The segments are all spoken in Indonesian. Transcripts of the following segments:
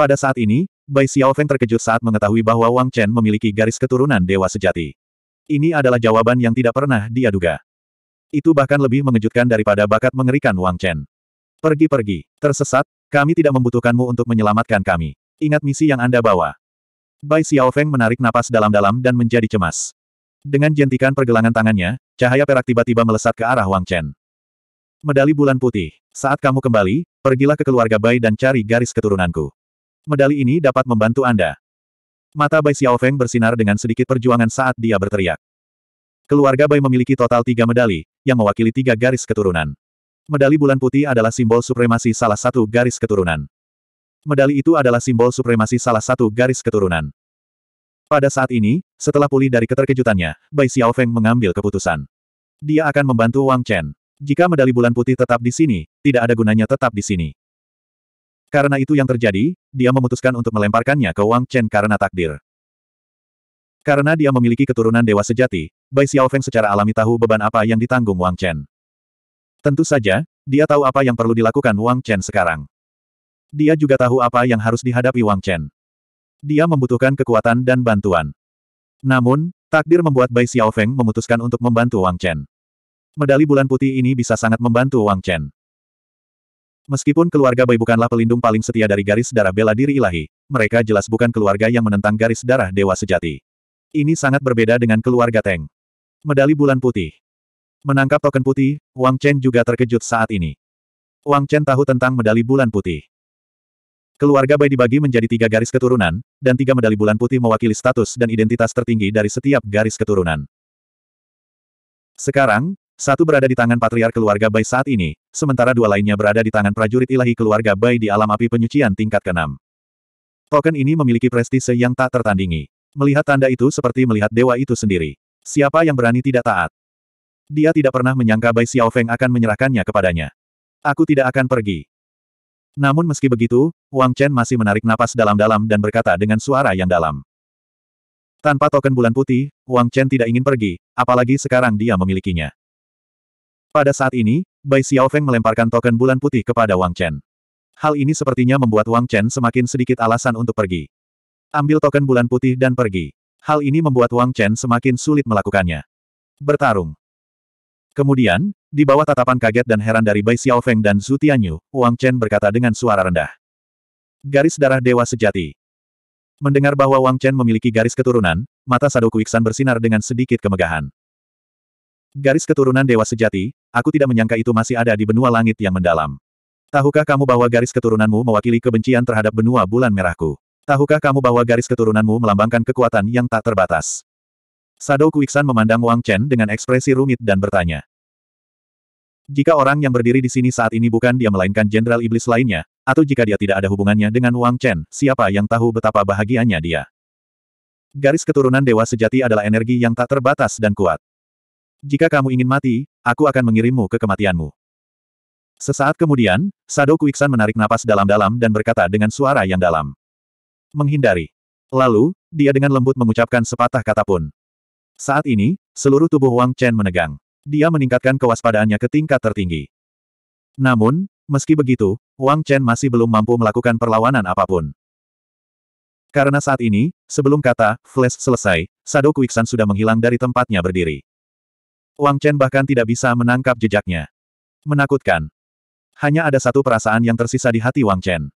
Pada saat ini, Bai Xiaofeng terkejut saat mengetahui bahwa Wang Chen memiliki garis keturunan dewa sejati. Ini adalah jawaban yang tidak pernah dia duga. Itu bahkan lebih mengejutkan daripada bakat mengerikan Wang Chen. Pergi-pergi, tersesat, kami tidak membutuhkanmu untuk menyelamatkan kami. Ingat misi yang Anda bawa. Bai Xiaofeng menarik napas dalam-dalam dan menjadi cemas. Dengan jentikan pergelangan tangannya, cahaya perak tiba-tiba melesat ke arah Wang Chen. Medali bulan putih. Saat kamu kembali, pergilah ke keluarga Bai dan cari garis keturunanku. Medali ini dapat membantu Anda. Mata Bai Xiaofeng bersinar dengan sedikit perjuangan saat dia berteriak. Keluarga Bai memiliki total tiga medali, yang mewakili tiga garis keturunan. Medali bulan putih adalah simbol supremasi salah satu garis keturunan. Medali itu adalah simbol supremasi salah satu garis keturunan. Pada saat ini, setelah pulih dari keterkejutannya, Bai Xiaofeng mengambil keputusan. Dia akan membantu Wang Chen. Jika medali bulan putih tetap di sini, tidak ada gunanya tetap di sini. Karena itu yang terjadi, dia memutuskan untuk melemparkannya ke Wang Chen karena takdir. Karena dia memiliki keturunan dewa sejati, Bai Xiaofeng secara alami tahu beban apa yang ditanggung Wang Chen. Tentu saja, dia tahu apa yang perlu dilakukan Wang Chen sekarang. Dia juga tahu apa yang harus dihadapi Wang Chen. Dia membutuhkan kekuatan dan bantuan. Namun, takdir membuat Bai Xiaofeng memutuskan untuk membantu Wang Chen. Medali bulan putih ini bisa sangat membantu Wang Chen. Meskipun keluarga Bai bukanlah pelindung paling setia dari garis darah bela diri ilahi, mereka jelas bukan keluarga yang menentang garis darah dewa sejati. Ini sangat berbeda dengan keluarga Teng. Medali Bulan Putih Menangkap token putih, Wang Chen juga terkejut saat ini. Wang Chen tahu tentang medali Bulan Putih. Keluarga Bai dibagi menjadi tiga garis keturunan, dan tiga medali Bulan Putih mewakili status dan identitas tertinggi dari setiap garis keturunan. Sekarang, satu berada di tangan patriar keluarga Bai saat ini, sementara dua lainnya berada di tangan prajurit ilahi keluarga Bai di alam api penyucian tingkat keenam. Token ini memiliki prestise yang tak tertandingi. Melihat tanda itu seperti melihat dewa itu sendiri. Siapa yang berani tidak taat? Dia tidak pernah menyangka Bai Xiaofeng akan menyerahkannya kepadanya. Aku tidak akan pergi. Namun meski begitu, Wang Chen masih menarik napas dalam-dalam dan berkata dengan suara yang dalam. Tanpa token bulan putih, Wang Chen tidak ingin pergi, apalagi sekarang dia memilikinya. Pada saat ini, Bai Xiaofeng melemparkan token bulan putih kepada Wang Chen. Hal ini sepertinya membuat Wang Chen semakin sedikit alasan untuk pergi. Ambil token bulan putih dan pergi. Hal ini membuat Wang Chen semakin sulit melakukannya. Bertarung. Kemudian, di bawah tatapan kaget dan heran dari Bai Xiaofeng dan Zhu Tianyu, Wang Chen berkata dengan suara rendah. Garis darah dewa sejati. Mendengar bahwa Wang Chen memiliki garis keturunan, mata Sadoku Iksan bersinar dengan sedikit kemegahan. Garis keturunan dewa sejati, Aku tidak menyangka itu masih ada di benua langit yang mendalam. Tahukah kamu bahwa garis keturunanmu mewakili kebencian terhadap benua bulan merahku? Tahukah kamu bahwa garis keturunanmu melambangkan kekuatan yang tak terbatas? Sado Kuiksan memandang Wang Chen dengan ekspresi rumit dan bertanya. Jika orang yang berdiri di sini saat ini bukan dia melainkan jenderal iblis lainnya, atau jika dia tidak ada hubungannya dengan Wang Chen, siapa yang tahu betapa bahagianya dia? Garis keturunan dewa sejati adalah energi yang tak terbatas dan kuat. Jika kamu ingin mati, Aku akan mengirimmu ke kematianmu. Sesaat kemudian, Sado Kuiksan menarik napas dalam-dalam dan berkata dengan suara yang dalam. Menghindari. Lalu, dia dengan lembut mengucapkan sepatah kata pun. Saat ini, seluruh tubuh Wang Chen menegang. Dia meningkatkan kewaspadaannya ke tingkat tertinggi. Namun, meski begitu, Wang Chen masih belum mampu melakukan perlawanan apapun. Karena saat ini, sebelum kata, flash selesai, Sado Kuiksan sudah menghilang dari tempatnya berdiri. Wang Chen bahkan tidak bisa menangkap jejaknya. Menakutkan. Hanya ada satu perasaan yang tersisa di hati Wang Chen.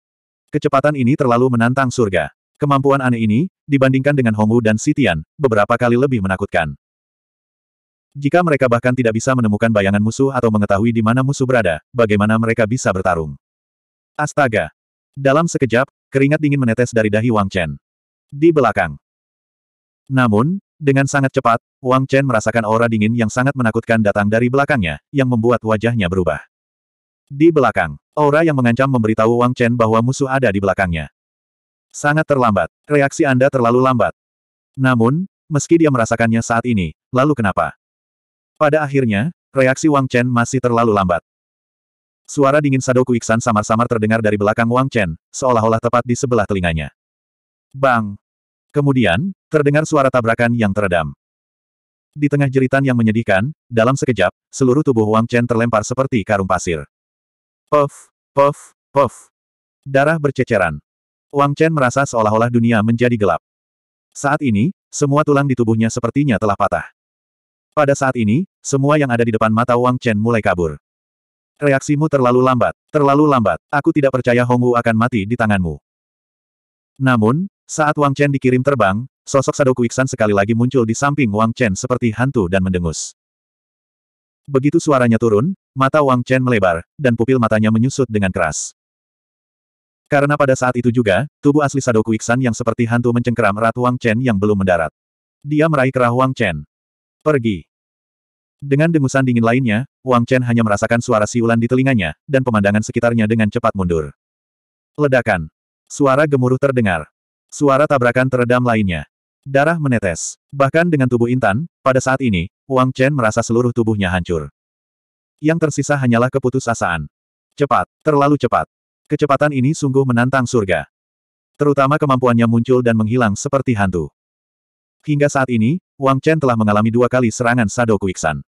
Kecepatan ini terlalu menantang surga. Kemampuan aneh ini, dibandingkan dengan Hongwu dan Sitian, beberapa kali lebih menakutkan. Jika mereka bahkan tidak bisa menemukan bayangan musuh atau mengetahui di mana musuh berada, bagaimana mereka bisa bertarung? Astaga! Dalam sekejap, keringat dingin menetes dari dahi Wang Chen. Di belakang. Namun, dengan sangat cepat, Wang Chen merasakan aura dingin yang sangat menakutkan datang dari belakangnya, yang membuat wajahnya berubah. Di belakang, aura yang mengancam memberitahu Wang Chen bahwa musuh ada di belakangnya. Sangat terlambat, reaksi Anda terlalu lambat. Namun, meski dia merasakannya saat ini, lalu kenapa? Pada akhirnya, reaksi Wang Chen masih terlalu lambat. Suara dingin Sadoku Iksan samar-samar terdengar dari belakang Wang Chen, seolah-olah tepat di sebelah telinganya. Bang! Kemudian, terdengar suara tabrakan yang teredam. Di tengah jeritan yang menyedihkan, dalam sekejap, seluruh tubuh Wang Chen terlempar seperti karung pasir. Puff, puff, puff. Darah berceceran. Wang Chen merasa seolah-olah dunia menjadi gelap. Saat ini, semua tulang di tubuhnya sepertinya telah patah. Pada saat ini, semua yang ada di depan mata Wang Chen mulai kabur. Reaksimu terlalu lambat, terlalu lambat. Aku tidak percaya Hongwu akan mati di tanganmu. Namun, saat Wang Chen dikirim terbang, sosok Sado Kuiksan sekali lagi muncul di samping Wang Chen seperti hantu dan mendengus. Begitu suaranya turun, mata Wang Chen melebar, dan pupil matanya menyusut dengan keras. Karena pada saat itu juga, tubuh asli Sado Kuiksan yang seperti hantu mencengkeram erat Wang Chen yang belum mendarat. Dia meraih kerah Wang Chen. Pergi. Dengan dengusan dingin lainnya, Wang Chen hanya merasakan suara siulan di telinganya, dan pemandangan sekitarnya dengan cepat mundur. Ledakan. Suara gemuruh terdengar. Suara tabrakan teredam lainnya. Darah menetes. Bahkan dengan tubuh Intan, pada saat ini, Wang Chen merasa seluruh tubuhnya hancur. Yang tersisa hanyalah keputusasaan. Cepat, terlalu cepat. Kecepatan ini sungguh menantang surga. Terutama kemampuannya muncul dan menghilang seperti hantu. Hingga saat ini, Wang Chen telah mengalami dua kali serangan Sado Kuiksan.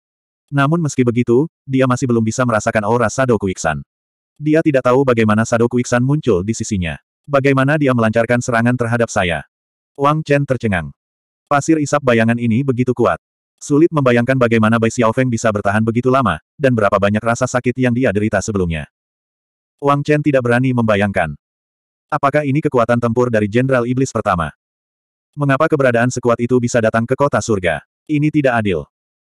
Namun meski begitu, dia masih belum bisa merasakan aura Sado Kuiksan. Dia tidak tahu bagaimana Sado Kuiksan muncul di sisinya. Bagaimana dia melancarkan serangan terhadap saya? Wang Chen tercengang. Pasir isap bayangan ini begitu kuat. Sulit membayangkan bagaimana Bai Xiaofeng bisa bertahan begitu lama, dan berapa banyak rasa sakit yang dia derita sebelumnya. Wang Chen tidak berani membayangkan. Apakah ini kekuatan tempur dari Jenderal Iblis pertama? Mengapa keberadaan sekuat itu bisa datang ke kota surga? Ini tidak adil.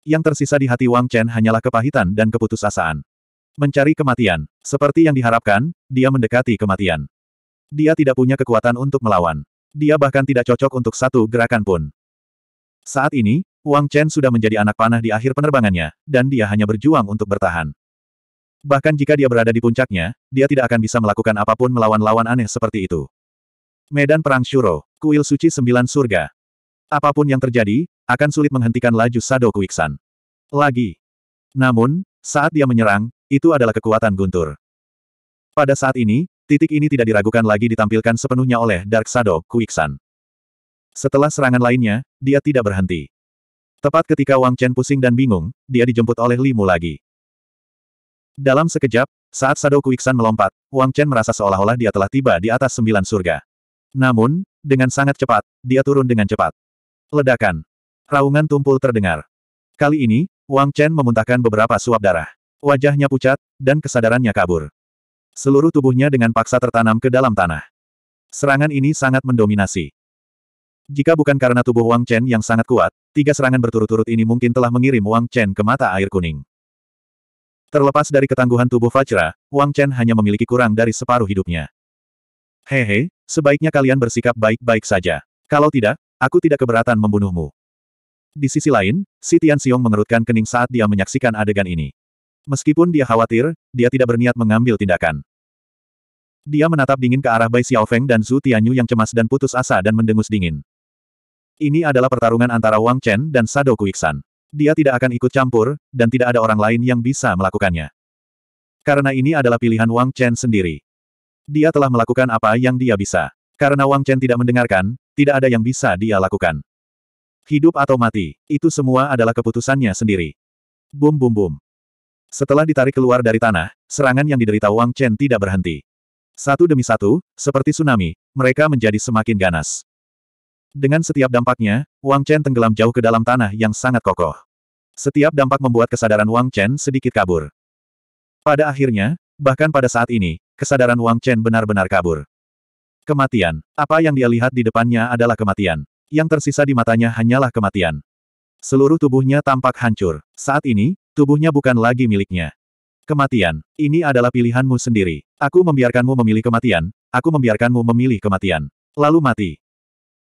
Yang tersisa di hati Wang Chen hanyalah kepahitan dan keputusasaan. Mencari kematian. Seperti yang diharapkan, dia mendekati kematian. Dia tidak punya kekuatan untuk melawan. Dia bahkan tidak cocok untuk satu gerakan pun. Saat ini, Wang Chen sudah menjadi anak panah di akhir penerbangannya, dan dia hanya berjuang untuk bertahan. Bahkan jika dia berada di puncaknya, dia tidak akan bisa melakukan apapun melawan lawan aneh seperti itu. Medan Perang Shuro, Kuil Suci Sembilan Surga. Apapun yang terjadi, akan sulit menghentikan laju Sado Kuiksan. Lagi. Namun, saat dia menyerang, itu adalah kekuatan guntur. Pada saat ini, Titik ini tidak diragukan lagi ditampilkan sepenuhnya oleh Dark Shadow, Kuiksan. Setelah serangan lainnya, dia tidak berhenti. Tepat ketika Wang Chen pusing dan bingung, dia dijemput oleh Limu lagi. Dalam sekejap, saat Shadow Kuiksan melompat, Wang Chen merasa seolah-olah dia telah tiba di atas sembilan surga. Namun, dengan sangat cepat, dia turun dengan cepat. Ledakan. Raungan tumpul terdengar. Kali ini, Wang Chen memuntahkan beberapa suap darah. Wajahnya pucat, dan kesadarannya kabur. Seluruh tubuhnya dengan paksa tertanam ke dalam tanah. Serangan ini sangat mendominasi. Jika bukan karena tubuh Wang Chen yang sangat kuat, tiga serangan berturut-turut ini mungkin telah mengirim Wang Chen ke mata air kuning. Terlepas dari ketangguhan tubuh Fajra, Wang Chen hanya memiliki kurang dari separuh hidupnya. Hehe, sebaiknya kalian bersikap baik-baik saja. Kalau tidak, aku tidak keberatan membunuhmu. Di sisi lain, si Tian Xiong mengerutkan kening saat dia menyaksikan adegan ini. Meskipun dia khawatir, dia tidak berniat mengambil tindakan. Dia menatap dingin ke arah Bai Xiaofeng dan Zhu Tianyu yang cemas dan putus asa dan mendengus dingin. Ini adalah pertarungan antara Wang Chen dan Sado Kuiksan. Dia tidak akan ikut campur, dan tidak ada orang lain yang bisa melakukannya. Karena ini adalah pilihan Wang Chen sendiri. Dia telah melakukan apa yang dia bisa. Karena Wang Chen tidak mendengarkan, tidak ada yang bisa dia lakukan. Hidup atau mati, itu semua adalah keputusannya sendiri. Bum bum bum. Setelah ditarik keluar dari tanah, serangan yang diderita Wang Chen tidak berhenti. Satu demi satu, seperti tsunami, mereka menjadi semakin ganas. Dengan setiap dampaknya, Wang Chen tenggelam jauh ke dalam tanah yang sangat kokoh. Setiap dampak membuat kesadaran Wang Chen sedikit kabur. Pada akhirnya, bahkan pada saat ini, kesadaran Wang Chen benar-benar kabur. Kematian. Apa yang dia lihat di depannya adalah kematian. Yang tersisa di matanya hanyalah kematian. Seluruh tubuhnya tampak hancur. Saat ini, Tubuhnya bukan lagi miliknya. Kematian. Ini adalah pilihanmu sendiri. Aku membiarkanmu memilih kematian, aku membiarkanmu memilih kematian. Lalu mati.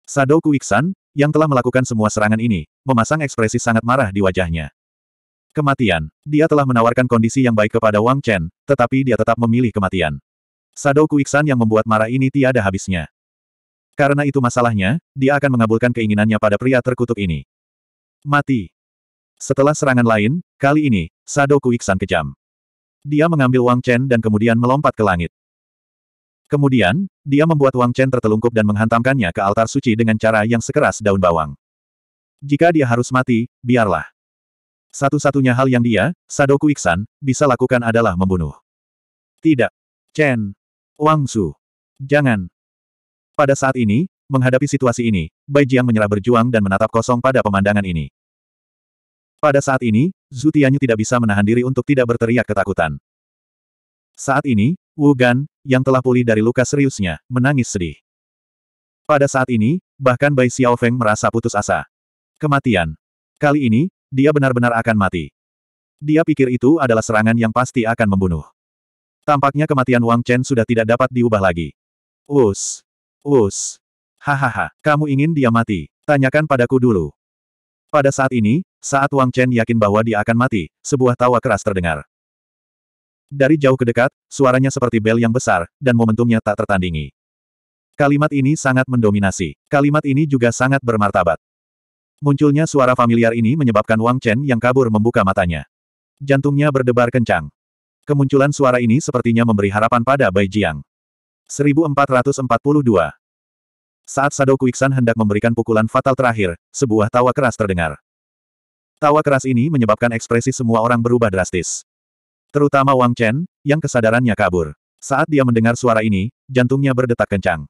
Sadoku Iksan, yang telah melakukan semua serangan ini, memasang ekspresi sangat marah di wajahnya. Kematian. Dia telah menawarkan kondisi yang baik kepada Wang Chen, tetapi dia tetap memilih kematian. Sadoku Iksan yang membuat marah ini tiada habisnya. Karena itu masalahnya, dia akan mengabulkan keinginannya pada pria terkutuk ini. Mati. Setelah serangan lain, kali ini, Sadoku Iksan kejam. Dia mengambil Wang Chen dan kemudian melompat ke langit. Kemudian, dia membuat Wang Chen tertelungkup dan menghantamkannya ke altar suci dengan cara yang sekeras daun bawang. Jika dia harus mati, biarlah. Satu-satunya hal yang dia, Sadoku Iksan, bisa lakukan adalah membunuh. Tidak. Chen. Wang Su. Jangan. Pada saat ini, menghadapi situasi ini, Bai Jiang menyerah berjuang dan menatap kosong pada pemandangan ini. Pada saat ini, Zhu tidak bisa menahan diri untuk tidak berteriak ketakutan. Saat ini, Wu Gan, yang telah pulih dari luka seriusnya, menangis sedih. Pada saat ini, bahkan Bai Xiaofeng merasa putus asa. Kematian. Kali ini, dia benar-benar akan mati. Dia pikir itu adalah serangan yang pasti akan membunuh. Tampaknya kematian Wang Chen sudah tidak dapat diubah lagi. Us. Us. Hahaha, kamu ingin dia mati? Tanyakan padaku dulu. Pada saat ini, saat Wang Chen yakin bahwa dia akan mati, sebuah tawa keras terdengar. Dari jauh ke dekat, suaranya seperti bel yang besar, dan momentumnya tak tertandingi. Kalimat ini sangat mendominasi. Kalimat ini juga sangat bermartabat. Munculnya suara familiar ini menyebabkan Wang Chen yang kabur membuka matanya. Jantungnya berdebar kencang. Kemunculan suara ini sepertinya memberi harapan pada Bai Jiang. 1442 Saat Sado Kuiksan hendak memberikan pukulan fatal terakhir, sebuah tawa keras terdengar. Tawa keras ini menyebabkan ekspresi semua orang berubah drastis. Terutama Wang Chen, yang kesadarannya kabur. Saat dia mendengar suara ini, jantungnya berdetak kencang.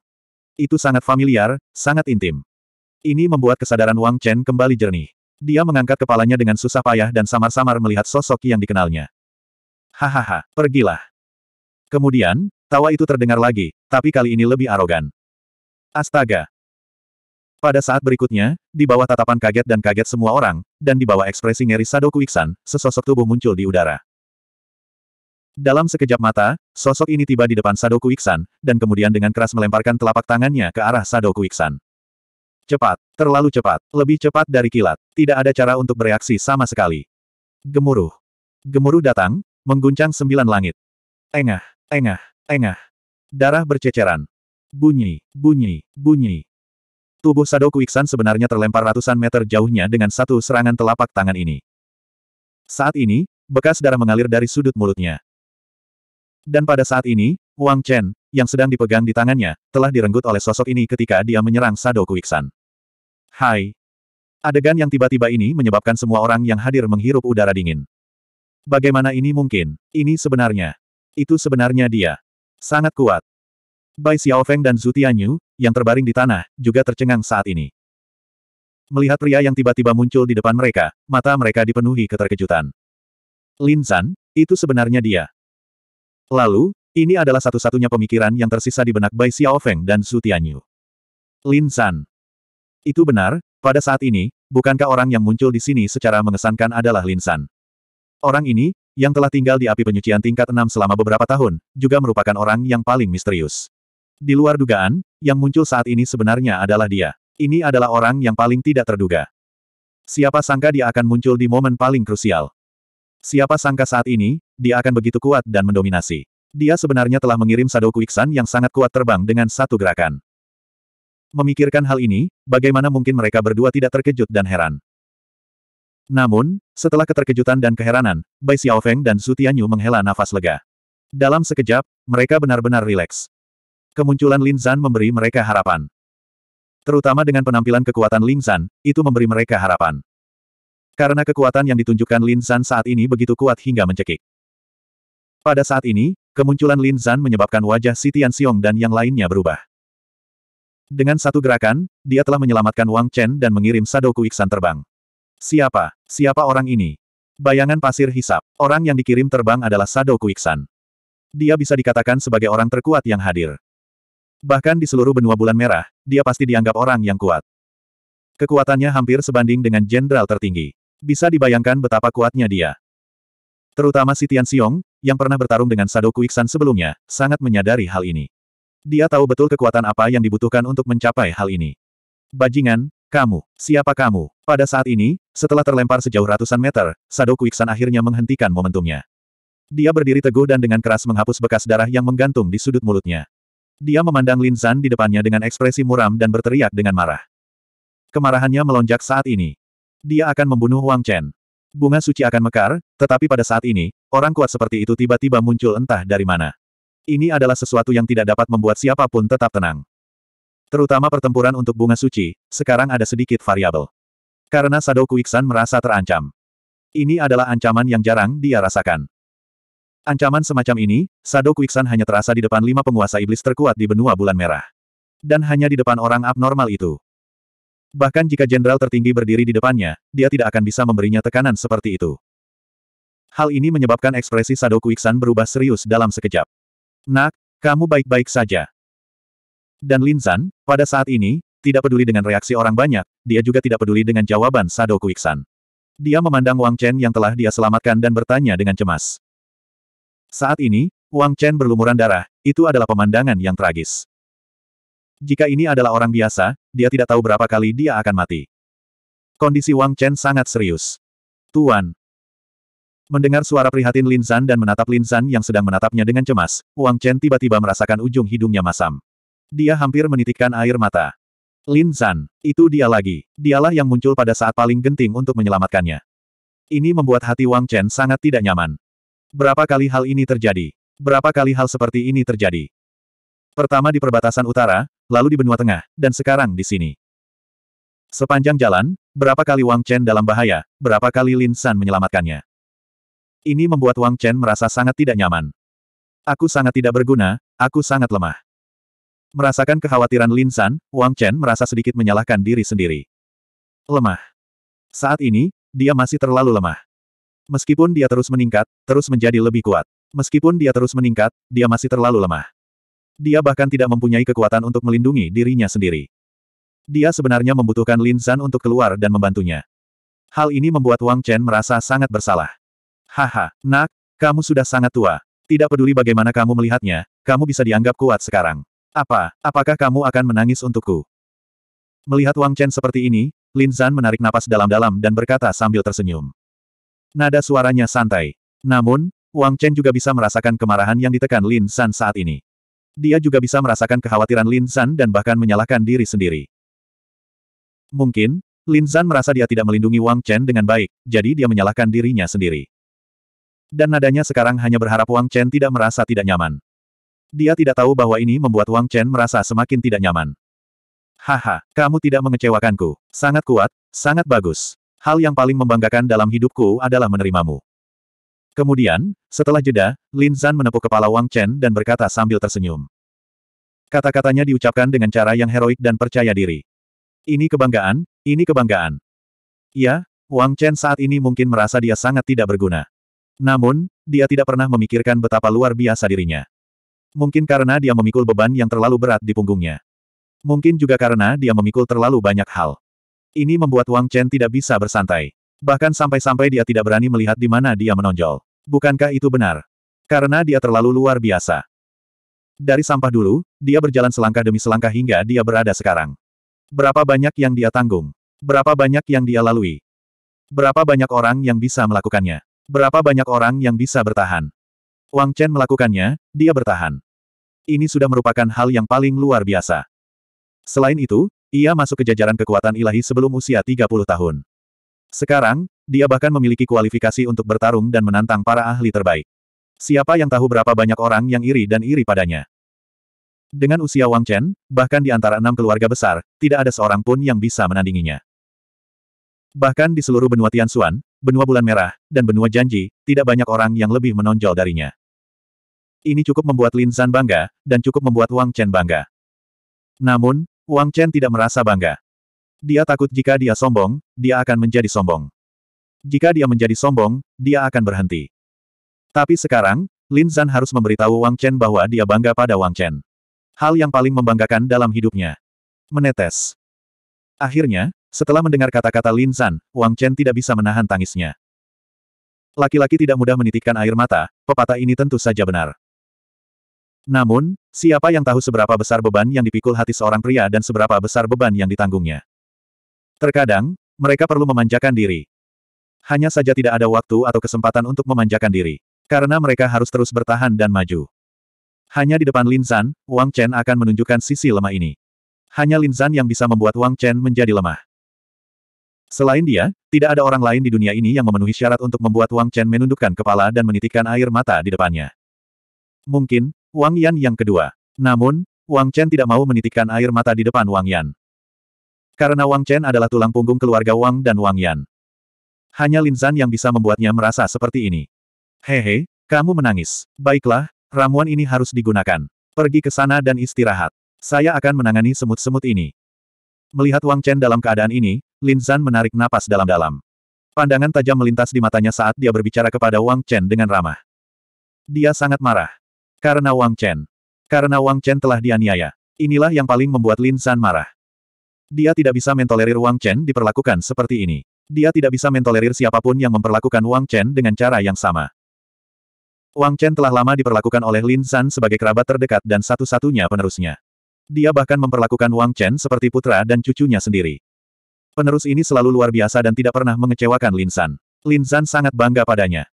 Itu sangat familiar, sangat intim. Ini membuat kesadaran Wang Chen kembali jernih. Dia mengangkat kepalanya dengan susah payah dan samar-samar melihat sosok yang dikenalnya. Hahaha, pergilah. Kemudian, tawa itu terdengar lagi, tapi kali ini lebih arogan. Astaga, pada saat berikutnya, di bawah tatapan kaget dan kaget semua orang, dan di bawah ekspresi ngeri Sadoku Iksan, sesosok tubuh muncul di udara. Dalam sekejap mata, sosok ini tiba di depan Sadoku Iksan, dan kemudian dengan keras melemparkan telapak tangannya ke arah Sadoku Iksan. Cepat, terlalu cepat, lebih cepat dari kilat, tidak ada cara untuk bereaksi sama sekali. Gemuruh. Gemuruh datang, mengguncang sembilan langit. Engah, engah, engah. Darah berceceran. Bunyi, bunyi, bunyi. Tubuh Sado Kuiksan sebenarnya terlempar ratusan meter jauhnya dengan satu serangan telapak tangan ini. Saat ini, bekas darah mengalir dari sudut mulutnya. Dan pada saat ini, Wang Chen, yang sedang dipegang di tangannya, telah direnggut oleh sosok ini ketika dia menyerang Sado Kuiksan. Hai! Adegan yang tiba-tiba ini menyebabkan semua orang yang hadir menghirup udara dingin. Bagaimana ini mungkin? Ini sebenarnya. Itu sebenarnya dia. Sangat kuat. Bai Xiaofeng dan Zutianyu yang terbaring di tanah, juga tercengang saat ini. Melihat pria yang tiba-tiba muncul di depan mereka, mata mereka dipenuhi keterkejutan. Lin San, itu sebenarnya dia. Lalu, ini adalah satu-satunya pemikiran yang tersisa di benak Bai Xiaofeng dan Su Tianyu. Lin San. Itu benar, pada saat ini, bukankah orang yang muncul di sini secara mengesankan adalah Lin San? Orang ini, yang telah tinggal di api penyucian tingkat 6 selama beberapa tahun, juga merupakan orang yang paling misterius. Di luar dugaan, yang muncul saat ini sebenarnya adalah dia. Ini adalah orang yang paling tidak terduga. Siapa sangka dia akan muncul di momen paling krusial. Siapa sangka saat ini, dia akan begitu kuat dan mendominasi. Dia sebenarnya telah mengirim Sadoku Iksan yang sangat kuat terbang dengan satu gerakan. Memikirkan hal ini, bagaimana mungkin mereka berdua tidak terkejut dan heran. Namun, setelah keterkejutan dan keheranan, Bai Xiaofeng dan Zutianyu Tianyu menghela nafas lega. Dalam sekejap, mereka benar-benar rileks. Kemunculan Lin Zan memberi mereka harapan. Terutama dengan penampilan kekuatan Lin Zan, itu memberi mereka harapan. Karena kekuatan yang ditunjukkan Lin Zan saat ini begitu kuat hingga mencekik. Pada saat ini, kemunculan Lin Zan menyebabkan wajah si Tian Xiong dan yang lainnya berubah. Dengan satu gerakan, dia telah menyelamatkan Wang Chen dan mengirim Sadoku Iksan terbang. Siapa? Siapa orang ini? Bayangan pasir hisap. Orang yang dikirim terbang adalah Sadoku Iksan. Dia bisa dikatakan sebagai orang terkuat yang hadir. Bahkan di seluruh benua bulan merah, dia pasti dianggap orang yang kuat. Kekuatannya hampir sebanding dengan jenderal tertinggi. Bisa dibayangkan betapa kuatnya dia. Terutama si Tian Xiong, yang pernah bertarung dengan Sadoku Iksan sebelumnya, sangat menyadari hal ini. Dia tahu betul kekuatan apa yang dibutuhkan untuk mencapai hal ini. Bajingan, kamu, siapa kamu? Pada saat ini, setelah terlempar sejauh ratusan meter, Sadoku Iksan akhirnya menghentikan momentumnya. Dia berdiri teguh dan dengan keras menghapus bekas darah yang menggantung di sudut mulutnya. Dia memandang Lin Zan di depannya dengan ekspresi muram dan berteriak dengan marah. Kemarahannya melonjak saat ini. Dia akan membunuh Wang Chen. Bunga suci akan mekar, tetapi pada saat ini, orang kuat seperti itu tiba-tiba muncul entah dari mana. Ini adalah sesuatu yang tidak dapat membuat siapapun tetap tenang. Terutama pertempuran untuk bunga suci, sekarang ada sedikit variabel. Karena Sado Kuiksan merasa terancam. Ini adalah ancaman yang jarang dia rasakan. Ancaman semacam ini, Sado Kuiksan hanya terasa di depan lima penguasa iblis terkuat di benua bulan merah. Dan hanya di depan orang abnormal itu. Bahkan jika jenderal tertinggi berdiri di depannya, dia tidak akan bisa memberinya tekanan seperti itu. Hal ini menyebabkan ekspresi Sado Kuiksan berubah serius dalam sekejap. Nak, kamu baik-baik saja. Dan Linzan, pada saat ini, tidak peduli dengan reaksi orang banyak, dia juga tidak peduli dengan jawaban Sado Kuiksan. Dia memandang Wang Chen yang telah dia selamatkan dan bertanya dengan cemas. Saat ini, Wang Chen berlumuran darah, itu adalah pemandangan yang tragis. Jika ini adalah orang biasa, dia tidak tahu berapa kali dia akan mati. Kondisi Wang Chen sangat serius. Tuan. Mendengar suara prihatin Lin Zan dan menatap Lin Zan yang sedang menatapnya dengan cemas, Wang Chen tiba-tiba merasakan ujung hidungnya masam. Dia hampir menitikkan air mata. Lin Zan, itu dia lagi. Dialah yang muncul pada saat paling genting untuk menyelamatkannya. Ini membuat hati Wang Chen sangat tidak nyaman. Berapa kali hal ini terjadi? Berapa kali hal seperti ini terjadi? Pertama di perbatasan utara, lalu di benua tengah, dan sekarang di sini. Sepanjang jalan, berapa kali Wang Chen dalam bahaya, berapa kali Lin San menyelamatkannya. Ini membuat Wang Chen merasa sangat tidak nyaman. Aku sangat tidak berguna, aku sangat lemah. Merasakan kekhawatiran Lin San, Wang Chen merasa sedikit menyalahkan diri sendiri. Lemah. Saat ini, dia masih terlalu lemah. Meskipun dia terus meningkat, terus menjadi lebih kuat. Meskipun dia terus meningkat, dia masih terlalu lemah. Dia bahkan tidak mempunyai kekuatan untuk melindungi dirinya sendiri. Dia sebenarnya membutuhkan Lin San untuk keluar dan membantunya. Hal ini membuat Wang Chen merasa sangat bersalah. Haha, nak, kamu sudah sangat tua. Tidak peduli bagaimana kamu melihatnya, kamu bisa dianggap kuat sekarang. Apa, apakah kamu akan menangis untukku? Melihat Wang Chen seperti ini, Lin San menarik napas dalam-dalam dan berkata sambil tersenyum. Nada suaranya santai. Namun, Wang Chen juga bisa merasakan kemarahan yang ditekan Lin San saat ini. Dia juga bisa merasakan kekhawatiran Lin San dan bahkan menyalahkan diri sendiri. Mungkin, Lin San merasa dia tidak melindungi Wang Chen dengan baik, jadi dia menyalahkan dirinya sendiri. Dan nadanya sekarang hanya berharap Wang Chen tidak merasa tidak nyaman. Dia tidak tahu bahwa ini membuat Wang Chen merasa semakin tidak nyaman. Haha, kamu tidak mengecewakanku. Sangat kuat, sangat bagus. Hal yang paling membanggakan dalam hidupku adalah menerimamu. Kemudian, setelah jeda, Lin Zan menepuk kepala Wang Chen dan berkata sambil tersenyum. Kata-katanya diucapkan dengan cara yang heroik dan percaya diri. Ini kebanggaan, ini kebanggaan. Ya, Wang Chen saat ini mungkin merasa dia sangat tidak berguna. Namun, dia tidak pernah memikirkan betapa luar biasa dirinya. Mungkin karena dia memikul beban yang terlalu berat di punggungnya. Mungkin juga karena dia memikul terlalu banyak hal. Ini membuat Wang Chen tidak bisa bersantai. Bahkan sampai-sampai dia tidak berani melihat di mana dia menonjol. Bukankah itu benar? Karena dia terlalu luar biasa. Dari sampah dulu, dia berjalan selangkah demi selangkah hingga dia berada sekarang. Berapa banyak yang dia tanggung? Berapa banyak yang dia lalui? Berapa banyak orang yang bisa melakukannya? Berapa banyak orang yang bisa bertahan? Wang Chen melakukannya, dia bertahan. Ini sudah merupakan hal yang paling luar biasa. Selain itu, ia masuk ke jajaran kekuatan ilahi sebelum usia 30 tahun. Sekarang, dia bahkan memiliki kualifikasi untuk bertarung dan menantang para ahli terbaik. Siapa yang tahu berapa banyak orang yang iri dan iri padanya. Dengan usia Wang Chen, bahkan di antara enam keluarga besar, tidak ada seorang pun yang bisa menandinginya. Bahkan di seluruh benua Tianxuan, benua Bulan Merah, dan benua Janji, tidak banyak orang yang lebih menonjol darinya. Ini cukup membuat Lin Zan bangga, dan cukup membuat Wang Chen bangga. Namun, Wang Chen tidak merasa bangga. Dia takut jika dia sombong, dia akan menjadi sombong. Jika dia menjadi sombong, dia akan berhenti. Tapi sekarang, Lin Zhan harus memberitahu Wang Chen bahwa dia bangga pada Wang Chen. Hal yang paling membanggakan dalam hidupnya. Menetes. Akhirnya, setelah mendengar kata-kata Lin Zhan, Wang Chen tidak bisa menahan tangisnya. Laki-laki tidak mudah menitikkan air mata, pepatah ini tentu saja benar. Namun, siapa yang tahu seberapa besar beban yang dipikul hati seorang pria dan seberapa besar beban yang ditanggungnya. Terkadang, mereka perlu memanjakan diri. Hanya saja tidak ada waktu atau kesempatan untuk memanjakan diri. Karena mereka harus terus bertahan dan maju. Hanya di depan Linzan, Wang Chen akan menunjukkan sisi lemah ini. Hanya Linzan yang bisa membuat Wang Chen menjadi lemah. Selain dia, tidak ada orang lain di dunia ini yang memenuhi syarat untuk membuat Wang Chen menundukkan kepala dan menitikkan air mata di depannya. Mungkin, Wang Yan yang kedua. Namun, Wang Chen tidak mau menitikkan air mata di depan Wang Yan. Karena Wang Chen adalah tulang punggung keluarga Wang dan Wang Yan. Hanya Lin Zan yang bisa membuatnya merasa seperti ini. Hehe, kamu menangis. Baiklah, ramuan ini harus digunakan. Pergi ke sana dan istirahat. Saya akan menangani semut-semut ini. Melihat Wang Chen dalam keadaan ini, Lin Zan menarik napas dalam-dalam. Pandangan tajam melintas di matanya saat dia berbicara kepada Wang Chen dengan ramah. Dia sangat marah. Karena Wang Chen. Karena Wang Chen telah dianiaya. Inilah yang paling membuat Lin San marah. Dia tidak bisa mentolerir Wang Chen diperlakukan seperti ini. Dia tidak bisa mentolerir siapapun yang memperlakukan Wang Chen dengan cara yang sama. Wang Chen telah lama diperlakukan oleh Lin San sebagai kerabat terdekat dan satu-satunya penerusnya. Dia bahkan memperlakukan Wang Chen seperti putra dan cucunya sendiri. Penerus ini selalu luar biasa dan tidak pernah mengecewakan Lin San. Lin San sangat bangga padanya.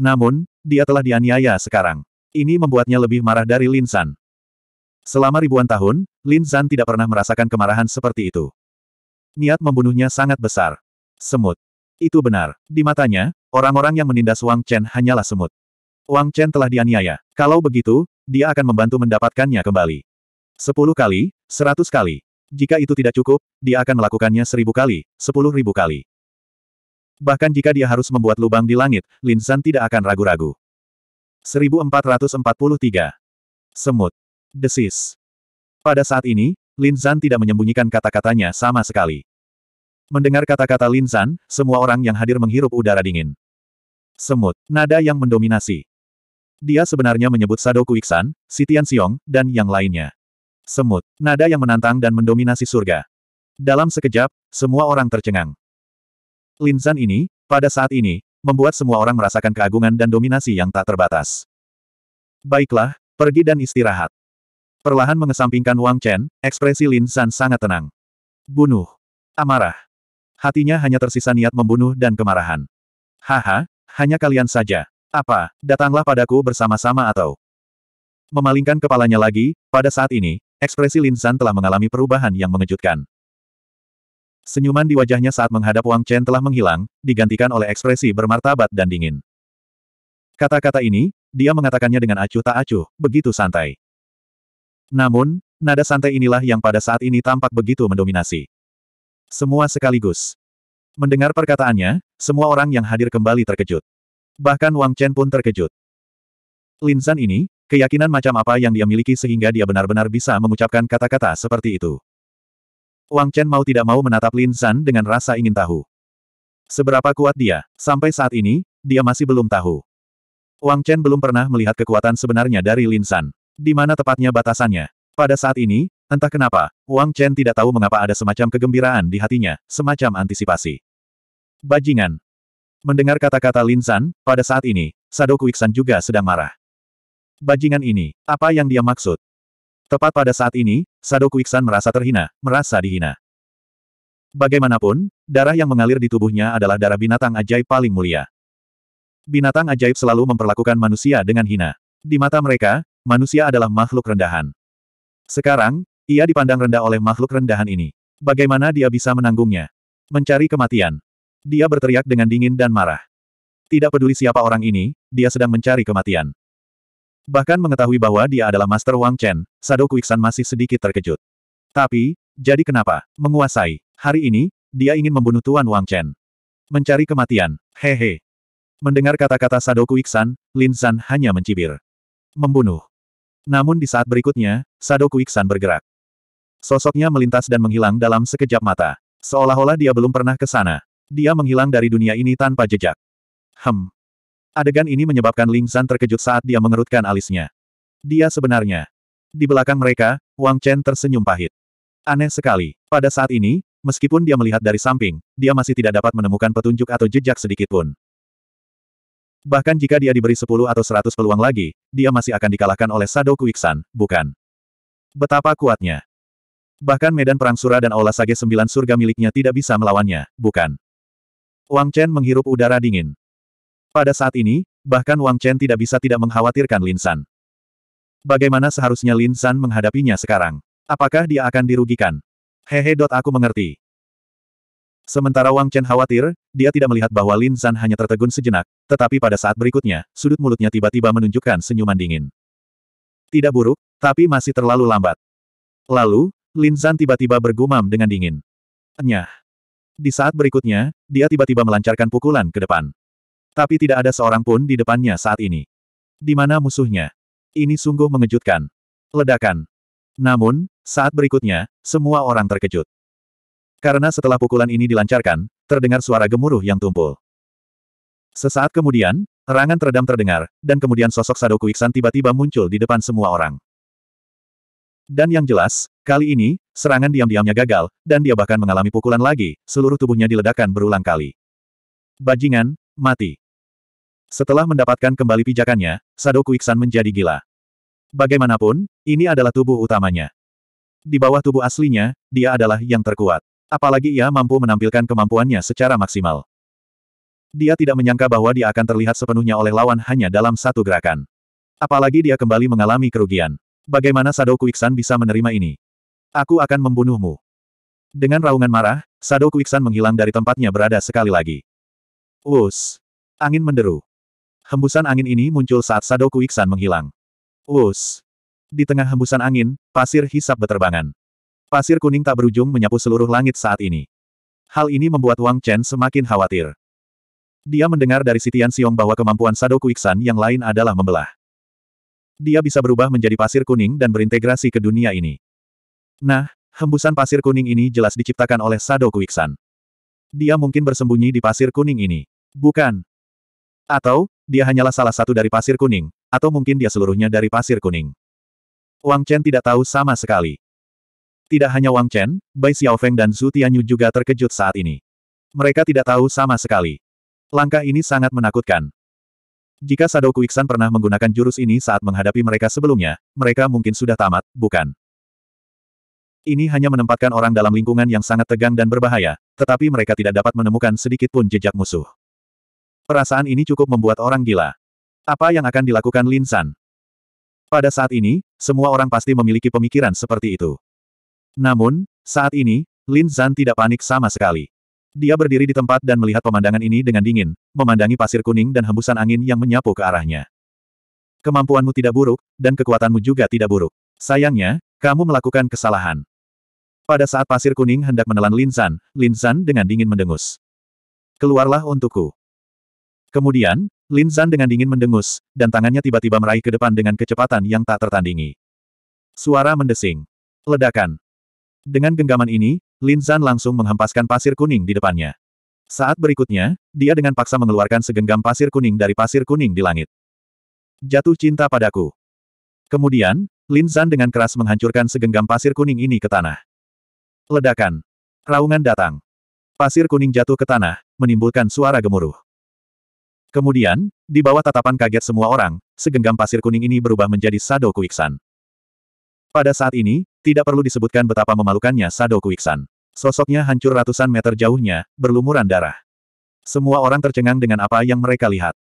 Namun, dia telah dianiaya sekarang. Ini membuatnya lebih marah dari Lin San. Selama ribuan tahun, Lin San tidak pernah merasakan kemarahan seperti itu. Niat membunuhnya sangat besar. Semut. Itu benar. Di matanya, orang-orang yang menindas Wang Chen hanyalah semut. Wang Chen telah dianiaya. Kalau begitu, dia akan membantu mendapatkannya kembali. Sepuluh kali, seratus kali. Jika itu tidak cukup, dia akan melakukannya seribu kali, sepuluh ribu kali. Bahkan jika dia harus membuat lubang di langit, Lin San tidak akan ragu-ragu. 1443. Semut. Desis. Pada saat ini, Lin Zan tidak menyembunyikan kata-katanya sama sekali. Mendengar kata-kata Lin Zan, semua orang yang hadir menghirup udara dingin. Semut. Nada yang mendominasi. Dia sebenarnya menyebut Sadoku Iksan, Sitian Siong, dan yang lainnya. Semut. Nada yang menantang dan mendominasi surga. Dalam sekejap, semua orang tercengang. Lin Zan ini, pada saat ini, membuat semua orang merasakan keagungan dan dominasi yang tak terbatas. Baiklah, pergi dan istirahat. Perlahan mengesampingkan Wang Chen, ekspresi Lin San sangat tenang. Bunuh. Amarah. Hatinya hanya tersisa niat membunuh dan kemarahan. Haha, hanya kalian saja. Apa, datanglah padaku bersama-sama atau... Memalingkan kepalanya lagi, pada saat ini, ekspresi Lin San telah mengalami perubahan yang mengejutkan. Senyuman di wajahnya saat menghadap Wang Chen telah menghilang, digantikan oleh ekspresi bermartabat dan dingin. Kata-kata ini, dia mengatakannya dengan acuh tak acuh, begitu santai. Namun, nada santai inilah yang pada saat ini tampak begitu mendominasi. Semua sekaligus. Mendengar perkataannya, semua orang yang hadir kembali terkejut. Bahkan Wang Chen pun terkejut. Linsan ini, keyakinan macam apa yang dia miliki sehingga dia benar-benar bisa mengucapkan kata-kata seperti itu. Wang Chen mau tidak mau menatap Lin San dengan rasa ingin tahu. Seberapa kuat dia? Sampai saat ini, dia masih belum tahu. Wang Chen belum pernah melihat kekuatan sebenarnya dari Lin San. Di mana tepatnya batasannya? Pada saat ini, entah kenapa, Wang Chen tidak tahu mengapa ada semacam kegembiraan di hatinya, semacam antisipasi. Bajingan. Mendengar kata-kata Lin San, pada saat ini, Sado Kuiksan juga sedang marah. Bajingan ini, apa yang dia maksud? Tepat pada saat ini, Sado Kuiksan merasa terhina, merasa dihina. Bagaimanapun, darah yang mengalir di tubuhnya adalah darah binatang ajaib paling mulia. Binatang ajaib selalu memperlakukan manusia dengan hina. Di mata mereka, manusia adalah makhluk rendahan. Sekarang, ia dipandang rendah oleh makhluk rendahan ini. Bagaimana dia bisa menanggungnya? Mencari kematian. Dia berteriak dengan dingin dan marah. Tidak peduli siapa orang ini, dia sedang mencari kematian. Bahkan mengetahui bahwa dia adalah Master Wang Chen, Sado Kuiksan masih sedikit terkejut. Tapi, jadi kenapa? Menguasai. Hari ini, dia ingin membunuh Tuan Wang Chen. Mencari kematian. Hehe. Mendengar kata-kata Sado Kuiksan, Lin San hanya mencibir. Membunuh. Namun di saat berikutnya, Sado Kuiksan bergerak. Sosoknya melintas dan menghilang dalam sekejap mata. Seolah-olah dia belum pernah ke sana. Dia menghilang dari dunia ini tanpa jejak. Hem, Adegan ini menyebabkan Ling San terkejut saat dia mengerutkan alisnya. Dia sebenarnya. Di belakang mereka, Wang Chen tersenyum pahit. Aneh sekali. Pada saat ini, meskipun dia melihat dari samping, dia masih tidak dapat menemukan petunjuk atau jejak sedikitpun. Bahkan jika dia diberi 10 atau 100 peluang lagi, dia masih akan dikalahkan oleh Sado Kuiksan, bukan? Betapa kuatnya. Bahkan medan perang Sura dan Aula Sage sembilan surga miliknya tidak bisa melawannya, bukan? Wang Chen menghirup udara dingin. Pada saat ini, bahkan Wang Chen tidak bisa tidak mengkhawatirkan Lin San. Bagaimana seharusnya Lin San menghadapinya sekarang? Apakah dia akan dirugikan? Hehe. Aku mengerti. Sementara Wang Chen khawatir, dia tidak melihat bahwa Lin San hanya tertegun sejenak, tetapi pada saat berikutnya, sudut mulutnya tiba-tiba menunjukkan senyuman dingin. Tidak buruk, tapi masih terlalu lambat. Lalu, Lin San tiba-tiba bergumam dengan dingin. Nyah. Di saat berikutnya, dia tiba-tiba melancarkan pukulan ke depan. Tapi tidak ada seorang pun di depannya saat ini. Di mana musuhnya? Ini sungguh mengejutkan. Ledakan. Namun, saat berikutnya, semua orang terkejut. Karena setelah pukulan ini dilancarkan, terdengar suara gemuruh yang tumpul. Sesaat kemudian, Rangan teredam terdengar, dan kemudian sosok Sadoku Iksan tiba-tiba muncul di depan semua orang. Dan yang jelas, kali ini, serangan diam-diamnya gagal, dan dia bahkan mengalami pukulan lagi, seluruh tubuhnya diledakkan berulang kali. Bajingan, mati. Setelah mendapatkan kembali pijakannya, Sado Kuiksan menjadi gila. Bagaimanapun, ini adalah tubuh utamanya. Di bawah tubuh aslinya, dia adalah yang terkuat. Apalagi ia mampu menampilkan kemampuannya secara maksimal. Dia tidak menyangka bahwa dia akan terlihat sepenuhnya oleh lawan hanya dalam satu gerakan. Apalagi dia kembali mengalami kerugian. Bagaimana Sadoku Iksan bisa menerima ini? Aku akan membunuhmu. Dengan raungan marah, Sadoku Iksan menghilang dari tempatnya berada sekali lagi. Us. Angin menderu. Hembusan angin ini muncul saat Sadoku Iksan menghilang. Us. Di tengah hembusan angin, pasir hisap beterbangan. Pasir kuning tak berujung menyapu seluruh langit saat ini. Hal ini membuat Wang Chen semakin khawatir. Dia mendengar dari Sitian Siong bahwa kemampuan Sadoku Iksan yang lain adalah membelah. Dia bisa berubah menjadi pasir kuning dan berintegrasi ke dunia ini. Nah, hembusan pasir kuning ini jelas diciptakan oleh Sadoku Iksan. Dia mungkin bersembunyi di pasir kuning ini. Bukan, atau, dia hanyalah salah satu dari pasir kuning, atau mungkin dia seluruhnya dari pasir kuning. Wang Chen tidak tahu sama sekali. Tidak hanya Wang Chen, Bai Xiaofeng dan Zhu Tianyu juga terkejut saat ini. Mereka tidak tahu sama sekali. Langkah ini sangat menakutkan. Jika Sadoku Iksan pernah menggunakan jurus ini saat menghadapi mereka sebelumnya, mereka mungkin sudah tamat, bukan? Ini hanya menempatkan orang dalam lingkungan yang sangat tegang dan berbahaya, tetapi mereka tidak dapat menemukan sedikit pun jejak musuh. Perasaan ini cukup membuat orang gila. Apa yang akan dilakukan Lin San? Pada saat ini, semua orang pasti memiliki pemikiran seperti itu. Namun, saat ini, Lin San tidak panik sama sekali. Dia berdiri di tempat dan melihat pemandangan ini dengan dingin, memandangi pasir kuning dan hembusan angin yang menyapu ke arahnya. Kemampuanmu tidak buruk, dan kekuatanmu juga tidak buruk. Sayangnya, kamu melakukan kesalahan. Pada saat pasir kuning hendak menelan Lin Lin Linsan dengan dingin mendengus. Keluarlah untukku. Kemudian, Lin Zan dengan dingin mendengus, dan tangannya tiba-tiba meraih ke depan dengan kecepatan yang tak tertandingi. Suara mendesing. Ledakan. Dengan genggaman ini, Lin Zan langsung menghempaskan pasir kuning di depannya. Saat berikutnya, dia dengan paksa mengeluarkan segenggam pasir kuning dari pasir kuning di langit. Jatuh cinta padaku. Kemudian, Lin Zan dengan keras menghancurkan segenggam pasir kuning ini ke tanah. Ledakan. Raungan datang. Pasir kuning jatuh ke tanah, menimbulkan suara gemuruh. Kemudian, di bawah tatapan kaget semua orang, segenggam pasir kuning ini berubah menjadi Sado Kuiksan. Pada saat ini, tidak perlu disebutkan betapa memalukannya Sado Kuiksan. Sosoknya hancur ratusan meter jauhnya, berlumuran darah. Semua orang tercengang dengan apa yang mereka lihat.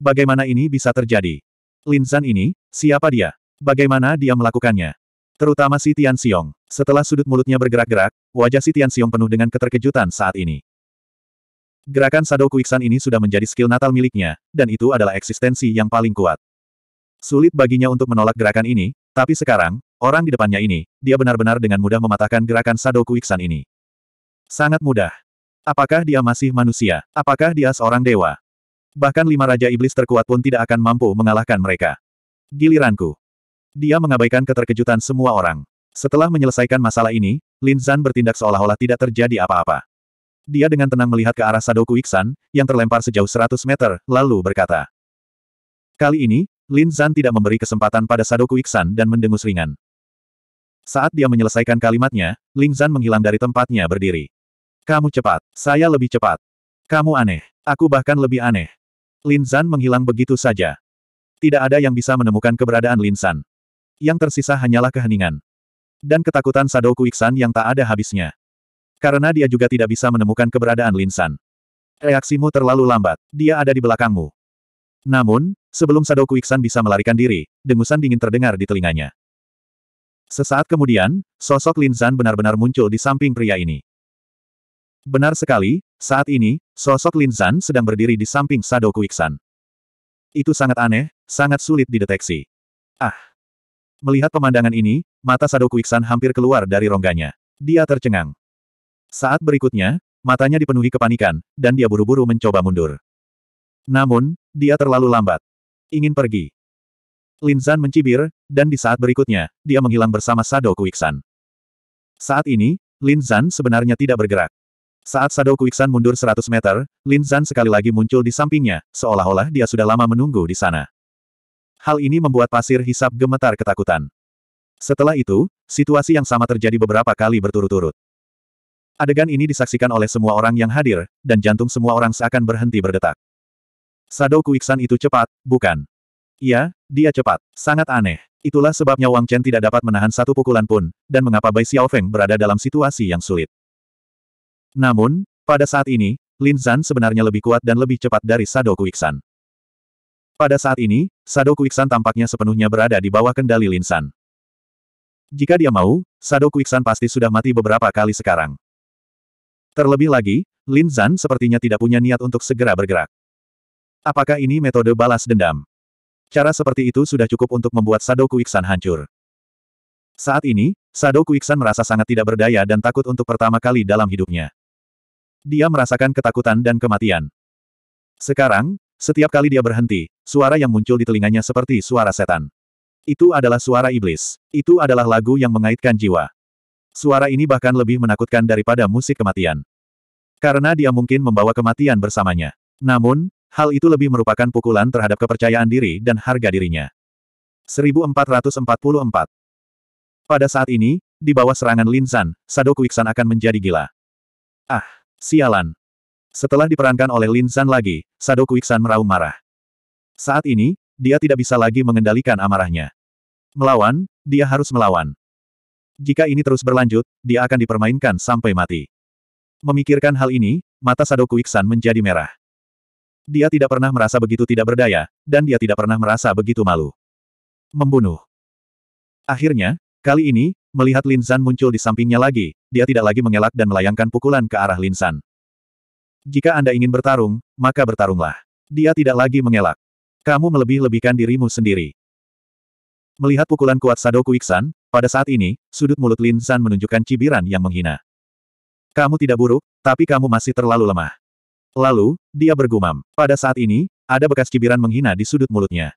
Bagaimana ini bisa terjadi? Lin Zan ini, siapa dia? Bagaimana dia melakukannya? Terutama si Tian Xiong. Setelah sudut mulutnya bergerak-gerak, wajah si Tian Xiong penuh dengan keterkejutan saat ini. Gerakan Shadow Kuiksan ini sudah menjadi skill natal miliknya, dan itu adalah eksistensi yang paling kuat. Sulit baginya untuk menolak gerakan ini, tapi sekarang, orang di depannya ini, dia benar-benar dengan mudah mematahkan gerakan Shadow Kuiksan ini. Sangat mudah. Apakah dia masih manusia? Apakah dia seorang dewa? Bahkan lima raja iblis terkuat pun tidak akan mampu mengalahkan mereka. Giliranku. Dia mengabaikan keterkejutan semua orang. Setelah menyelesaikan masalah ini, Lin Zan bertindak seolah-olah tidak terjadi apa-apa. Dia dengan tenang melihat ke arah Sadoku Iksan, yang terlempar sejauh 100 meter, lalu berkata. Kali ini, Lin Zan tidak memberi kesempatan pada Sadoku Iksan dan mendengus ringan. Saat dia menyelesaikan kalimatnya, Lin Zan menghilang dari tempatnya berdiri. Kamu cepat, saya lebih cepat. Kamu aneh, aku bahkan lebih aneh. Lin Zan menghilang begitu saja. Tidak ada yang bisa menemukan keberadaan Lin Zan. Yang tersisa hanyalah keheningan. Dan ketakutan Sadoku Iksan yang tak ada habisnya. Karena dia juga tidak bisa menemukan keberadaan Linsan. Reaksimu terlalu lambat. Dia ada di belakangmu. Namun, sebelum Sadoku Iksan bisa melarikan diri, dengusan dingin terdengar di telinganya. Sesaat kemudian, sosok Linsan benar-benar muncul di samping pria ini. Benar sekali, saat ini, sosok Linsan sedang berdiri di samping Sadoku Iksan. Itu sangat aneh, sangat sulit dideteksi. Ah! Melihat pemandangan ini, mata Sadoku Iksan hampir keluar dari rongganya. Dia tercengang. Saat berikutnya, matanya dipenuhi kepanikan, dan dia buru-buru mencoba mundur. Namun, dia terlalu lambat. Ingin pergi. Lin Zan mencibir, dan di saat berikutnya, dia menghilang bersama Sado Kuiksan. Saat ini, Lin Zan sebenarnya tidak bergerak. Saat Sado Kuiksan mundur 100 meter, Lin Zan sekali lagi muncul di sampingnya, seolah-olah dia sudah lama menunggu di sana. Hal ini membuat pasir hisap gemetar ketakutan. Setelah itu, situasi yang sama terjadi beberapa kali berturut-turut. Adegan ini disaksikan oleh semua orang yang hadir, dan jantung semua orang seakan berhenti berdetak. Sado Kuiksan itu cepat, bukan? Iya, dia cepat. Sangat aneh. Itulah sebabnya Wang Chen tidak dapat menahan satu pukulan pun, dan mengapa Bai Xiaofeng berada dalam situasi yang sulit. Namun, pada saat ini, Lin Zhan sebenarnya lebih kuat dan lebih cepat dari Sado Kuiksan. Pada saat ini, Sado Kuiksan tampaknya sepenuhnya berada di bawah kendali Lin Zhan. Jika dia mau, Sado Kuiksan pasti sudah mati beberapa kali sekarang. Terlebih lagi, Lin Zan sepertinya tidak punya niat untuk segera bergerak. Apakah ini metode balas dendam? Cara seperti itu sudah cukup untuk membuat Sado Kuiksan hancur. Saat ini, Sado Kuiksan merasa sangat tidak berdaya dan takut untuk pertama kali dalam hidupnya. Dia merasakan ketakutan dan kematian. Sekarang, setiap kali dia berhenti, suara yang muncul di telinganya seperti suara setan. Itu adalah suara iblis. Itu adalah lagu yang mengaitkan jiwa. Suara ini bahkan lebih menakutkan daripada musik kematian. Karena dia mungkin membawa kematian bersamanya. Namun, hal itu lebih merupakan pukulan terhadap kepercayaan diri dan harga dirinya. 1444 Pada saat ini, di bawah serangan Linsan, Sado Kuiksan akan menjadi gila. Ah, sialan. Setelah diperankan oleh Linsan lagi, Sado Kuiksan meraung marah. Saat ini, dia tidak bisa lagi mengendalikan amarahnya. Melawan, dia harus melawan. Jika ini terus berlanjut, dia akan dipermainkan sampai mati. Memikirkan hal ini, mata Sadoku Iksan menjadi merah. Dia tidak pernah merasa begitu tidak berdaya, dan dia tidak pernah merasa begitu malu. Membunuh. Akhirnya, kali ini, melihat Lin Linzan muncul di sampingnya lagi, dia tidak lagi mengelak dan melayangkan pukulan ke arah Lin Linzan. Jika Anda ingin bertarung, maka bertarunglah. Dia tidak lagi mengelak. Kamu melebih-lebihkan dirimu sendiri. Melihat pukulan kuat Sado Kuiksan, pada saat ini, sudut mulut Lin San menunjukkan cibiran yang menghina. Kamu tidak buruk, tapi kamu masih terlalu lemah. Lalu, dia bergumam. Pada saat ini, ada bekas cibiran menghina di sudut mulutnya.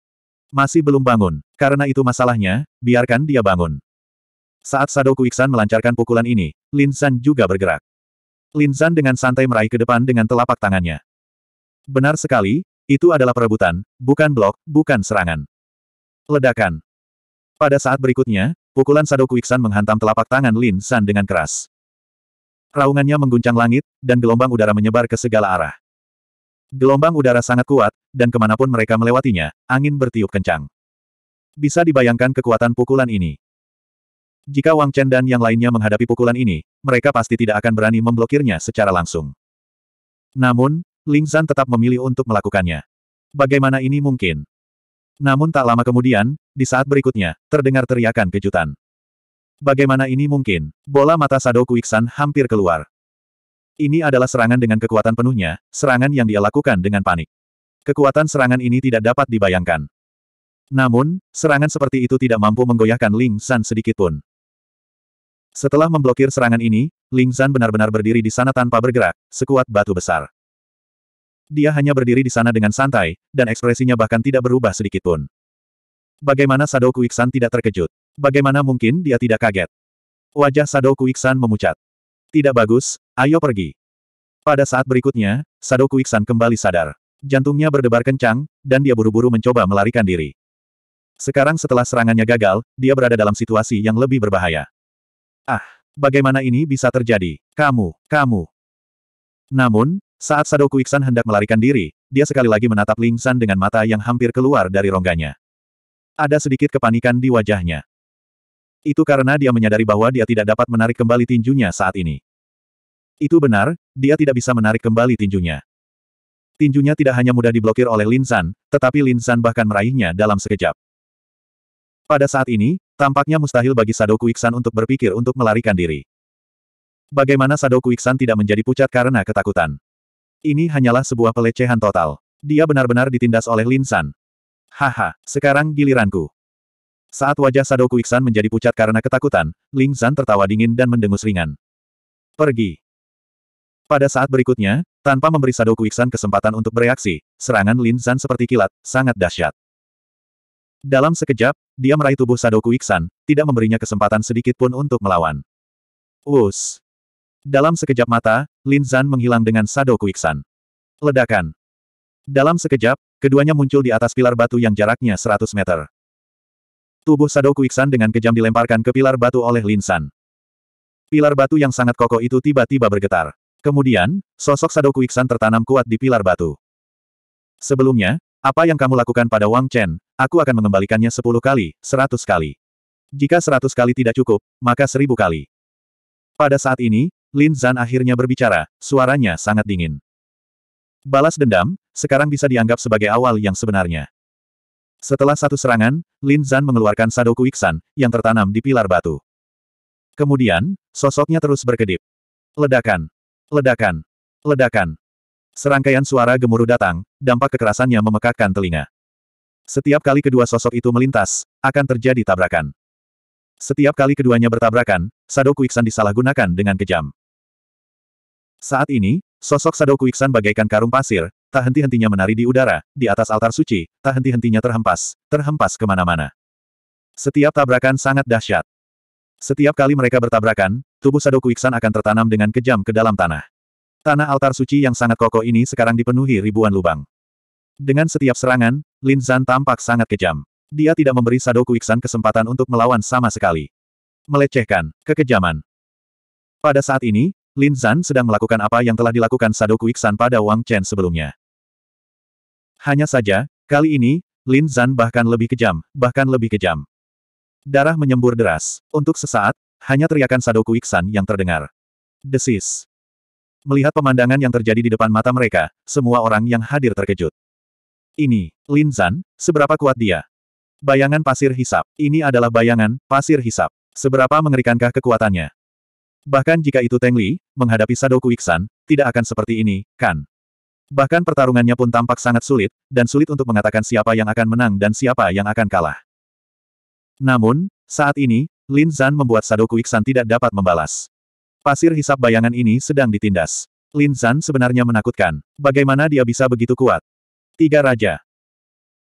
Masih belum bangun. Karena itu masalahnya, biarkan dia bangun. Saat Sado Kuiksan melancarkan pukulan ini, Lin San juga bergerak. Lin San dengan santai meraih ke depan dengan telapak tangannya. Benar sekali, itu adalah perebutan, bukan blok, bukan serangan. Ledakan. Pada saat berikutnya, pukulan Sado Kuiksan menghantam telapak tangan Lin San dengan keras. Raungannya mengguncang langit, dan gelombang udara menyebar ke segala arah. Gelombang udara sangat kuat, dan kemanapun mereka melewatinya, angin bertiup kencang. Bisa dibayangkan kekuatan pukulan ini. Jika Wang Chen dan yang lainnya menghadapi pukulan ini, mereka pasti tidak akan berani memblokirnya secara langsung. Namun, Ling San tetap memilih untuk melakukannya. Bagaimana ini mungkin? Namun tak lama kemudian, di saat berikutnya, terdengar teriakan kejutan. Bagaimana ini mungkin? Bola mata Sado Kuiksan hampir keluar. Ini adalah serangan dengan kekuatan penuhnya, serangan yang dia lakukan dengan panik. Kekuatan serangan ini tidak dapat dibayangkan. Namun, serangan seperti itu tidak mampu menggoyahkan Ling San sedikitpun. Setelah memblokir serangan ini, Ling San benar-benar berdiri di sana tanpa bergerak, sekuat batu besar dia hanya berdiri di sana dengan santai, dan ekspresinya bahkan tidak berubah sedikit pun. Bagaimana Sadou Kuiksan tidak terkejut? Bagaimana mungkin dia tidak kaget? Wajah Sadou Kuiksan memucat. Tidak bagus, ayo pergi. Pada saat berikutnya, Sadou Kuiksan kembali sadar. Jantungnya berdebar kencang, dan dia buru-buru mencoba melarikan diri. Sekarang setelah serangannya gagal, dia berada dalam situasi yang lebih berbahaya. Ah, bagaimana ini bisa terjadi? Kamu, kamu. Namun, saat Sado Kuiksan hendak melarikan diri, dia sekali lagi menatap Ling San dengan mata yang hampir keluar dari rongganya. Ada sedikit kepanikan di wajahnya. Itu karena dia menyadari bahwa dia tidak dapat menarik kembali tinjunya saat ini. Itu benar, dia tidak bisa menarik kembali tinjunya. Tinjunya tidak hanya mudah diblokir oleh Lin San, tetapi Lin San bahkan meraihnya dalam sekejap. Pada saat ini, tampaknya mustahil bagi Sado Kuiksan untuk berpikir untuk melarikan diri. Bagaimana Sado Kuiksan tidak menjadi pucat karena ketakutan? Ini hanyalah sebuah pelecehan total. Dia benar-benar ditindas oleh Lin San. Haha, sekarang giliranku. Saat wajah Sadoku Iksan menjadi pucat karena ketakutan, Ling San tertawa dingin dan mendengus ringan. Pergi. Pada saat berikutnya, tanpa memberi Sadoku Iksan kesempatan untuk bereaksi, serangan Lin San seperti kilat, sangat dahsyat. Dalam sekejap, dia meraih tubuh Sadoku Iksan, tidak memberinya kesempatan sedikit pun untuk melawan. Us. Dalam sekejap mata, Lin Zan menghilang dengan Sado Kuiksan. Ledakan. Dalam sekejap, keduanya muncul di atas pilar batu yang jaraknya 100 meter. Tubuh Sado Kuiksan dengan kejam dilemparkan ke pilar batu oleh Lin Zan. Pilar batu yang sangat kokoh itu tiba-tiba bergetar. Kemudian, sosok Sado Kuiksan tertanam kuat di pilar batu. Sebelumnya, apa yang kamu lakukan pada Wang Chen, aku akan mengembalikannya 10 kali, 100 kali. Jika 100 kali tidak cukup, maka 1000 kali. Pada saat ini, Lin Zan akhirnya berbicara, suaranya sangat dingin. Balas dendam, sekarang bisa dianggap sebagai awal yang sebenarnya. Setelah satu serangan, Lin Zan mengeluarkan Sadoku Iksan, yang tertanam di pilar batu. Kemudian, sosoknya terus berkedip. Ledakan! Ledakan! Ledakan! Serangkaian suara gemuruh datang, dampak kekerasannya memekakkan telinga. Setiap kali kedua sosok itu melintas, akan terjadi tabrakan. Setiap kali keduanya bertabrakan, Sadoku Iksan disalahgunakan dengan kejam. Saat ini, sosok Sado Kuiksan bagaikan karung pasir, tak henti-hentinya menari di udara, di atas altar suci, tak henti-hentinya terhempas, terhempas kemana-mana. Setiap tabrakan sangat dahsyat. Setiap kali mereka bertabrakan, tubuh Sado Kuiksan akan tertanam dengan kejam ke dalam tanah. Tanah altar suci yang sangat kokoh ini sekarang dipenuhi ribuan lubang. Dengan setiap serangan, Lin Zan tampak sangat kejam. Dia tidak memberi Sado Kuiksan kesempatan untuk melawan sama sekali. Melecehkan, kekejaman. Pada saat ini, Lin Zan sedang melakukan apa yang telah dilakukan Sado Kuiksan pada Wang Chen sebelumnya. Hanya saja, kali ini, Lin Zan bahkan lebih kejam, bahkan lebih kejam. Darah menyembur deras. Untuk sesaat, hanya teriakan Sado Kuiksan yang terdengar. Desis. Melihat pemandangan yang terjadi di depan mata mereka, semua orang yang hadir terkejut. Ini, Lin Zan, seberapa kuat dia? Bayangan pasir hisap. Ini adalah bayangan, pasir hisap. Seberapa mengerikankah kekuatannya? Bahkan jika itu Teng Li, menghadapi Sadoku Iksan, tidak akan seperti ini, kan? Bahkan pertarungannya pun tampak sangat sulit, dan sulit untuk mengatakan siapa yang akan menang dan siapa yang akan kalah. Namun, saat ini, Lin Zan membuat Sadoku Iksan tidak dapat membalas. Pasir hisap bayangan ini sedang ditindas. Lin Zan sebenarnya menakutkan. Bagaimana dia bisa begitu kuat? Tiga Raja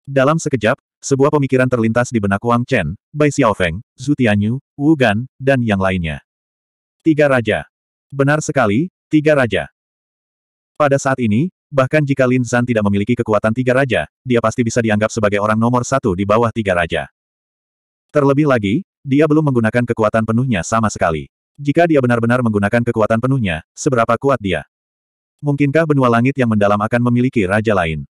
Dalam sekejap, sebuah pemikiran terlintas di benak Wang Chen, Bai Xiaofeng, Zhu Tianyu, Wu Gan, dan yang lainnya. Tiga Raja. Benar sekali, Tiga Raja. Pada saat ini, bahkan jika Lin Zan tidak memiliki kekuatan Tiga Raja, dia pasti bisa dianggap sebagai orang nomor satu di bawah Tiga Raja. Terlebih lagi, dia belum menggunakan kekuatan penuhnya sama sekali. Jika dia benar-benar menggunakan kekuatan penuhnya, seberapa kuat dia? Mungkinkah benua langit yang mendalam akan memiliki raja lain?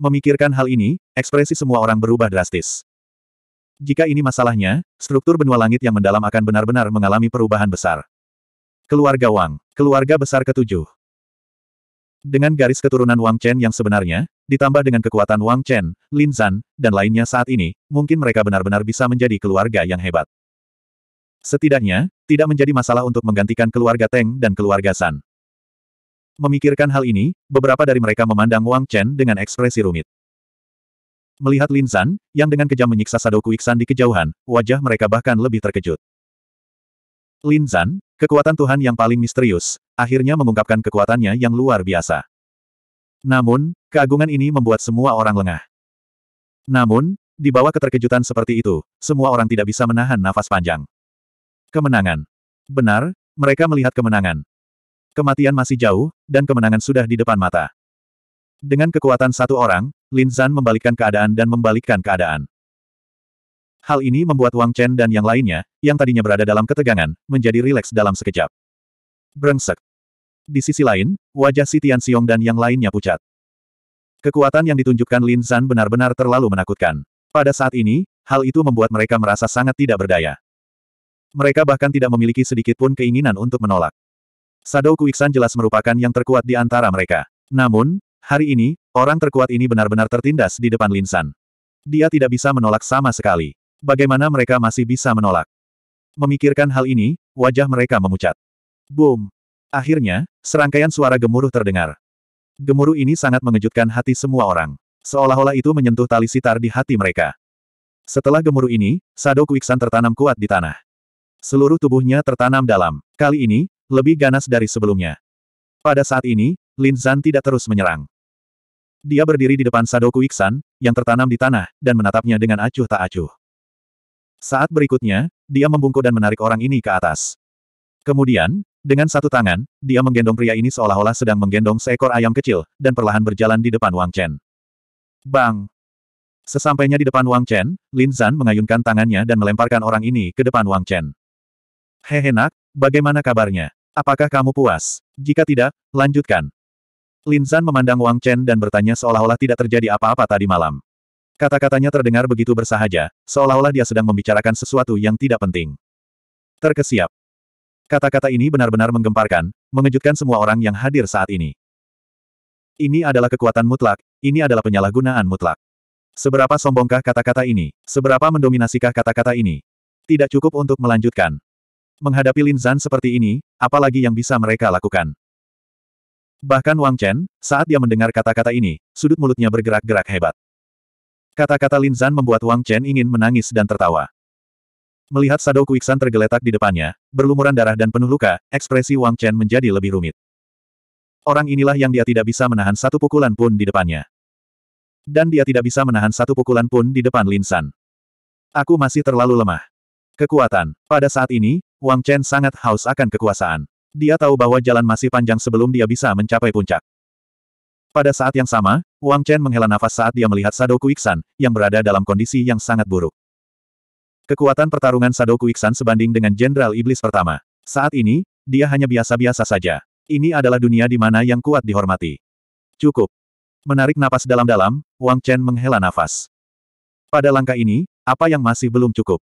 Memikirkan hal ini, ekspresi semua orang berubah drastis. Jika ini masalahnya, struktur benua langit yang mendalam akan benar-benar mengalami perubahan besar. Keluarga Wang, keluarga besar ketujuh. Dengan garis keturunan Wang Chen yang sebenarnya, ditambah dengan kekuatan Wang Chen, Lin Zan, dan lainnya saat ini, mungkin mereka benar-benar bisa menjadi keluarga yang hebat. Setidaknya, tidak menjadi masalah untuk menggantikan keluarga Teng dan keluarga San. Memikirkan hal ini, beberapa dari mereka memandang Wang Chen dengan ekspresi rumit. Melihat Lin Zan, yang dengan kejam menyiksa Sadoku Iksan di kejauhan, wajah mereka bahkan lebih terkejut. Lin Zan, Kekuatan Tuhan yang paling misterius, akhirnya mengungkapkan kekuatannya yang luar biasa. Namun, keagungan ini membuat semua orang lengah. Namun, di bawah keterkejutan seperti itu, semua orang tidak bisa menahan nafas panjang. Kemenangan. Benar, mereka melihat kemenangan. Kematian masih jauh, dan kemenangan sudah di depan mata. Dengan kekuatan satu orang, Lin Zan membalikkan keadaan dan membalikkan keadaan. Hal ini membuat Wang Chen dan yang lainnya, yang tadinya berada dalam ketegangan, menjadi rileks dalam sekejap. Brengsek. Di sisi lain, wajah Si Tian Xiong dan yang lainnya pucat. Kekuatan yang ditunjukkan Lin Zan benar-benar terlalu menakutkan. Pada saat ini, hal itu membuat mereka merasa sangat tidak berdaya. Mereka bahkan tidak memiliki sedikit pun keinginan untuk menolak. Sadou Kuiksan jelas merupakan yang terkuat di antara mereka. Namun, hari ini, orang terkuat ini benar-benar tertindas di depan Lin San. Dia tidak bisa menolak sama sekali bagaimana mereka masih bisa menolak? Memikirkan hal ini, wajah mereka memucat. Boom! Akhirnya, serangkaian suara gemuruh terdengar. Gemuruh ini sangat mengejutkan hati semua orang. Seolah-olah itu menyentuh tali sitar di hati mereka. Setelah gemuruh ini, Sado Kuiksan tertanam kuat di tanah. Seluruh tubuhnya tertanam dalam. Kali ini, lebih ganas dari sebelumnya. Pada saat ini, Lin Zan tidak terus menyerang. Dia berdiri di depan Sadoku Iksan, yang tertanam di tanah, dan menatapnya dengan acuh tak acuh. Saat berikutnya, dia membungkuk dan menarik orang ini ke atas. Kemudian, dengan satu tangan, dia menggendong pria ini seolah-olah sedang menggendong seekor ayam kecil, dan perlahan berjalan di depan Wang Chen. Bang! Sesampainya di depan Wang Chen, Lin Zan mengayunkan tangannya dan melemparkan orang ini ke depan Wang Chen. Hehe nak, bagaimana kabarnya? Apakah kamu puas? Jika tidak, lanjutkan. Lin Zan memandang Wang Chen dan bertanya seolah-olah tidak terjadi apa-apa tadi malam. Kata-katanya terdengar begitu bersahaja, seolah-olah dia sedang membicarakan sesuatu yang tidak penting. Terkesiap. Kata-kata ini benar-benar menggemparkan, mengejutkan semua orang yang hadir saat ini. Ini adalah kekuatan mutlak, ini adalah penyalahgunaan mutlak. Seberapa sombongkah kata-kata ini? Seberapa mendominasikah kata-kata ini? Tidak cukup untuk melanjutkan. Menghadapi Lin Zhan seperti ini, apalagi yang bisa mereka lakukan? Bahkan Wang Chen, saat dia mendengar kata-kata ini, sudut mulutnya bergerak-gerak hebat. Kata-kata Lin Zan membuat Wang Chen ingin menangis dan tertawa. Melihat Sado Kuiksan tergeletak di depannya, berlumuran darah dan penuh luka, ekspresi Wang Chen menjadi lebih rumit. Orang inilah yang dia tidak bisa menahan satu pukulan pun di depannya. Dan dia tidak bisa menahan satu pukulan pun di depan Lin San. Aku masih terlalu lemah. Kekuatan. Pada saat ini, Wang Chen sangat haus akan kekuasaan. Dia tahu bahwa jalan masih panjang sebelum dia bisa mencapai puncak. Pada saat yang sama, Wang Chen menghela nafas saat dia melihat Sadoku Iksan, yang berada dalam kondisi yang sangat buruk. Kekuatan pertarungan Sadoku Iksan sebanding dengan Jenderal Iblis pertama. Saat ini, dia hanya biasa-biasa saja. Ini adalah dunia di mana yang kuat dihormati. Cukup. Menarik napas dalam-dalam, Wang Chen menghela nafas. Pada langkah ini, apa yang masih belum cukup?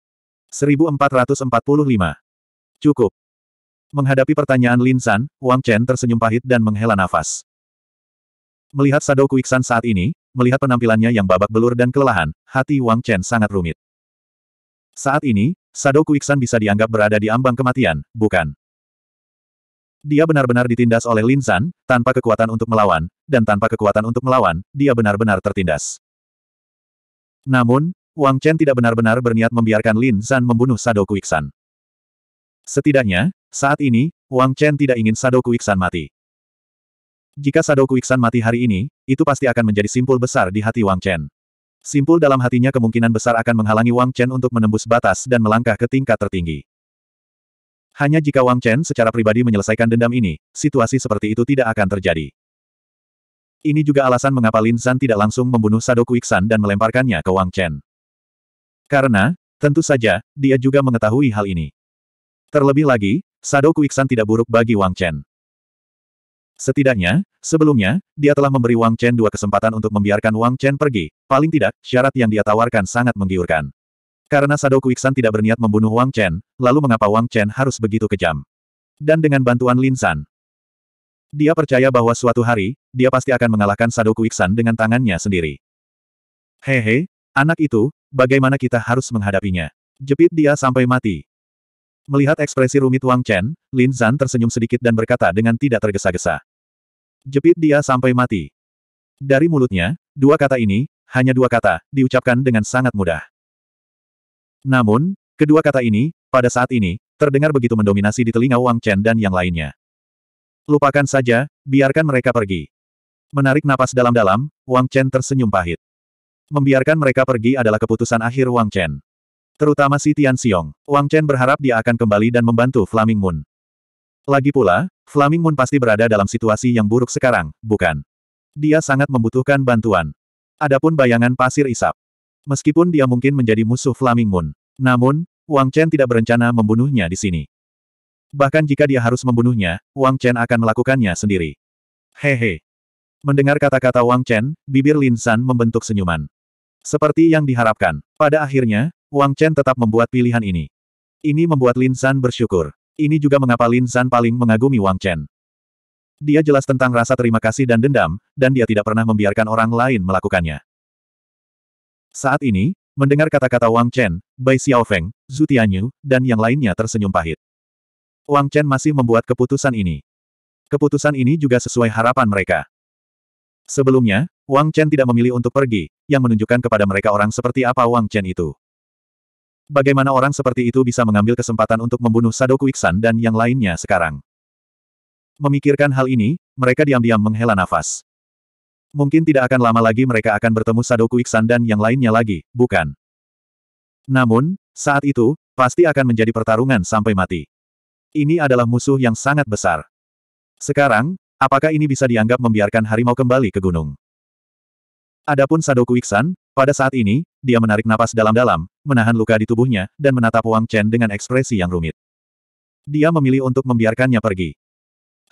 1445. Cukup. Menghadapi pertanyaan Lin San, Wang Chen tersenyum pahit dan menghela nafas. Melihat Sado Kuiksan saat ini, melihat penampilannya yang babak belur dan kelelahan, hati Wang Chen sangat rumit. Saat ini, Sado Kuiksan bisa dianggap berada di ambang kematian, bukan? Dia benar-benar ditindas oleh Lin Zan, tanpa kekuatan untuk melawan, dan tanpa kekuatan untuk melawan, dia benar-benar tertindas. Namun, Wang Chen tidak benar-benar berniat membiarkan Lin Zan membunuh Sado Kuiksan. Setidaknya, saat ini, Wang Chen tidak ingin Sado Kuiksan mati. Jika Sado Kuiksan mati hari ini, itu pasti akan menjadi simpul besar di hati Wang Chen. Simpul dalam hatinya kemungkinan besar akan menghalangi Wang Chen untuk menembus batas dan melangkah ke tingkat tertinggi. Hanya jika Wang Chen secara pribadi menyelesaikan dendam ini, situasi seperti itu tidak akan terjadi. Ini juga alasan mengapa Lin San tidak langsung membunuh Sadoku Iksan dan melemparkannya ke Wang Chen. Karena, tentu saja, dia juga mengetahui hal ini. Terlebih lagi, Sadoku Iksan tidak buruk bagi Wang Chen. Setidaknya, sebelumnya, dia telah memberi Wang Chen dua kesempatan untuk membiarkan Wang Chen pergi, paling tidak, syarat yang dia tawarkan sangat menggiurkan. Karena Sado Kuiksan tidak berniat membunuh Wang Chen, lalu mengapa Wang Chen harus begitu kejam? Dan dengan bantuan Lin San, dia percaya bahwa suatu hari, dia pasti akan mengalahkan Sadoku Iksan dengan tangannya sendiri. Hehe, anak itu, bagaimana kita harus menghadapinya? Jepit dia sampai mati. Melihat ekspresi rumit Wang Chen, Lin Zan tersenyum sedikit dan berkata dengan tidak tergesa-gesa. Jepit dia sampai mati. Dari mulutnya, dua kata ini, hanya dua kata, diucapkan dengan sangat mudah. Namun, kedua kata ini, pada saat ini, terdengar begitu mendominasi di telinga Wang Chen dan yang lainnya. Lupakan saja, biarkan mereka pergi. Menarik napas dalam-dalam, Wang Chen tersenyum pahit. Membiarkan mereka pergi adalah keputusan akhir Wang Chen. Terutama si Tian Xiong, Wang Chen berharap dia akan kembali dan membantu Flaming Moon. Lagi pula, Flaming Moon pasti berada dalam situasi yang buruk sekarang, bukan? Dia sangat membutuhkan bantuan. Adapun bayangan pasir isap. Meskipun dia mungkin menjadi musuh Flaming Moon, namun, Wang Chen tidak berencana membunuhnya di sini. Bahkan jika dia harus membunuhnya, Wang Chen akan melakukannya sendiri. Hehe. Mendengar kata-kata Wang Chen, bibir Lin San membentuk senyuman. Seperti yang diharapkan, pada akhirnya, Wang Chen tetap membuat pilihan ini. Ini membuat Lin San bersyukur. Ini juga mengapa Lin Zan paling mengagumi Wang Chen. Dia jelas tentang rasa terima kasih dan dendam, dan dia tidak pernah membiarkan orang lain melakukannya. Saat ini, mendengar kata-kata Wang Chen, Bai Xiaofeng, Zhu Tianyu, dan yang lainnya tersenyum pahit. Wang Chen masih membuat keputusan ini. Keputusan ini juga sesuai harapan mereka. Sebelumnya, Wang Chen tidak memilih untuk pergi, yang menunjukkan kepada mereka orang seperti apa Wang Chen itu. Bagaimana orang seperti itu bisa mengambil kesempatan untuk membunuh Sadoku Iksan dan yang lainnya sekarang? Memikirkan hal ini, mereka diam-diam menghela nafas. Mungkin tidak akan lama lagi mereka akan bertemu Sadoku Iksan dan yang lainnya lagi, bukan? Namun, saat itu, pasti akan menjadi pertarungan sampai mati. Ini adalah musuh yang sangat besar. Sekarang, apakah ini bisa dianggap membiarkan harimau kembali ke gunung? Adapun Sadoku Iksan, pada saat ini, dia menarik napas dalam-dalam, menahan luka di tubuhnya, dan menatap Wang Chen dengan ekspresi yang rumit. Dia memilih untuk membiarkannya pergi.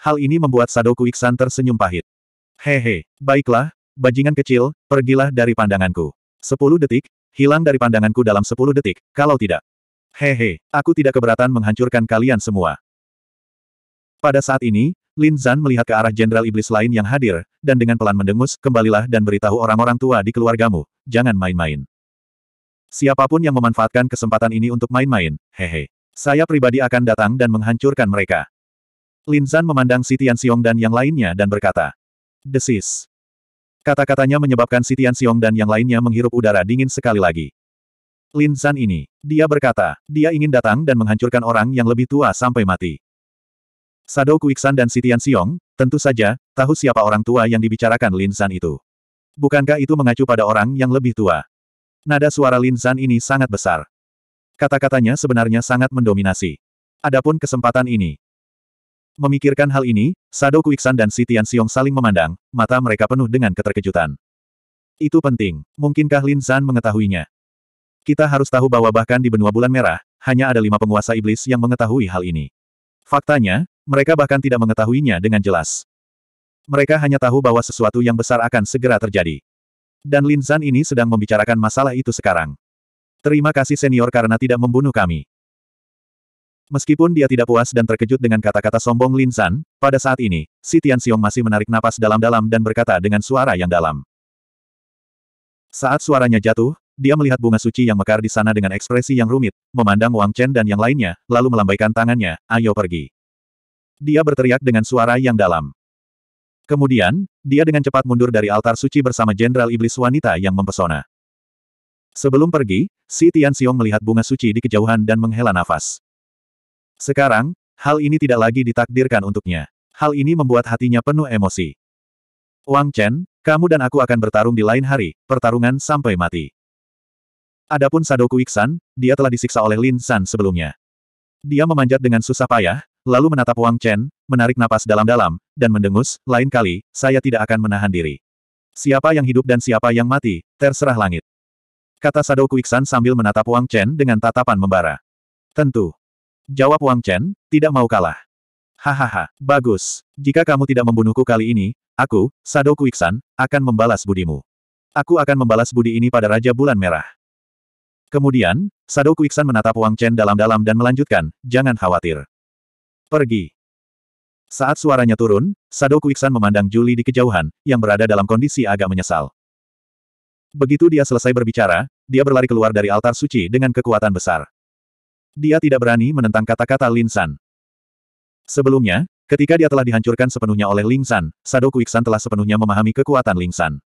Hal ini membuat Sadoku Iksan tersenyum pahit. Hehe, baiklah, bajingan kecil, pergilah dari pandanganku. Sepuluh detik, hilang dari pandanganku dalam sepuluh detik, kalau tidak. Hehe, aku tidak keberatan menghancurkan kalian semua. Pada saat ini, Lin Zan melihat ke arah Jenderal Iblis lain yang hadir, dan dengan pelan mendengus, kembalilah dan beritahu orang-orang tua di keluargamu, jangan main-main. Siapapun yang memanfaatkan kesempatan ini untuk main-main, hehe. Saya pribadi akan datang dan menghancurkan mereka. Lin Zan memandang si Tian Xiong dan yang lainnya dan berkata. Desis. Kata-katanya menyebabkan si Tian Xiong dan yang lainnya menghirup udara dingin sekali lagi. Lin Zan ini. Dia berkata, dia ingin datang dan menghancurkan orang yang lebih tua sampai mati. Sado Kuiksan dan si Tian Xiong, tentu saja, tahu siapa orang tua yang dibicarakan Lin Zan itu. Bukankah itu mengacu pada orang yang lebih tua? Nada suara Lin Zan ini sangat besar. Kata-katanya sebenarnya sangat mendominasi. Adapun kesempatan ini. Memikirkan hal ini, Sado Kuiksan dan Si Tian Xiong saling memandang, mata mereka penuh dengan keterkejutan. Itu penting. Mungkinkah Lin Zan mengetahuinya? Kita harus tahu bahwa bahkan di benua bulan merah, hanya ada lima penguasa iblis yang mengetahui hal ini. Faktanya, mereka bahkan tidak mengetahuinya dengan jelas. Mereka hanya tahu bahwa sesuatu yang besar akan segera terjadi. Dan Lin Zan ini sedang membicarakan masalah itu sekarang. Terima kasih senior karena tidak membunuh kami. Meskipun dia tidak puas dan terkejut dengan kata-kata sombong Lin Zan, pada saat ini, si Tian Xiong masih menarik napas dalam-dalam dan berkata dengan suara yang dalam. Saat suaranya jatuh, dia melihat bunga suci yang mekar di sana dengan ekspresi yang rumit, memandang Wang Chen dan yang lainnya, lalu melambaikan tangannya, ayo pergi. Dia berteriak dengan suara yang dalam. Kemudian, dia dengan cepat mundur dari altar suci bersama Jenderal Iblis Wanita yang mempesona. Sebelum pergi, Si Tian Xiong melihat bunga suci di kejauhan dan menghela nafas. Sekarang, hal ini tidak lagi ditakdirkan untuknya. Hal ini membuat hatinya penuh emosi. Wang Chen, kamu dan aku akan bertarung di lain hari, pertarungan sampai mati. Adapun Sadoku Iksan, dia telah disiksa oleh Lin San sebelumnya. Dia memanjat dengan susah payah, lalu menatap Wang Chen, menarik napas dalam-dalam, dan mendengus, lain kali, saya tidak akan menahan diri. Siapa yang hidup dan siapa yang mati, terserah langit. Kata Sado Kuiksan sambil menatap Wang Chen dengan tatapan membara. Tentu. Jawab Wang Chen, tidak mau kalah. Hahaha, bagus. Jika kamu tidak membunuhku kali ini, aku, Sado Kuiksan, akan membalas budimu. Aku akan membalas budi ini pada Raja Bulan Merah. Kemudian, Sado Kuiksan menatap Wang Chen dalam-dalam dan melanjutkan, jangan khawatir. Pergi. Saat suaranya turun, Sado Kuiksan memandang Juli di kejauhan, yang berada dalam kondisi agak menyesal. Begitu dia selesai berbicara, dia berlari keluar dari altar suci dengan kekuatan besar. Dia tidak berani menentang kata-kata Lin San. Sebelumnya, ketika dia telah dihancurkan sepenuhnya oleh Lin San, Sado Kuiksan telah sepenuhnya memahami kekuatan Lin San.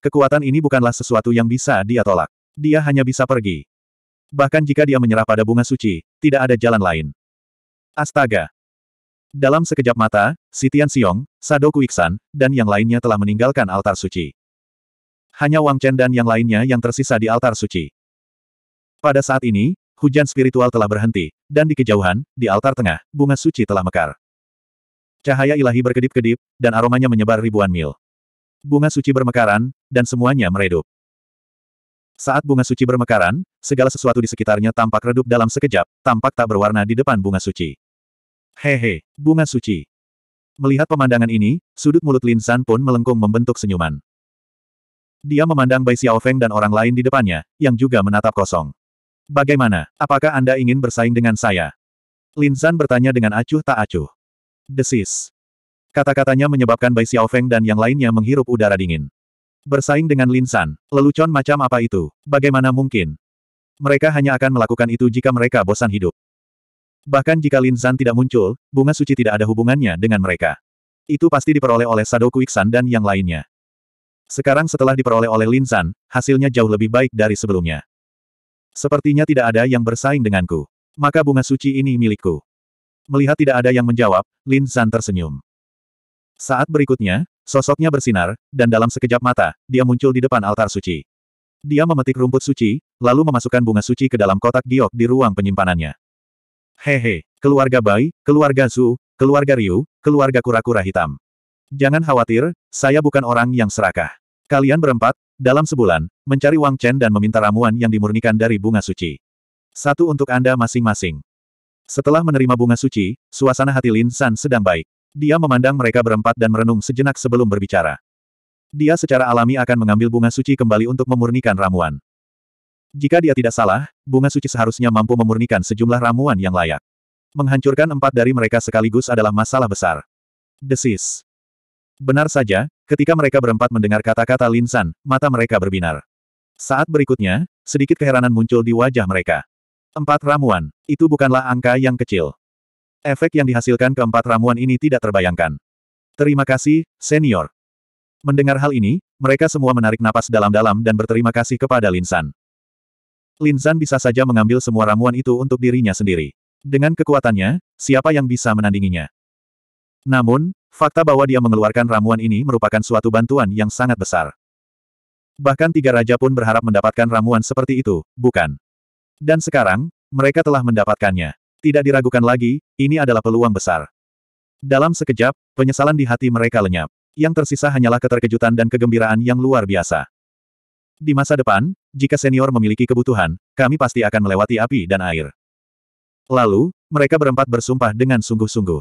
Kekuatan ini bukanlah sesuatu yang bisa dia tolak. Dia hanya bisa pergi. Bahkan jika dia menyerah pada bunga suci, tidak ada jalan lain. Astaga! Dalam sekejap mata, Sitian Siong, Sadoku Sado dan yang lainnya telah meninggalkan altar suci. Hanya Wang Chen dan yang lainnya yang tersisa di altar suci. Pada saat ini, hujan spiritual telah berhenti, dan di kejauhan, di altar tengah, bunga suci telah mekar. Cahaya ilahi berkedip-kedip, dan aromanya menyebar ribuan mil. Bunga suci bermekaran, dan semuanya meredup. Saat bunga suci bermekaran, segala sesuatu di sekitarnya tampak redup dalam sekejap, tampak tak berwarna di depan bunga suci. Hehe, bunga suci. Melihat pemandangan ini, sudut mulut Lin San pun melengkung membentuk senyuman. Dia memandang Bai Xiaofeng dan orang lain di depannya, yang juga menatap kosong. Bagaimana, apakah Anda ingin bersaing dengan saya? Lin San bertanya dengan acuh tak acuh. Desis. Kata-katanya menyebabkan Bai Xiaofeng dan yang lainnya menghirup udara dingin. Bersaing dengan Lin San, lelucon macam apa itu? Bagaimana mungkin? Mereka hanya akan melakukan itu jika mereka bosan hidup. Bahkan jika Lin Zan tidak muncul, bunga suci tidak ada hubungannya dengan mereka. Itu pasti diperoleh oleh Sadoku Iksan dan yang lainnya. Sekarang setelah diperoleh oleh Lin Zan, hasilnya jauh lebih baik dari sebelumnya. Sepertinya tidak ada yang bersaing denganku. Maka bunga suci ini milikku. Melihat tidak ada yang menjawab, Lin Zan tersenyum. Saat berikutnya, Sosoknya bersinar, dan dalam sekejap mata, dia muncul di depan altar suci. Dia memetik rumput suci, lalu memasukkan bunga suci ke dalam kotak giok di ruang penyimpanannya. Hehe, keluarga Bai, keluarga Zhu, keluarga Ryu, keluarga kura-kura hitam. Jangan khawatir, saya bukan orang yang serakah. Kalian berempat, dalam sebulan, mencari Wang Chen dan meminta ramuan yang dimurnikan dari bunga suci. Satu untuk Anda masing-masing. Setelah menerima bunga suci, suasana hati Lin San sedang baik. Dia memandang mereka berempat dan merenung sejenak sebelum berbicara. Dia secara alami akan mengambil bunga suci kembali untuk memurnikan ramuan. Jika dia tidak salah, bunga suci seharusnya mampu memurnikan sejumlah ramuan yang layak. Menghancurkan empat dari mereka sekaligus adalah masalah besar. Desis. Benar saja, ketika mereka berempat mendengar kata-kata Linsan, mata mereka berbinar. Saat berikutnya, sedikit keheranan muncul di wajah mereka. Empat ramuan, itu bukanlah angka yang kecil. Efek yang dihasilkan keempat ramuan ini tidak terbayangkan. Terima kasih, senior. Mendengar hal ini, mereka semua menarik napas dalam-dalam dan berterima kasih kepada Linsan. Lin Zan bisa saja mengambil semua ramuan itu untuk dirinya sendiri. Dengan kekuatannya, siapa yang bisa menandinginya? Namun, fakta bahwa dia mengeluarkan ramuan ini merupakan suatu bantuan yang sangat besar. Bahkan tiga raja pun berharap mendapatkan ramuan seperti itu, bukan? Dan sekarang, mereka telah mendapatkannya. Tidak diragukan lagi, ini adalah peluang besar. Dalam sekejap, penyesalan di hati mereka lenyap. Yang tersisa hanyalah keterkejutan dan kegembiraan yang luar biasa. Di masa depan, jika senior memiliki kebutuhan, kami pasti akan melewati api dan air. Lalu, mereka berempat bersumpah dengan sungguh-sungguh.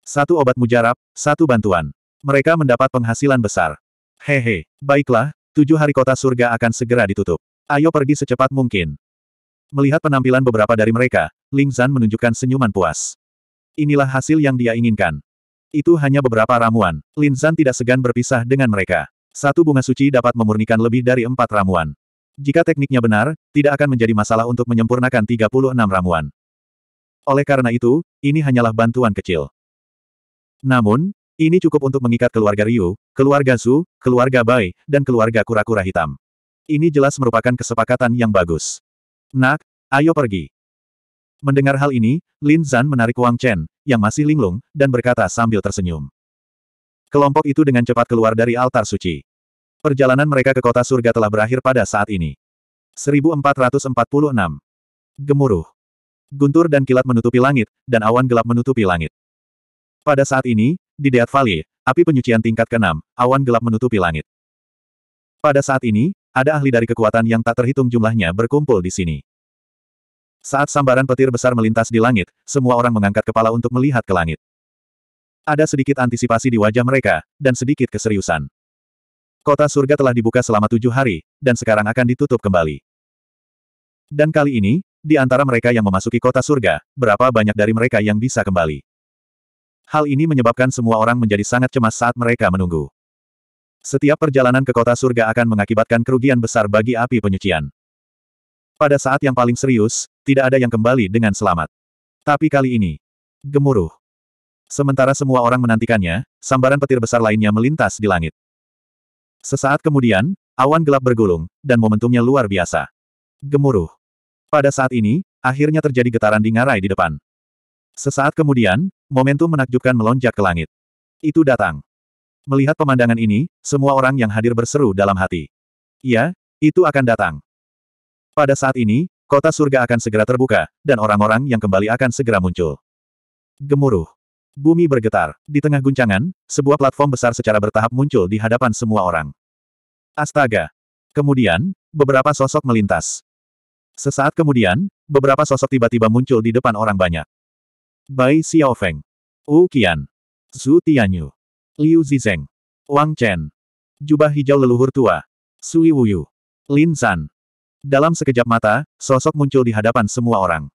Satu obat mujarab, satu bantuan. Mereka mendapat penghasilan besar. Hehe, baiklah, tujuh hari kota surga akan segera ditutup. Ayo pergi secepat mungkin. Melihat penampilan beberapa dari mereka, Ling Zan menunjukkan senyuman puas. Inilah hasil yang dia inginkan. Itu hanya beberapa ramuan. Lin Zan tidak segan berpisah dengan mereka. Satu bunga suci dapat memurnikan lebih dari empat ramuan. Jika tekniknya benar, tidak akan menjadi masalah untuk menyempurnakan 36 ramuan. Oleh karena itu, ini hanyalah bantuan kecil. Namun, ini cukup untuk mengikat keluarga Ryu, keluarga Su, keluarga Bai, dan keluarga kura-kura hitam. Ini jelas merupakan kesepakatan yang bagus. Nak, ayo pergi. Mendengar hal ini, Lin Zan menarik Wang Chen, yang masih linglung, dan berkata sambil tersenyum. Kelompok itu dengan cepat keluar dari altar suci. Perjalanan mereka ke kota surga telah berakhir pada saat ini. 1446. Gemuruh. Guntur dan kilat menutupi langit, dan awan gelap menutupi langit. Pada saat ini, di Deat Valley, api penyucian tingkat ke-6, awan gelap menutupi langit. Pada saat ini, ada ahli dari kekuatan yang tak terhitung jumlahnya berkumpul di sini. Saat sambaran petir besar melintas di langit, semua orang mengangkat kepala untuk melihat ke langit. Ada sedikit antisipasi di wajah mereka, dan sedikit keseriusan. Kota surga telah dibuka selama tujuh hari, dan sekarang akan ditutup kembali. Dan kali ini, di antara mereka yang memasuki kota surga, berapa banyak dari mereka yang bisa kembali. Hal ini menyebabkan semua orang menjadi sangat cemas saat mereka menunggu. Setiap perjalanan ke kota surga akan mengakibatkan kerugian besar bagi api penyucian. Pada saat yang paling serius, tidak ada yang kembali dengan selamat. Tapi kali ini, gemuruh. Sementara semua orang menantikannya, sambaran petir besar lainnya melintas di langit. Sesaat kemudian, awan gelap bergulung, dan momentumnya luar biasa. Gemuruh. Pada saat ini, akhirnya terjadi getaran di ngarai di depan. Sesaat kemudian, momentum menakjubkan melonjak ke langit. Itu datang. Melihat pemandangan ini, semua orang yang hadir berseru dalam hati. Ya, itu akan datang. Pada saat ini, kota surga akan segera terbuka, dan orang-orang yang kembali akan segera muncul. Gemuruh. Bumi bergetar. Di tengah guncangan, sebuah platform besar secara bertahap muncul di hadapan semua orang. Astaga! Kemudian, beberapa sosok melintas. Sesaat kemudian, beberapa sosok tiba-tiba muncul di depan orang banyak. Bai Xiaofeng. Wu Qian. Zhu Tianyu. Liu Zizeng. Wang Chen. Jubah hijau leluhur tua. Sui Wuyu. Lin San. Dalam sekejap mata, sosok muncul di hadapan semua orang.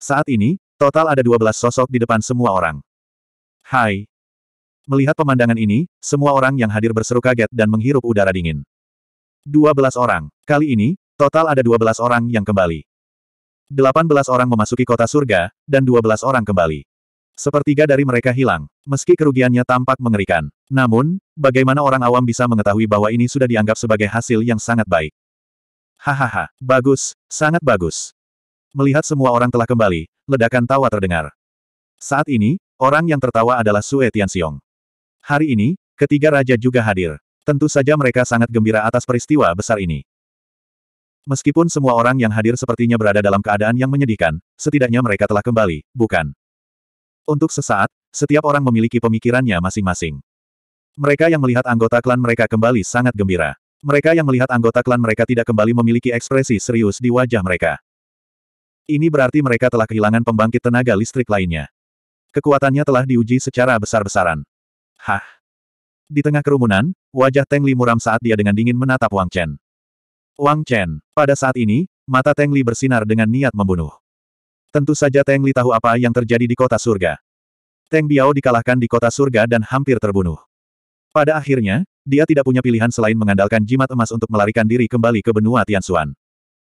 Saat ini, total ada 12 sosok di depan semua orang. Hai. Melihat pemandangan ini, semua orang yang hadir berseru kaget dan menghirup udara dingin. 12 orang. Kali ini, total ada 12 orang yang kembali. 18 orang memasuki kota surga, dan 12 orang kembali. Sepertiga dari mereka hilang, meski kerugiannya tampak mengerikan. Namun, bagaimana orang awam bisa mengetahui bahwa ini sudah dianggap sebagai hasil yang sangat baik? Hahaha, bagus, sangat bagus. Melihat semua orang telah kembali, ledakan tawa terdengar. Saat ini, Orang yang tertawa adalah Sue Tianxiong. Hari ini, ketiga raja juga hadir. Tentu saja mereka sangat gembira atas peristiwa besar ini. Meskipun semua orang yang hadir sepertinya berada dalam keadaan yang menyedihkan, setidaknya mereka telah kembali, bukan? Untuk sesaat, setiap orang memiliki pemikirannya masing-masing. Mereka yang melihat anggota klan mereka kembali sangat gembira. Mereka yang melihat anggota klan mereka tidak kembali memiliki ekspresi serius di wajah mereka. Ini berarti mereka telah kehilangan pembangkit tenaga listrik lainnya. Kekuatannya telah diuji secara besar-besaran. Hah? Di tengah kerumunan, wajah Teng Li muram saat dia dengan dingin menatap Wang Chen. Wang Chen, pada saat ini, mata Teng Li bersinar dengan niat membunuh. Tentu saja Teng Li tahu apa yang terjadi di kota surga. Teng Biao dikalahkan di kota surga dan hampir terbunuh. Pada akhirnya, dia tidak punya pilihan selain mengandalkan jimat emas untuk melarikan diri kembali ke benua Tianxuan.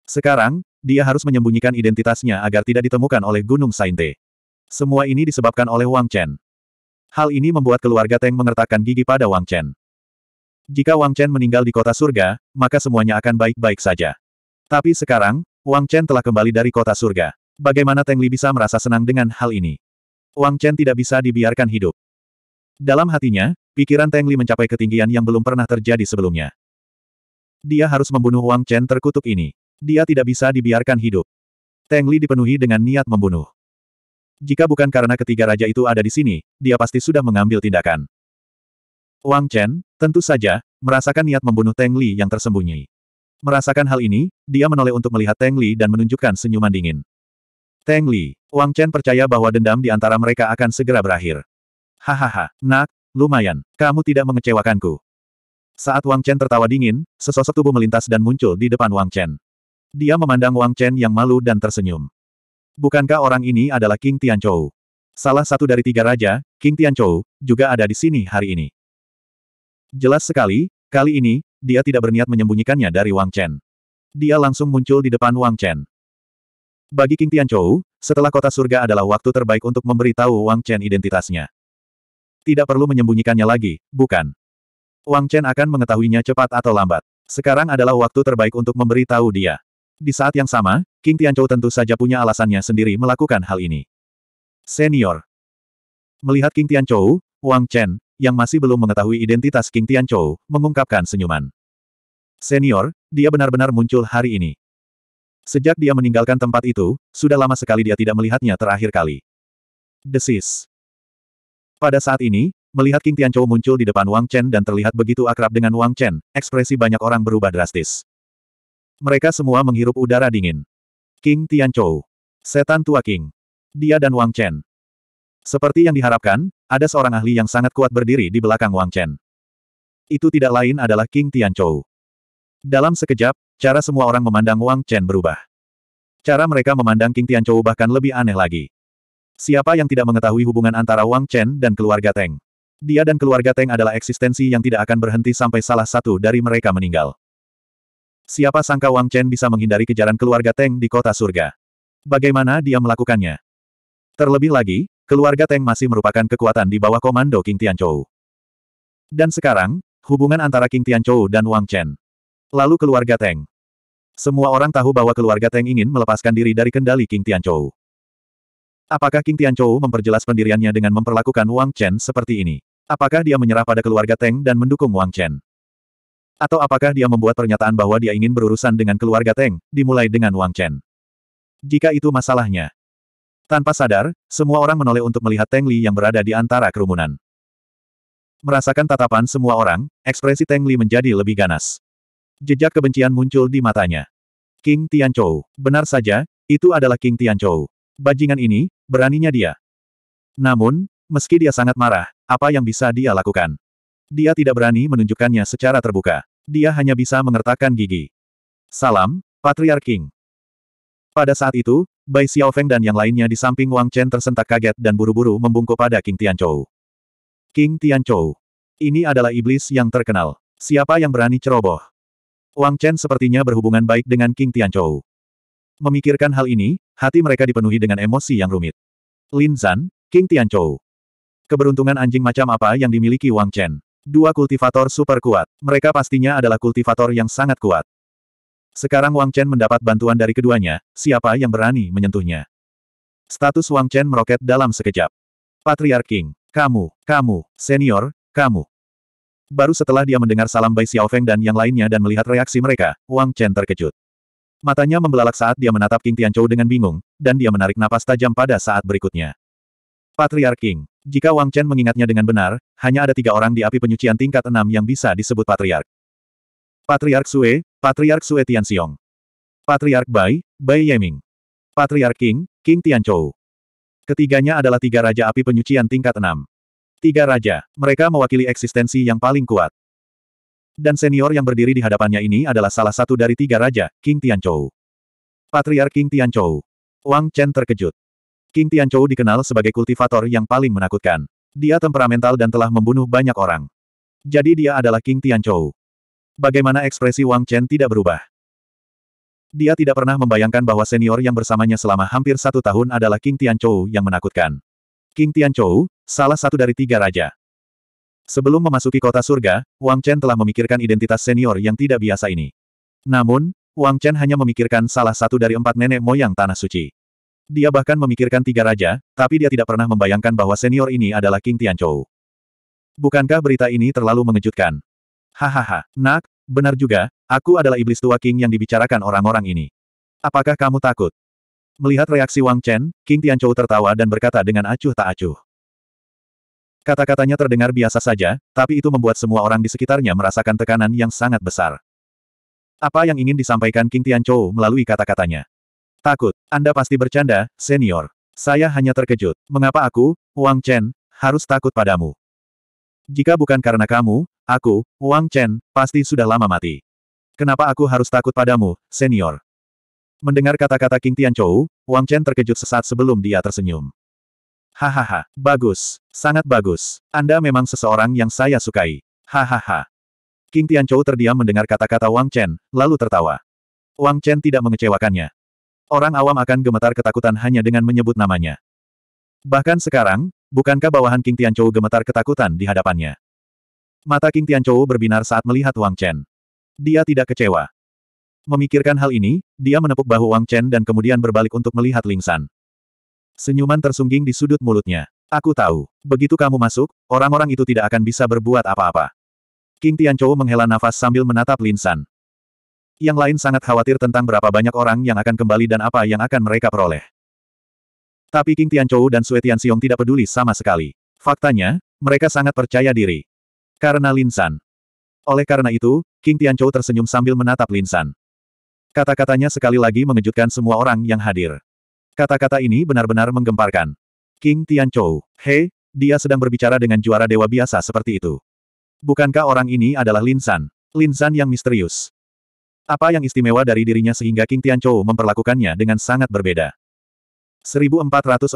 Sekarang, dia harus menyembunyikan identitasnya agar tidak ditemukan oleh Gunung Sainte. Semua ini disebabkan oleh Wang Chen. Hal ini membuat keluarga Teng mengertakkan gigi pada Wang Chen. Jika Wang Chen meninggal di kota surga, maka semuanya akan baik-baik saja. Tapi sekarang, Wang Chen telah kembali dari kota surga. Bagaimana Teng Li bisa merasa senang dengan hal ini? Wang Chen tidak bisa dibiarkan hidup. Dalam hatinya, pikiran Teng Li mencapai ketinggian yang belum pernah terjadi sebelumnya. Dia harus membunuh Wang Chen terkutuk ini. Dia tidak bisa dibiarkan hidup. Teng Li dipenuhi dengan niat membunuh. Jika bukan karena ketiga raja itu ada di sini, dia pasti sudah mengambil tindakan. Wang Chen, tentu saja, merasakan niat membunuh Teng Li yang tersembunyi. Merasakan hal ini, dia menoleh untuk melihat Teng Li dan menunjukkan senyuman dingin. Teng Li, Wang Chen percaya bahwa dendam di antara mereka akan segera berakhir. Hahaha, nak, lumayan, kamu tidak mengecewakanku. Saat Wang Chen tertawa dingin, sesosok tubuh melintas dan muncul di depan Wang Chen. Dia memandang Wang Chen yang malu dan tersenyum. Bukankah orang ini adalah King Tianchou? Salah satu dari tiga raja, King Tianchou, juga ada di sini hari ini. Jelas sekali, kali ini, dia tidak berniat menyembunyikannya dari Wang Chen. Dia langsung muncul di depan Wang Chen. Bagi King Tianchou, setelah kota surga adalah waktu terbaik untuk memberitahu Wang Chen identitasnya. Tidak perlu menyembunyikannya lagi, bukan? Wang Chen akan mengetahuinya cepat atau lambat. Sekarang adalah waktu terbaik untuk memberitahu dia. Di saat yang sama, King Tianchou tentu saja punya alasannya sendiri melakukan hal ini. Senior. Melihat King Tianchou, Wang Chen, yang masih belum mengetahui identitas King Tianchou, mengungkapkan senyuman. Senior, dia benar-benar muncul hari ini. Sejak dia meninggalkan tempat itu, sudah lama sekali dia tidak melihatnya terakhir kali. Desis. Pada saat ini, melihat King Tianchou muncul di depan Wang Chen dan terlihat begitu akrab dengan Wang Chen, ekspresi banyak orang berubah drastis. Mereka semua menghirup udara dingin. King Tianchou. Setan tua King. Dia dan Wang Chen. Seperti yang diharapkan, ada seorang ahli yang sangat kuat berdiri di belakang Wang Chen. Itu tidak lain adalah King Tianchou. Dalam sekejap, cara semua orang memandang Wang Chen berubah. Cara mereka memandang King Tianchou bahkan lebih aneh lagi. Siapa yang tidak mengetahui hubungan antara Wang Chen dan keluarga Teng? Dia dan keluarga Teng adalah eksistensi yang tidak akan berhenti sampai salah satu dari mereka meninggal. Siapa sangka Wang Chen bisa menghindari kejaran keluarga Teng di kota surga? Bagaimana dia melakukannya? Terlebih lagi, keluarga Teng masih merupakan kekuatan di bawah komando King Tianchou. Dan sekarang, hubungan antara King Tianchou dan Wang Chen. Lalu keluarga Teng. Semua orang tahu bahwa keluarga Teng ingin melepaskan diri dari kendali King Tianchou. Apakah King Tianchou memperjelas pendiriannya dengan memperlakukan Wang Chen seperti ini? Apakah dia menyerah pada keluarga Teng dan mendukung Wang Chen? Atau apakah dia membuat pernyataan bahwa dia ingin berurusan dengan keluarga Teng, dimulai dengan Wang Chen. Jika itu masalahnya. Tanpa sadar, semua orang menoleh untuk melihat Teng Li yang berada di antara kerumunan. Merasakan tatapan semua orang, ekspresi Teng Li menjadi lebih ganas. Jejak kebencian muncul di matanya. King Tianchou. Benar saja, itu adalah King Tianchou. Bajingan ini, beraninya dia. Namun, meski dia sangat marah, apa yang bisa dia lakukan? Dia tidak berani menunjukkannya secara terbuka dia hanya bisa mengertakkan gigi. Salam, Patriark King. Pada saat itu, Bai Xiaofeng dan yang lainnya di samping Wang Chen tersentak kaget dan buru-buru membungkuk pada King Tianchou. King Tianchou. Ini adalah iblis yang terkenal. Siapa yang berani ceroboh? Wang Chen sepertinya berhubungan baik dengan King Tianchou. Memikirkan hal ini, hati mereka dipenuhi dengan emosi yang rumit. Lin Zan, King Tianchou. Keberuntungan anjing macam apa yang dimiliki Wang Chen? Dua kultivator super kuat. Mereka pastinya adalah kultivator yang sangat kuat. Sekarang Wang Chen mendapat bantuan dari keduanya, siapa yang berani menyentuhnya. Status Wang Chen meroket dalam sekejap. Patriark King, kamu, kamu, senior, kamu. Baru setelah dia mendengar salam Bai Xiaofeng dan yang lainnya dan melihat reaksi mereka, Wang Chen terkejut. Matanya membelalak saat dia menatap King Tianchou dengan bingung, dan dia menarik napas tajam pada saat berikutnya. Patriark King. Jika Wang Chen mengingatnya dengan benar, hanya ada tiga orang di api penyucian tingkat enam yang bisa disebut Patriark. Patriark Sue, Patriark Sue Tianxiong. Patriark Bai, Bai Yeming. Patriark King, King Tianchou. Ketiganya adalah tiga raja api penyucian tingkat enam. Tiga raja, mereka mewakili eksistensi yang paling kuat. Dan senior yang berdiri di hadapannya ini adalah salah satu dari tiga raja, King Tianchou. Patriark King Tianchou. Wang Chen terkejut. King Tianchou dikenal sebagai kultivator yang paling menakutkan. Dia temperamental dan telah membunuh banyak orang. Jadi dia adalah King Tianchou. Bagaimana ekspresi Wang Chen tidak berubah? Dia tidak pernah membayangkan bahwa senior yang bersamanya selama hampir satu tahun adalah King Tianchou yang menakutkan. King Tianchou, salah satu dari tiga raja. Sebelum memasuki kota surga, Wang Chen telah memikirkan identitas senior yang tidak biasa ini. Namun, Wang Chen hanya memikirkan salah satu dari empat nenek moyang Tanah Suci. Dia bahkan memikirkan tiga raja, tapi dia tidak pernah membayangkan bahwa senior ini adalah King Tianchou. Bukankah berita ini terlalu mengejutkan? Hahaha, nak, benar juga, aku adalah iblis tua King yang dibicarakan orang-orang ini. Apakah kamu takut? Melihat reaksi Wang Chen, King Tianchou tertawa dan berkata dengan acuh tak acuh. Kata-katanya terdengar biasa saja, tapi itu membuat semua orang di sekitarnya merasakan tekanan yang sangat besar. Apa yang ingin disampaikan King Tianchou melalui kata-katanya? Takut, Anda pasti bercanda, senior. Saya hanya terkejut. Mengapa aku, Wang Chen, harus takut padamu? Jika bukan karena kamu, aku, Wang Chen, pasti sudah lama mati. Kenapa aku harus takut padamu, senior? Mendengar kata-kata King Tianchou, Wang Chen terkejut sesaat sebelum dia tersenyum. Hahaha, bagus, sangat bagus. Anda memang seseorang yang saya sukai. Hahaha. King Tianchou terdiam mendengar kata-kata Wang Chen, lalu tertawa. Wang Chen tidak mengecewakannya. Orang awam akan gemetar ketakutan hanya dengan menyebut namanya. Bahkan sekarang, bukankah bawahan King Tianchou gemetar ketakutan di hadapannya? Mata King Tianchou berbinar saat melihat Wang Chen. Dia tidak kecewa. Memikirkan hal ini, dia menepuk bahu Wang Chen dan kemudian berbalik untuk melihat Ling San. Senyuman tersungging di sudut mulutnya. Aku tahu, begitu kamu masuk, orang-orang itu tidak akan bisa berbuat apa-apa. King Tianchou menghela nafas sambil menatap Lin San yang lain sangat khawatir tentang berapa banyak orang yang akan kembali dan apa yang akan mereka peroleh. Tapi King Tianchou dan Tian Xiong tidak peduli sama sekali. Faktanya, mereka sangat percaya diri. Karena Lin San. Oleh karena itu, King Tianchou tersenyum sambil menatap Lin San. Kata-katanya sekali lagi mengejutkan semua orang yang hadir. Kata-kata ini benar-benar menggemparkan. King Tianchou, hei, dia sedang berbicara dengan juara dewa biasa seperti itu. Bukankah orang ini adalah Lin San? Lin San yang misterius. Apa yang istimewa dari dirinya sehingga King Tianchou memperlakukannya dengan sangat berbeda. 1447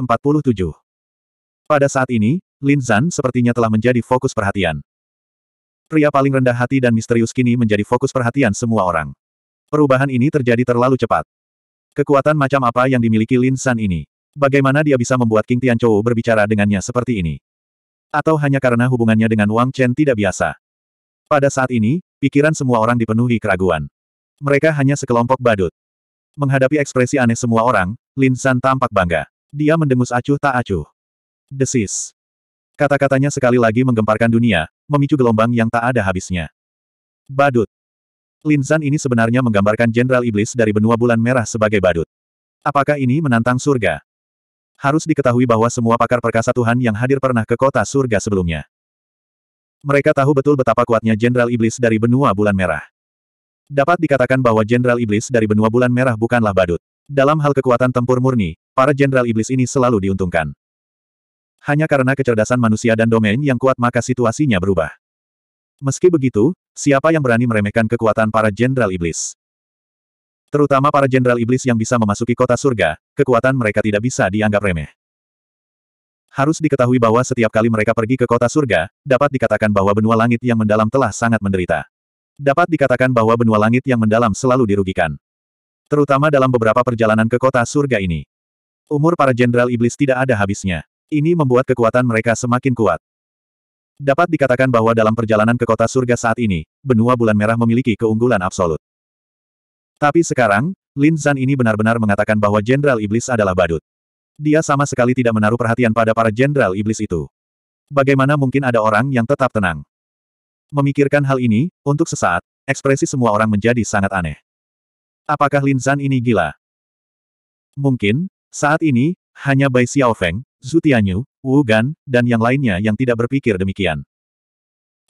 Pada saat ini, Lin Zan sepertinya telah menjadi fokus perhatian. Pria paling rendah hati dan misterius kini menjadi fokus perhatian semua orang. Perubahan ini terjadi terlalu cepat. Kekuatan macam apa yang dimiliki Lin San ini? Bagaimana dia bisa membuat King Tianchou berbicara dengannya seperti ini? Atau hanya karena hubungannya dengan Wang Chen tidak biasa? Pada saat ini, pikiran semua orang dipenuhi keraguan. Mereka hanya sekelompok badut. Menghadapi ekspresi aneh semua orang, Lin San tampak bangga. Dia mendengus acuh tak acuh. Desis. Kata-katanya sekali lagi menggemparkan dunia, memicu gelombang yang tak ada habisnya. Badut. Lin San ini sebenarnya menggambarkan Jenderal Iblis dari benua bulan merah sebagai badut. Apakah ini menantang surga? Harus diketahui bahwa semua pakar perkasa Tuhan yang hadir pernah ke kota surga sebelumnya. Mereka tahu betul betapa kuatnya Jenderal Iblis dari benua bulan merah. Dapat dikatakan bahwa Jenderal Iblis dari benua bulan merah bukanlah badut. Dalam hal kekuatan tempur murni, para Jenderal Iblis ini selalu diuntungkan. Hanya karena kecerdasan manusia dan domain yang kuat maka situasinya berubah. Meski begitu, siapa yang berani meremehkan kekuatan para Jenderal Iblis? Terutama para Jenderal Iblis yang bisa memasuki kota surga, kekuatan mereka tidak bisa dianggap remeh. Harus diketahui bahwa setiap kali mereka pergi ke kota surga, dapat dikatakan bahwa benua langit yang mendalam telah sangat menderita. Dapat dikatakan bahwa benua langit yang mendalam selalu dirugikan. Terutama dalam beberapa perjalanan ke kota surga ini. Umur para jenderal iblis tidak ada habisnya. Ini membuat kekuatan mereka semakin kuat. Dapat dikatakan bahwa dalam perjalanan ke kota surga saat ini, benua bulan merah memiliki keunggulan absolut. Tapi sekarang, Lin Zan ini benar-benar mengatakan bahwa Jenderal Iblis adalah badut. Dia sama sekali tidak menaruh perhatian pada para Jenderal Iblis itu. Bagaimana mungkin ada orang yang tetap tenang? Memikirkan hal ini, untuk sesaat, ekspresi semua orang menjadi sangat aneh. Apakah Lin Zan ini gila? Mungkin, saat ini, hanya Bai Xiaofeng, Zhu Tianyu, Wu Gan, dan yang lainnya yang tidak berpikir demikian.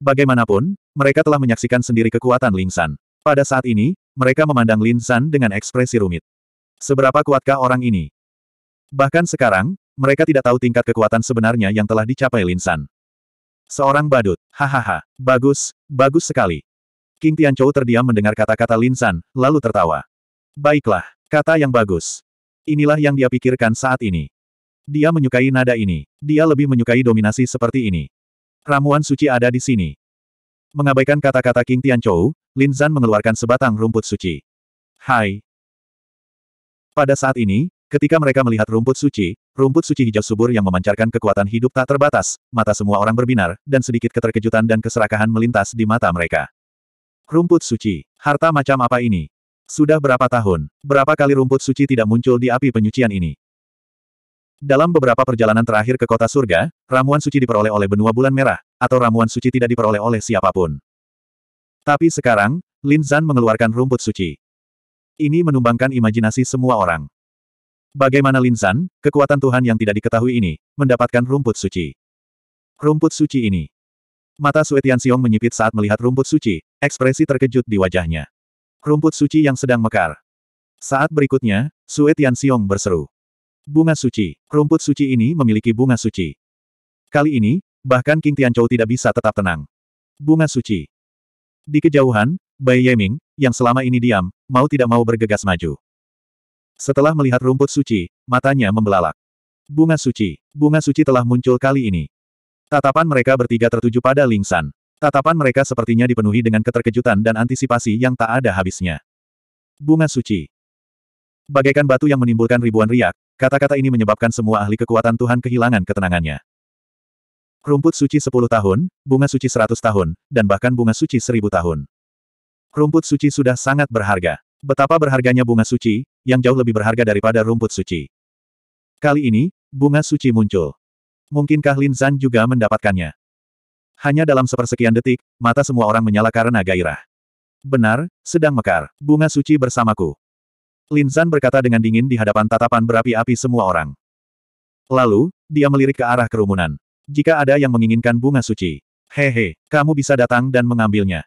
Bagaimanapun, mereka telah menyaksikan sendiri kekuatan Lin Zan. Pada saat ini, mereka memandang Lin Zan dengan ekspresi rumit. Seberapa kuatkah orang ini? Bahkan sekarang, mereka tidak tahu tingkat kekuatan sebenarnya yang telah dicapai Lin San. Seorang badut. Hahaha. Bagus, bagus sekali. King Tianchou terdiam mendengar kata-kata Lin San, lalu tertawa. Baiklah, kata yang bagus. Inilah yang dia pikirkan saat ini. Dia menyukai nada ini. Dia lebih menyukai dominasi seperti ini. Ramuan suci ada di sini. Mengabaikan kata-kata King Tianchou, Lin Zan mengeluarkan sebatang rumput suci. Hai. Pada saat ini, ketika mereka melihat rumput suci, Rumput suci hijau subur yang memancarkan kekuatan hidup tak terbatas, mata semua orang berbinar, dan sedikit keterkejutan dan keserakahan melintas di mata mereka. Rumput suci, harta macam apa ini? Sudah berapa tahun, berapa kali rumput suci tidak muncul di api penyucian ini? Dalam beberapa perjalanan terakhir ke kota surga, ramuan suci diperoleh oleh benua bulan merah, atau ramuan suci tidak diperoleh oleh siapapun. Tapi sekarang, Lin Zan mengeluarkan rumput suci. Ini menumbangkan imajinasi semua orang. Bagaimana Linsan, kekuatan Tuhan yang tidak diketahui ini, mendapatkan rumput suci. Rumput suci ini. Mata Suetian Siong menyipit saat melihat rumput suci, ekspresi terkejut di wajahnya. Rumput suci yang sedang mekar. Saat berikutnya, Suetian Siong berseru. Bunga suci. Rumput suci ini memiliki bunga suci. Kali ini, bahkan King Tianchou tidak bisa tetap tenang. Bunga suci. Di kejauhan, Bai Yeming, yang selama ini diam, mau tidak mau bergegas maju. Setelah melihat rumput suci, matanya membelalak. Bunga suci. Bunga suci telah muncul kali ini. Tatapan mereka bertiga tertuju pada Ling San. Tatapan mereka sepertinya dipenuhi dengan keterkejutan dan antisipasi yang tak ada habisnya. Bunga suci. Bagaikan batu yang menimbulkan ribuan riak, kata-kata ini menyebabkan semua ahli kekuatan Tuhan kehilangan ketenangannya. Rumput suci sepuluh tahun, bunga suci seratus tahun, dan bahkan bunga suci seribu tahun. Rumput suci sudah sangat berharga. Betapa berharganya bunga suci, yang jauh lebih berharga daripada rumput suci. Kali ini, bunga suci muncul. Mungkinkah Lin Zhan juga mendapatkannya? Hanya dalam sepersekian detik, mata semua orang menyala karena gairah. Benar, sedang mekar. Bunga suci bersamaku. Lin Zhan berkata dengan dingin di hadapan tatapan berapi-api semua orang. Lalu, dia melirik ke arah kerumunan. Jika ada yang menginginkan bunga suci, hehe, kamu bisa datang dan mengambilnya.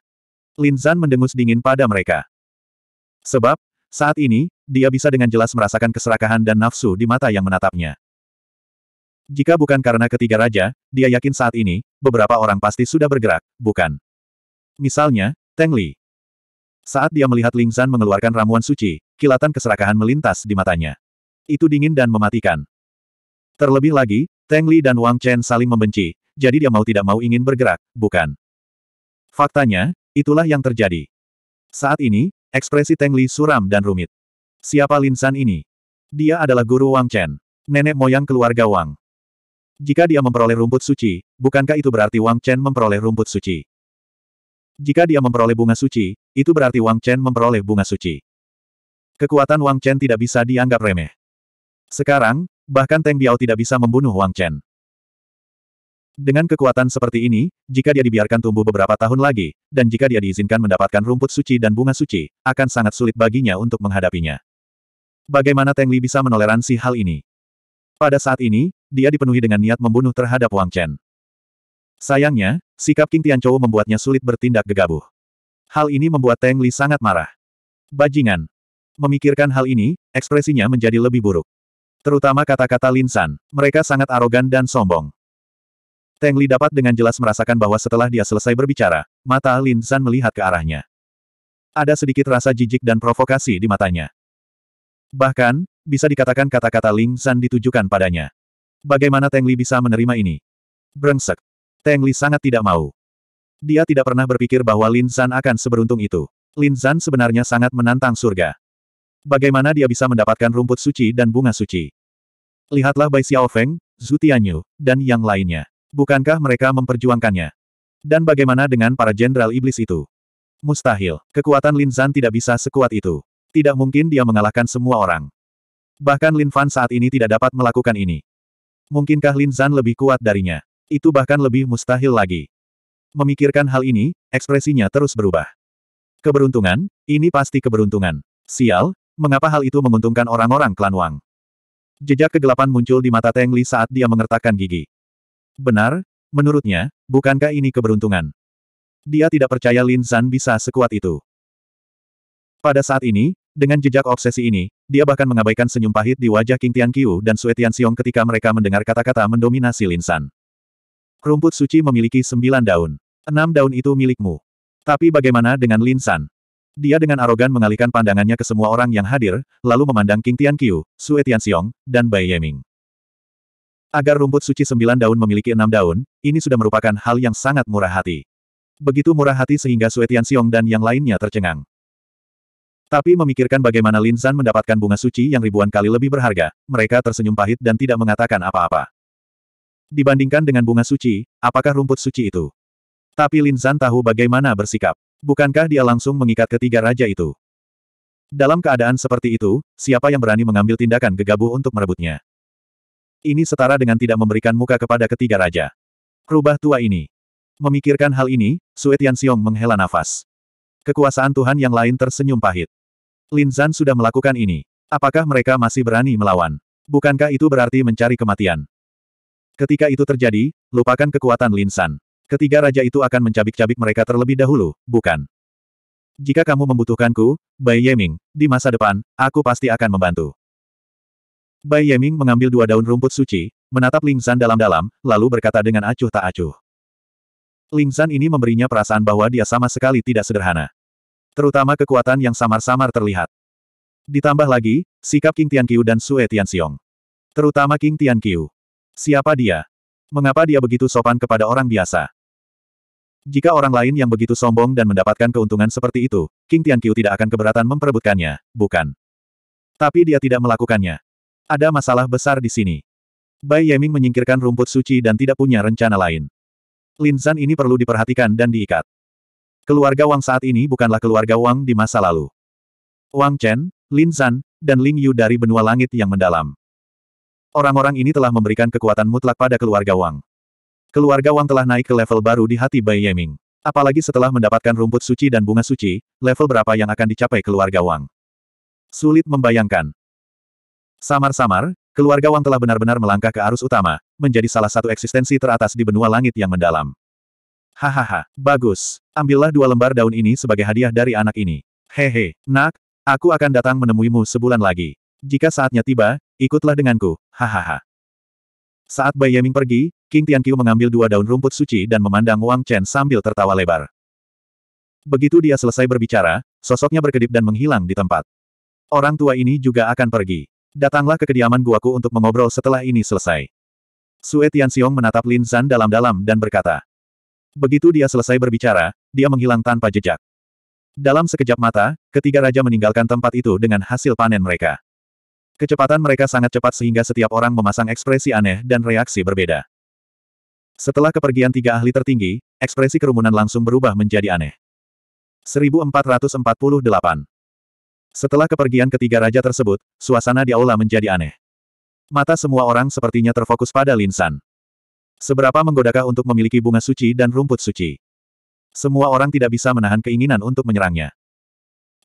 Lin Zhan mendengus dingin pada mereka. Sebab, saat ini, dia bisa dengan jelas merasakan keserakahan dan nafsu di mata yang menatapnya. Jika bukan karena ketiga raja, dia yakin saat ini, beberapa orang pasti sudah bergerak, bukan? Misalnya, Teng Li. Saat dia melihat Ling Zan mengeluarkan ramuan suci, kilatan keserakahan melintas di matanya. Itu dingin dan mematikan. Terlebih lagi, Teng Li dan Wang Chen saling membenci, jadi dia mau tidak mau ingin bergerak, bukan? Faktanya, itulah yang terjadi. Saat ini, Ekspresi Teng Li suram dan rumit. Siapa Linsan ini? Dia adalah guru Wang Chen. Nenek moyang keluarga Wang. Jika dia memperoleh rumput suci, bukankah itu berarti Wang Chen memperoleh rumput suci? Jika dia memperoleh bunga suci, itu berarti Wang Chen memperoleh bunga suci. Kekuatan Wang Chen tidak bisa dianggap remeh. Sekarang, bahkan Teng Biao tidak bisa membunuh Wang Chen. Dengan kekuatan seperti ini, jika dia dibiarkan tumbuh beberapa tahun lagi, dan jika dia diizinkan mendapatkan rumput suci dan bunga suci, akan sangat sulit baginya untuk menghadapinya. Bagaimana Teng Li bisa menoleransi hal ini? Pada saat ini, dia dipenuhi dengan niat membunuh terhadap Wang Chen. Sayangnya, sikap King Tianchou membuatnya sulit bertindak gegabah. Hal ini membuat Teng Li sangat marah. Bajingan. Memikirkan hal ini, ekspresinya menjadi lebih buruk. Terutama kata-kata Lin San, mereka sangat arogan dan sombong. Teng Li dapat dengan jelas merasakan bahwa setelah dia selesai berbicara, mata Lin San melihat ke arahnya. Ada sedikit rasa jijik dan provokasi di matanya. Bahkan, bisa dikatakan kata-kata Lin San ditujukan padanya. Bagaimana Teng Li bisa menerima ini? Brengsek. Teng Li sangat tidak mau. Dia tidak pernah berpikir bahwa Lin San akan seberuntung itu. Lin San sebenarnya sangat menantang surga. Bagaimana dia bisa mendapatkan rumput suci dan bunga suci? Lihatlah Bai Xiaofeng, Zhu Tianyu, dan yang lainnya. Bukankah mereka memperjuangkannya? Dan bagaimana dengan para jenderal iblis itu? Mustahil, kekuatan Lin Zan tidak bisa sekuat itu. Tidak mungkin dia mengalahkan semua orang. Bahkan Lin Fan saat ini tidak dapat melakukan ini. Mungkinkah Lin Zan lebih kuat darinya? Itu bahkan lebih mustahil lagi. Memikirkan hal ini, ekspresinya terus berubah. Keberuntungan, ini pasti keberuntungan. Sial, mengapa hal itu menguntungkan orang-orang klan Wang? Jejak kegelapan muncul di mata Teng Li saat dia mengertakkan gigi. Benar, menurutnya, bukankah ini keberuntungan? Dia tidak percaya Lin Zan bisa sekuat itu. Pada saat ini, dengan jejak obsesi ini, dia bahkan mengabaikan senyum pahit di wajah King Tian Qiu dan Sue Tian Xiong ketika mereka mendengar kata-kata mendominasi Lin San. Rumput suci memiliki sembilan daun. Enam daun itu milikmu. Tapi bagaimana dengan Lin San? Dia dengan arogan mengalihkan pandangannya ke semua orang yang hadir, lalu memandang King Tian Qiu, Sue Tian Xiong, dan Bai Yeming. Agar rumput suci sembilan daun memiliki enam daun, ini sudah merupakan hal yang sangat murah hati. Begitu murah hati sehingga Sue Xiong dan yang lainnya tercengang. Tapi memikirkan bagaimana Lin Zan mendapatkan bunga suci yang ribuan kali lebih berharga, mereka tersenyum pahit dan tidak mengatakan apa-apa. Dibandingkan dengan bunga suci, apakah rumput suci itu? Tapi Lin Zan tahu bagaimana bersikap. Bukankah dia langsung mengikat ketiga raja itu? Dalam keadaan seperti itu, siapa yang berani mengambil tindakan gegabah untuk merebutnya? Ini setara dengan tidak memberikan muka kepada ketiga raja. Rubah tua ini. Memikirkan hal ini, Sue Tianxiong menghela nafas. Kekuasaan Tuhan yang lain tersenyum pahit. Lin Zan sudah melakukan ini. Apakah mereka masih berani melawan? Bukankah itu berarti mencari kematian? Ketika itu terjadi, lupakan kekuatan Lin San. Ketiga raja itu akan mencabik-cabik mereka terlebih dahulu, bukan? Jika kamu membutuhkanku, Bai Yeming, di masa depan, aku pasti akan membantu. Bai Yeming mengambil dua daun rumput suci, menatap Ling San dalam-dalam, lalu berkata dengan acuh tak acuh. Ling San ini memberinya perasaan bahwa dia sama sekali tidak sederhana. Terutama kekuatan yang samar-samar terlihat. Ditambah lagi, sikap King Tianqiu dan Sue Xiong. Terutama King Tianqiu. Siapa dia? Mengapa dia begitu sopan kepada orang biasa? Jika orang lain yang begitu sombong dan mendapatkan keuntungan seperti itu, King Tianqiu tidak akan keberatan memperebutkannya, bukan? Tapi dia tidak melakukannya. Ada masalah besar di sini. Bai Yeming menyingkirkan rumput suci dan tidak punya rencana lain. Lin Linzan ini perlu diperhatikan dan diikat. Keluarga Wang saat ini bukanlah keluarga Wang di masa lalu. Wang Chen, Lin Linzan, dan Ling Yu dari benua langit yang mendalam. Orang-orang ini telah memberikan kekuatan mutlak pada keluarga Wang. Keluarga Wang telah naik ke level baru di hati Bai Yeming. Apalagi setelah mendapatkan rumput suci dan bunga suci, level berapa yang akan dicapai keluarga Wang. Sulit membayangkan. Samar-samar, keluarga Wang telah benar-benar melangkah ke arus utama, menjadi salah satu eksistensi teratas di benua langit yang mendalam. Hahaha, bagus. Ambillah dua lembar daun ini sebagai hadiah dari anak ini. Hehe, nak, aku akan datang menemuimu sebulan lagi. Jika saatnya tiba, ikutlah denganku, hahaha. Saat Bai Yeming pergi, King Tianqiu mengambil dua daun rumput suci dan memandang Wang Chen sambil tertawa lebar. Begitu dia selesai berbicara, sosoknya berkedip dan menghilang di tempat. Orang tua ini juga akan pergi. Datanglah ke kediaman guaku untuk mengobrol setelah ini selesai. Sue Tianxiong menatap Lin Zan dalam-dalam dan berkata. Begitu dia selesai berbicara, dia menghilang tanpa jejak. Dalam sekejap mata, ketiga raja meninggalkan tempat itu dengan hasil panen mereka. Kecepatan mereka sangat cepat sehingga setiap orang memasang ekspresi aneh dan reaksi berbeda. Setelah kepergian tiga ahli tertinggi, ekspresi kerumunan langsung berubah menjadi aneh. 1448 setelah kepergian ketiga raja tersebut, suasana di aula menjadi aneh. Mata semua orang sepertinya terfokus pada Linsan. Seberapa menggodakah untuk memiliki bunga suci dan rumput suci? Semua orang tidak bisa menahan keinginan untuk menyerangnya.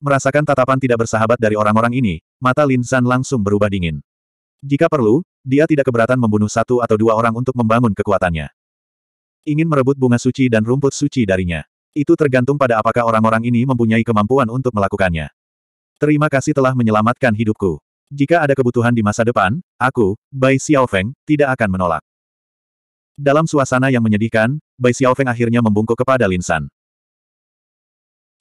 Merasakan tatapan tidak bersahabat dari orang-orang ini, mata Linsan langsung berubah dingin. Jika perlu, dia tidak keberatan membunuh satu atau dua orang untuk membangun kekuatannya. Ingin merebut bunga suci dan rumput suci darinya. Itu tergantung pada apakah orang-orang ini mempunyai kemampuan untuk melakukannya. Terima kasih telah menyelamatkan hidupku. Jika ada kebutuhan di masa depan, aku, Bai Xiaofeng, tidak akan menolak. Dalam suasana yang menyedihkan, Bai Xiaofeng akhirnya membungkuk kepada Lin San.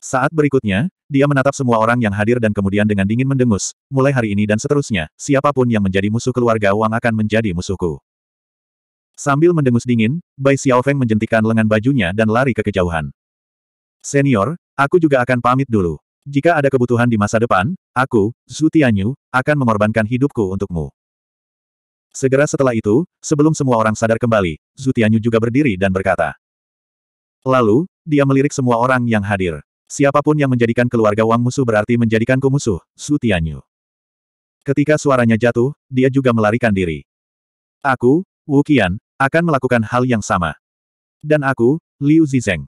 Saat berikutnya, dia menatap semua orang yang hadir dan kemudian dengan dingin mendengus, mulai hari ini dan seterusnya, siapapun yang menjadi musuh keluarga Wang akan menjadi musuhku. Sambil mendengus dingin, Bai Xiaofeng menjentikan lengan bajunya dan lari ke kejauhan. Senior, aku juga akan pamit dulu. Jika ada kebutuhan di masa depan, aku, Zutianyu, akan mengorbankan hidupku untukmu. Segera setelah itu, sebelum semua orang sadar kembali, Zutianyu juga berdiri dan berkata. Lalu, dia melirik semua orang yang hadir. Siapapun yang menjadikan keluarga Wang musuh berarti menjadikanku musuh, Zutianyu. Ketika suaranya jatuh, dia juga melarikan diri. Aku, Wu Qian, akan melakukan hal yang sama. Dan aku, Liu Zizeng.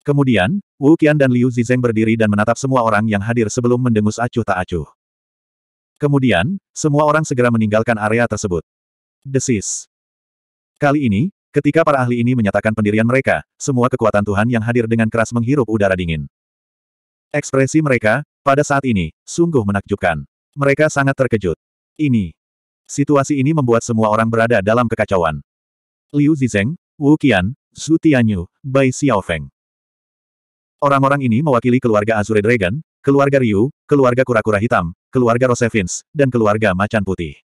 Kemudian, Wu Qian dan Liu Zizeng berdiri dan menatap semua orang yang hadir sebelum mendengus acuh tak acuh. Kemudian, semua orang segera meninggalkan area tersebut. Desis. Kali ini, ketika para ahli ini menyatakan pendirian mereka, semua kekuatan Tuhan yang hadir dengan keras menghirup udara dingin. Ekspresi mereka, pada saat ini, sungguh menakjubkan. Mereka sangat terkejut. Ini. Situasi ini membuat semua orang berada dalam kekacauan. Liu Zizeng, Wu Qian, Zhu Tianyu, Bai Xiaofeng. Orang-orang ini mewakili keluarga Azure Dragon, keluarga Ryu, keluarga kura-kura hitam, keluarga Rosevins, dan keluarga macan putih.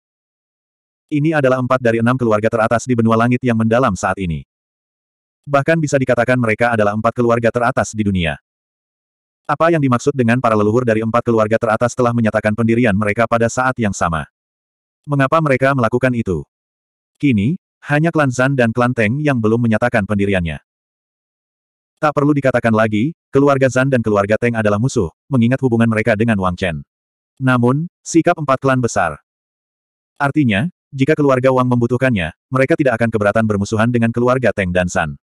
Ini adalah empat dari enam keluarga teratas di benua langit yang mendalam saat ini. Bahkan bisa dikatakan mereka adalah empat keluarga teratas di dunia. Apa yang dimaksud dengan para leluhur dari empat keluarga teratas telah menyatakan pendirian mereka pada saat yang sama. Mengapa mereka melakukan itu? Kini, hanya klan Zan dan klan Teng yang belum menyatakan pendiriannya. Tak perlu dikatakan lagi, keluarga Zan dan keluarga Teng adalah musuh, mengingat hubungan mereka dengan Wang Chen. Namun, sikap empat klan besar. Artinya, jika keluarga Wang membutuhkannya, mereka tidak akan keberatan bermusuhan dengan keluarga Teng dan San.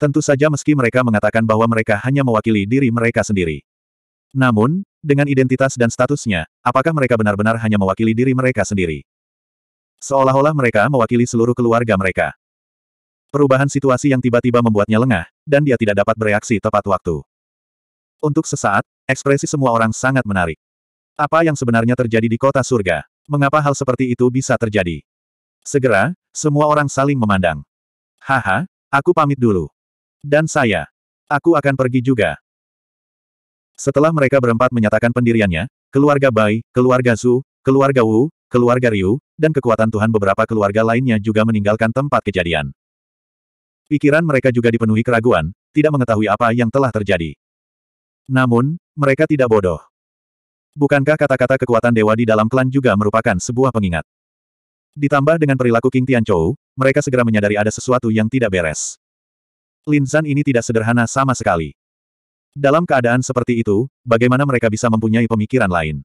Tentu saja meski mereka mengatakan bahwa mereka hanya mewakili diri mereka sendiri. Namun, dengan identitas dan statusnya, apakah mereka benar-benar hanya mewakili diri mereka sendiri? Seolah-olah mereka mewakili seluruh keluarga mereka. Perubahan situasi yang tiba-tiba membuatnya lengah, dan dia tidak dapat bereaksi tepat waktu. Untuk sesaat, ekspresi semua orang sangat menarik. Apa yang sebenarnya terjadi di kota surga? Mengapa hal seperti itu bisa terjadi? Segera, semua orang saling memandang. Haha, aku pamit dulu. Dan saya. Aku akan pergi juga. Setelah mereka berempat menyatakan pendiriannya, keluarga Bai, keluarga Su keluarga Wu, keluarga Ryu, dan kekuatan Tuhan beberapa keluarga lainnya juga meninggalkan tempat kejadian. Pikiran mereka juga dipenuhi keraguan, tidak mengetahui apa yang telah terjadi. Namun, mereka tidak bodoh. Bukankah kata-kata kekuatan dewa di dalam klan juga merupakan sebuah pengingat? Ditambah dengan perilaku King Tian Tianchou, mereka segera menyadari ada sesuatu yang tidak beres. Lin Zan ini tidak sederhana sama sekali. Dalam keadaan seperti itu, bagaimana mereka bisa mempunyai pemikiran lain?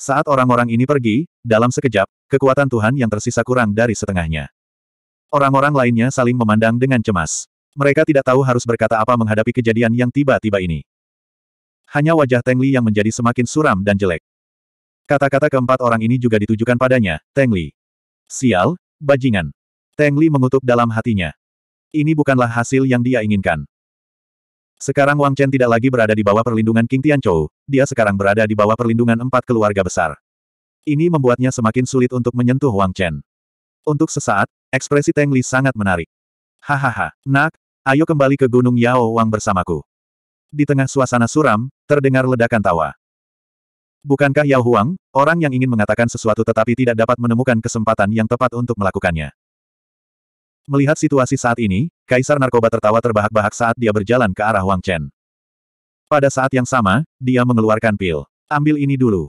Saat orang-orang ini pergi, dalam sekejap, kekuatan Tuhan yang tersisa kurang dari setengahnya. Orang-orang lainnya saling memandang dengan cemas. Mereka tidak tahu harus berkata apa menghadapi kejadian yang tiba-tiba ini. Hanya wajah Teng Li yang menjadi semakin suram dan jelek. Kata-kata keempat orang ini juga ditujukan padanya, Teng Li. Sial, bajingan. Teng Li mengutuk dalam hatinya. Ini bukanlah hasil yang dia inginkan. Sekarang Wang Chen tidak lagi berada di bawah perlindungan King Tianchou, dia sekarang berada di bawah perlindungan empat keluarga besar. Ini membuatnya semakin sulit untuk menyentuh Wang Chen. Untuk sesaat, ekspresi Teng Li sangat menarik. Hahaha, nak, ayo kembali ke Gunung Yao Wang bersamaku. Di tengah suasana suram, terdengar ledakan tawa. Bukankah Yao Huang, orang yang ingin mengatakan sesuatu tetapi tidak dapat menemukan kesempatan yang tepat untuk melakukannya? Melihat situasi saat ini, Kaisar Narkoba tertawa terbahak-bahak saat dia berjalan ke arah Wang Chen. Pada saat yang sama, dia mengeluarkan pil. Ambil ini dulu.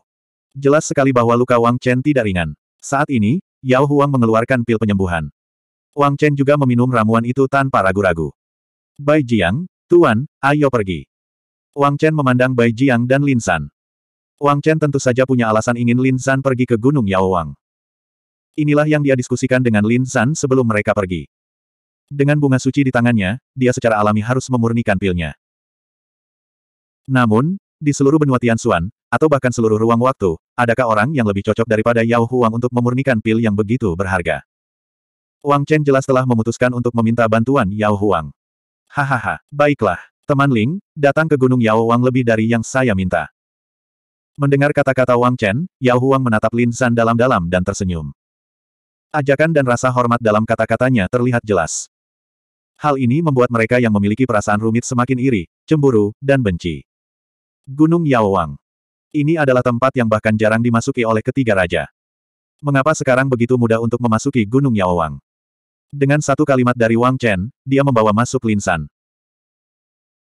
Jelas sekali bahwa luka Wang Chen tidak ringan. Saat ini, Yao Huang mengeluarkan pil penyembuhan. Wang Chen juga meminum ramuan itu tanpa ragu-ragu. Bai Jiang, Tuan, ayo pergi. Wang Chen memandang Bai Jiang dan Lin San. Wang Chen tentu saja punya alasan ingin Lin San pergi ke Gunung Yao Wang. Inilah yang dia diskusikan dengan Lin San sebelum mereka pergi. Dengan bunga suci di tangannya, dia secara alami harus memurnikan pilnya. Namun, di seluruh benua Tian Xuan atau bahkan seluruh ruang waktu, adakah orang yang lebih cocok daripada Yao Huang untuk memurnikan pil yang begitu berharga? Wang Chen jelas telah memutuskan untuk meminta bantuan Yao Huang. Hahaha, baiklah, teman Ling, datang ke Gunung Yao Wang lebih dari yang saya minta. Mendengar kata-kata Wang Chen, Yao Huang menatap Lin San dalam-dalam dan tersenyum. Ajakan dan rasa hormat dalam kata-katanya terlihat jelas. Hal ini membuat mereka yang memiliki perasaan rumit semakin iri, cemburu, dan benci. Gunung Yao Wang, ini adalah tempat yang bahkan jarang dimasuki oleh ketiga raja. Mengapa sekarang begitu mudah untuk memasuki Gunung Yaowang? Dengan satu kalimat dari Wang Chen, dia membawa masuk Linsan.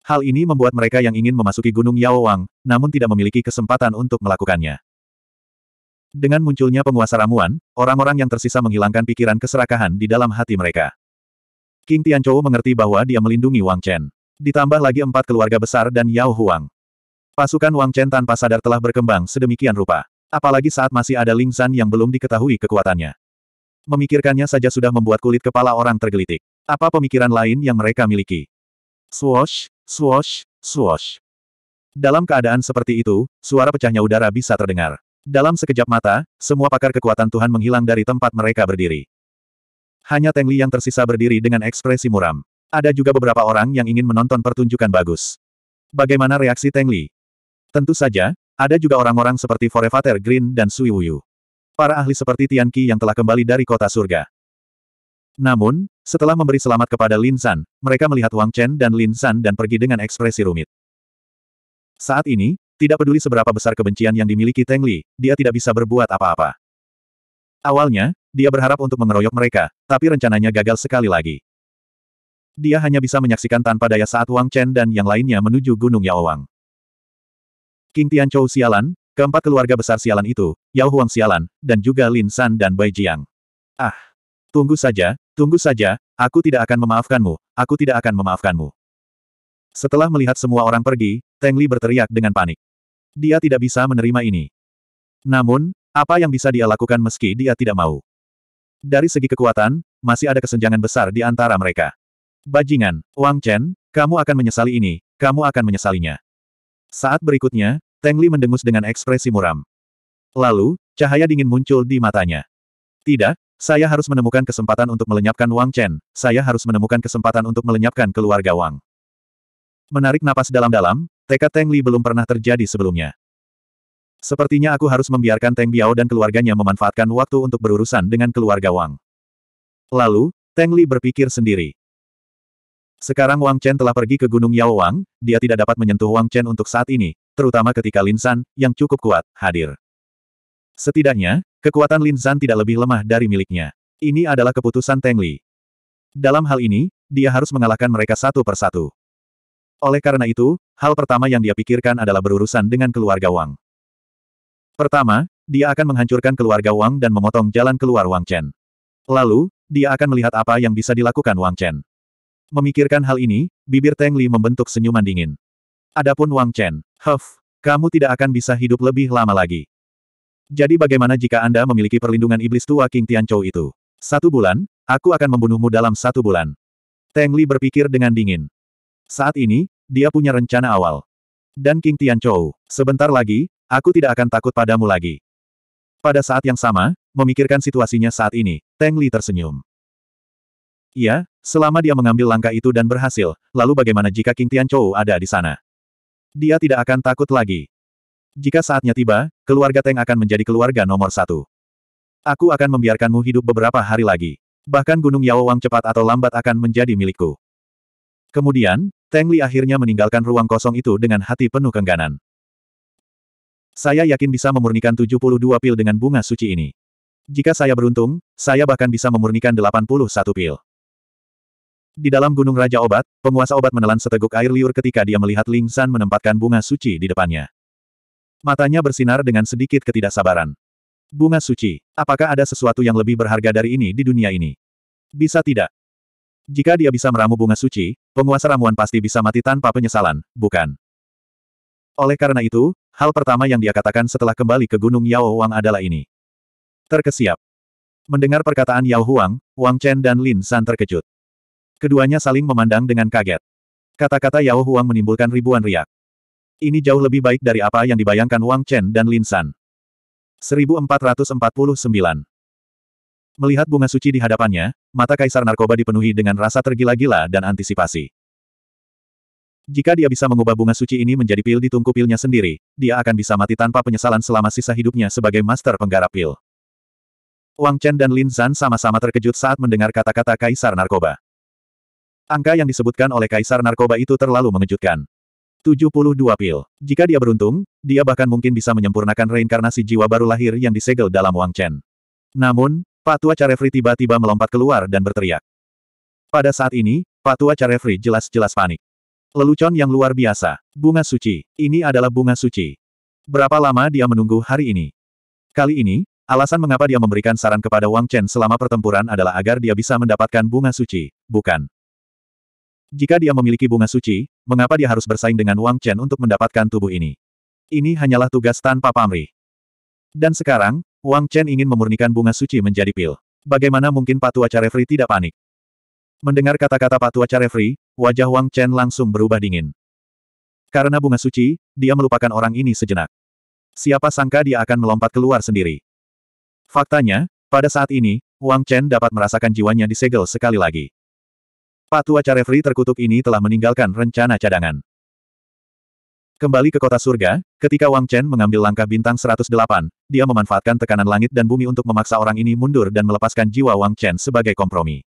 Hal ini membuat mereka yang ingin memasuki Gunung Yaowang, namun tidak memiliki kesempatan untuk melakukannya. Dengan munculnya penguasa ramuan, orang-orang yang tersisa menghilangkan pikiran keserakahan di dalam hati mereka. King Tianchou mengerti bahwa dia melindungi Wang Chen. Ditambah lagi empat keluarga besar dan Yao Huang. Pasukan Wang Chen tanpa sadar telah berkembang sedemikian rupa. Apalagi saat masih ada Ling yang belum diketahui kekuatannya. Memikirkannya saja sudah membuat kulit kepala orang tergelitik. Apa pemikiran lain yang mereka miliki? Swosh, swosh, swosh. Dalam keadaan seperti itu, suara pecahnya udara bisa terdengar. Dalam sekejap mata, semua pakar kekuatan Tuhan menghilang dari tempat mereka berdiri. Hanya Teng Li yang tersisa berdiri dengan ekspresi muram. Ada juga beberapa orang yang ingin menonton pertunjukan bagus. Bagaimana reaksi Teng Li? Tentu saja, ada juga orang-orang seperti Forevater Green dan Sui Wuyu. Para ahli seperti Tianqi yang telah kembali dari kota surga. Namun, setelah memberi selamat kepada Lin San, mereka melihat Wang Chen dan Lin San dan pergi dengan ekspresi rumit. Saat ini, tidak peduli seberapa besar kebencian yang dimiliki Teng Li, dia tidak bisa berbuat apa-apa. Awalnya, dia berharap untuk mengeroyok mereka, tapi rencananya gagal sekali lagi. Dia hanya bisa menyaksikan tanpa daya saat Wang Chen dan yang lainnya menuju Gunung Yaowang. King Tianchou sialan, keempat keluarga besar sialan itu, Yao Huang sialan, dan juga Lin San dan Bai Jiang. Ah, tunggu saja, tunggu saja, aku tidak akan memaafkanmu, aku tidak akan memaafkanmu. Setelah melihat semua orang pergi, Teng Li berteriak dengan panik. Dia tidak bisa menerima ini. Namun, apa yang bisa dia lakukan meski dia tidak mau? Dari segi kekuatan, masih ada kesenjangan besar di antara mereka. Bajingan, Wang Chen, kamu akan menyesali ini, kamu akan menyesalinya. Saat berikutnya, Teng Li mendengus dengan ekspresi muram. Lalu, cahaya dingin muncul di matanya. Tidak, saya harus menemukan kesempatan untuk melenyapkan Wang Chen, saya harus menemukan kesempatan untuk melenyapkan keluarga Wang. Menarik napas dalam-dalam, tekad Teng Li belum pernah terjadi sebelumnya. Sepertinya aku harus membiarkan Teng Biao dan keluarganya memanfaatkan waktu untuk berurusan dengan keluarga Wang. Lalu, Teng Li berpikir sendiri. Sekarang Wang Chen telah pergi ke Gunung Yao Wang, dia tidak dapat menyentuh Wang Chen untuk saat ini, terutama ketika Lin San, yang cukup kuat, hadir. Setidaknya, kekuatan Lin San tidak lebih lemah dari miliknya. Ini adalah keputusan Teng Li. Dalam hal ini, dia harus mengalahkan mereka satu persatu. Oleh karena itu, hal pertama yang dia pikirkan adalah berurusan dengan keluarga Wang. Pertama, dia akan menghancurkan keluarga Wang dan memotong jalan keluar Wang Chen. Lalu, dia akan melihat apa yang bisa dilakukan Wang Chen. Memikirkan hal ini, bibir Teng Li membentuk senyuman dingin. Adapun Wang Chen, Huff, kamu tidak akan bisa hidup lebih lama lagi. Jadi bagaimana jika Anda memiliki perlindungan iblis tua King Tianchou itu? Satu bulan, aku akan membunuhmu dalam satu bulan. Teng Li berpikir dengan dingin. Saat ini, dia punya rencana awal. Dan King Tianchou, sebentar lagi, aku tidak akan takut padamu lagi. Pada saat yang sama, memikirkan situasinya saat ini, Teng Li tersenyum. Iya, selama dia mengambil langkah itu dan berhasil, lalu bagaimana jika King Tianchou ada di sana? Dia tidak akan takut lagi. Jika saatnya tiba, keluarga Teng akan menjadi keluarga nomor satu. Aku akan membiarkanmu hidup beberapa hari lagi. Bahkan Gunung Yawawang cepat atau lambat akan menjadi milikku. Kemudian, Teng Li akhirnya meninggalkan ruang kosong itu dengan hati penuh kengganan. Saya yakin bisa memurnikan 72 pil dengan bunga suci ini. Jika saya beruntung, saya bahkan bisa memurnikan 81 pil. Di dalam Gunung Raja Obat, penguasa obat menelan seteguk air liur ketika dia melihat Ling San menempatkan bunga suci di depannya. Matanya bersinar dengan sedikit ketidaksabaran. Bunga suci, apakah ada sesuatu yang lebih berharga dari ini di dunia ini? Bisa tidak? Jika dia bisa meramu bunga suci, penguasa ramuan pasti bisa mati tanpa penyesalan, bukan? Oleh karena itu, hal pertama yang dia katakan setelah kembali ke Gunung Yao Wang adalah ini. Terkesiap. Mendengar perkataan Yao Huang, Wang Chen dan Lin San terkejut. Keduanya saling memandang dengan kaget. Kata-kata Yao Huang menimbulkan ribuan riak. Ini jauh lebih baik dari apa yang dibayangkan Wang Chen dan Lin San. 1449 Melihat bunga suci di hadapannya, mata kaisar narkoba dipenuhi dengan rasa tergila-gila dan antisipasi. Jika dia bisa mengubah bunga suci ini menjadi pil di tungku pilnya sendiri, dia akan bisa mati tanpa penyesalan selama sisa hidupnya sebagai master penggarap pil. Wang Chen dan Lin San sama-sama terkejut saat mendengar kata-kata kaisar narkoba. Angka yang disebutkan oleh kaisar narkoba itu terlalu mengejutkan. 72 pil. Jika dia beruntung, dia bahkan mungkin bisa menyempurnakan reinkarnasi jiwa baru lahir yang disegel dalam Wang Chen. Namun, Patua Carefree tiba-tiba melompat keluar dan berteriak. Pada saat ini, Patua Carefree jelas-jelas panik. Lelucon yang luar biasa. Bunga suci. Ini adalah bunga suci. Berapa lama dia menunggu hari ini? Kali ini, Alasan mengapa dia memberikan saran kepada Wang Chen selama pertempuran adalah agar dia bisa mendapatkan bunga suci, bukan jika dia memiliki bunga suci, mengapa dia harus bersaing dengan Wang Chen untuk mendapatkan tubuh ini? Ini hanyalah tugas tanpa pamrih. Dan sekarang, Wang Chen ingin memurnikan bunga suci menjadi pil. Bagaimana mungkin Patua Carefree tidak panik? Mendengar kata-kata Patua Carefree, wajah Wang Chen langsung berubah dingin. Karena bunga suci, dia melupakan orang ini sejenak. Siapa sangka dia akan melompat keluar sendiri. Faktanya, pada saat ini, Wang Chen dapat merasakan jiwanya disegel sekali lagi. Pak Tua Carefree terkutuk ini telah meninggalkan rencana cadangan. Kembali ke kota surga, ketika Wang Chen mengambil langkah bintang 108, dia memanfaatkan tekanan langit dan bumi untuk memaksa orang ini mundur dan melepaskan jiwa Wang Chen sebagai kompromi.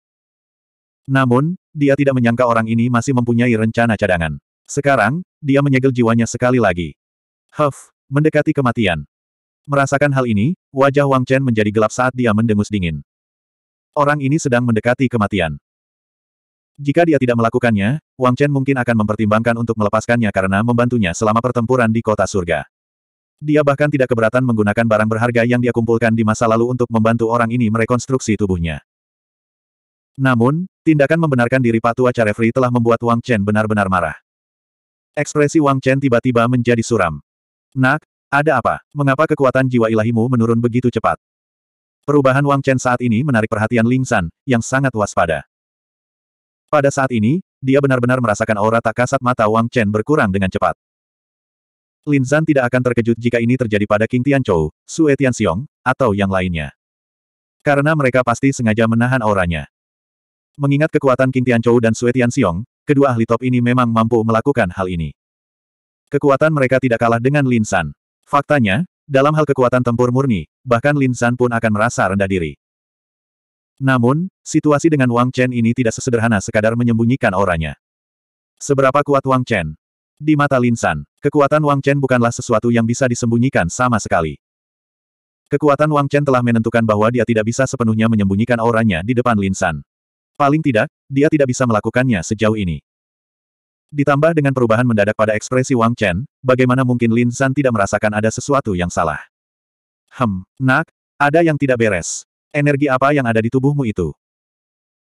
Namun, dia tidak menyangka orang ini masih mempunyai rencana cadangan. Sekarang, dia menyegel jiwanya sekali lagi. Huff, mendekati kematian. Merasakan hal ini, wajah Wang Chen menjadi gelap saat dia mendengus dingin. Orang ini sedang mendekati kematian. Jika dia tidak melakukannya, Wang Chen mungkin akan mempertimbangkan untuk melepaskannya karena membantunya selama pertempuran di kota surga. Dia bahkan tidak keberatan menggunakan barang berharga yang dia kumpulkan di masa lalu untuk membantu orang ini merekonstruksi tubuhnya. Namun, tindakan membenarkan diri Patua Carefree telah membuat Wang Chen benar-benar marah. Ekspresi Wang Chen tiba-tiba menjadi suram. Nak, ada apa? Mengapa kekuatan jiwa ilahimu menurun begitu cepat? Perubahan Wang Chen saat ini menarik perhatian Ling San, yang sangat waspada. Pada saat ini, dia benar-benar merasakan aura tak kasat mata Wang Chen berkurang dengan cepat. Lin Zhan tidak akan terkejut jika ini terjadi pada King Tianchou, Sue Xiong, atau yang lainnya. Karena mereka pasti sengaja menahan auranya. Mengingat kekuatan King Tianchou dan Sue Xiong, kedua ahli top ini memang mampu melakukan hal ini. Kekuatan mereka tidak kalah dengan Lin San. Faktanya, dalam hal kekuatan tempur murni, bahkan Lin San pun akan merasa rendah diri. Namun, situasi dengan Wang Chen ini tidak sesederhana sekadar menyembunyikan auranya. Seberapa kuat Wang Chen? Di mata Lin San, kekuatan Wang Chen bukanlah sesuatu yang bisa disembunyikan sama sekali. Kekuatan Wang Chen telah menentukan bahwa dia tidak bisa sepenuhnya menyembunyikan auranya di depan Lin San. Paling tidak, dia tidak bisa melakukannya sejauh ini. Ditambah dengan perubahan mendadak pada ekspresi Wang Chen, bagaimana mungkin Lin San tidak merasakan ada sesuatu yang salah? Hem, nak, ada yang tidak beres. Energi apa yang ada di tubuhmu itu?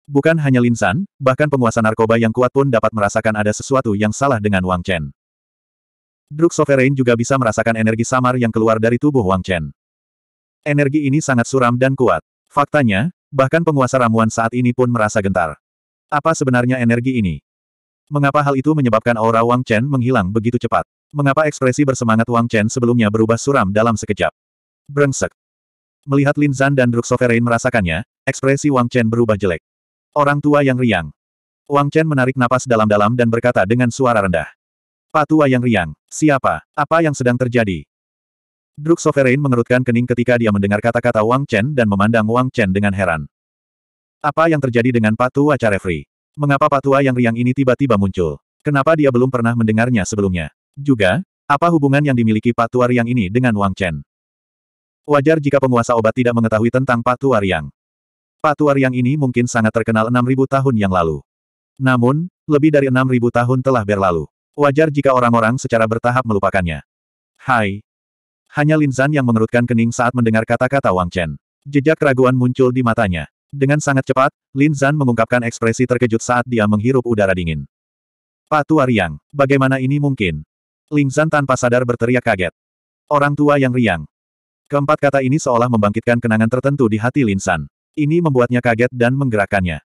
Bukan hanya Linsan, bahkan penguasa narkoba yang kuat pun dapat merasakan ada sesuatu yang salah dengan Wang Chen. Druk Sovereign juga bisa merasakan energi samar yang keluar dari tubuh Wang Chen. Energi ini sangat suram dan kuat. Faktanya, bahkan penguasa ramuan saat ini pun merasa gentar. Apa sebenarnya energi ini? Mengapa hal itu menyebabkan aura Wang Chen menghilang begitu cepat? Mengapa ekspresi bersemangat Wang Chen sebelumnya berubah suram dalam sekejap? Brengsek. Melihat Lin Zan dan Druk Sovereign merasakannya, ekspresi Wang Chen berubah jelek. Orang tua yang riang. Wang Chen menarik napas dalam-dalam dan berkata dengan suara rendah. Patua yang riang, siapa? Apa yang sedang terjadi? Druk Sovereign mengerutkan kening ketika dia mendengar kata-kata Wang Chen dan memandang Wang Chen dengan heran. Apa yang terjadi dengan Patua Carefree? Mengapa Patua yang riang ini tiba-tiba muncul? Kenapa dia belum pernah mendengarnya sebelumnya? Juga, apa hubungan yang dimiliki Patua riang ini dengan Wang Chen? Wajar jika penguasa obat tidak mengetahui tentang Patu Ariang. Patu Ariang ini mungkin sangat terkenal 6.000 tahun yang lalu. Namun, lebih dari 6.000 tahun telah berlalu. Wajar jika orang-orang secara bertahap melupakannya. Hai. Hanya Lin Linzan yang mengerutkan kening saat mendengar kata-kata Wang Chen. Jejak keraguan muncul di matanya. Dengan sangat cepat, Lin Linzan mengungkapkan ekspresi terkejut saat dia menghirup udara dingin. Patu Ariang, bagaimana ini mungkin? Lin Linzan tanpa sadar berteriak kaget. Orang tua yang riang, Keempat kata ini seolah membangkitkan kenangan tertentu di hati Linsan. Ini membuatnya kaget dan menggerakkannya.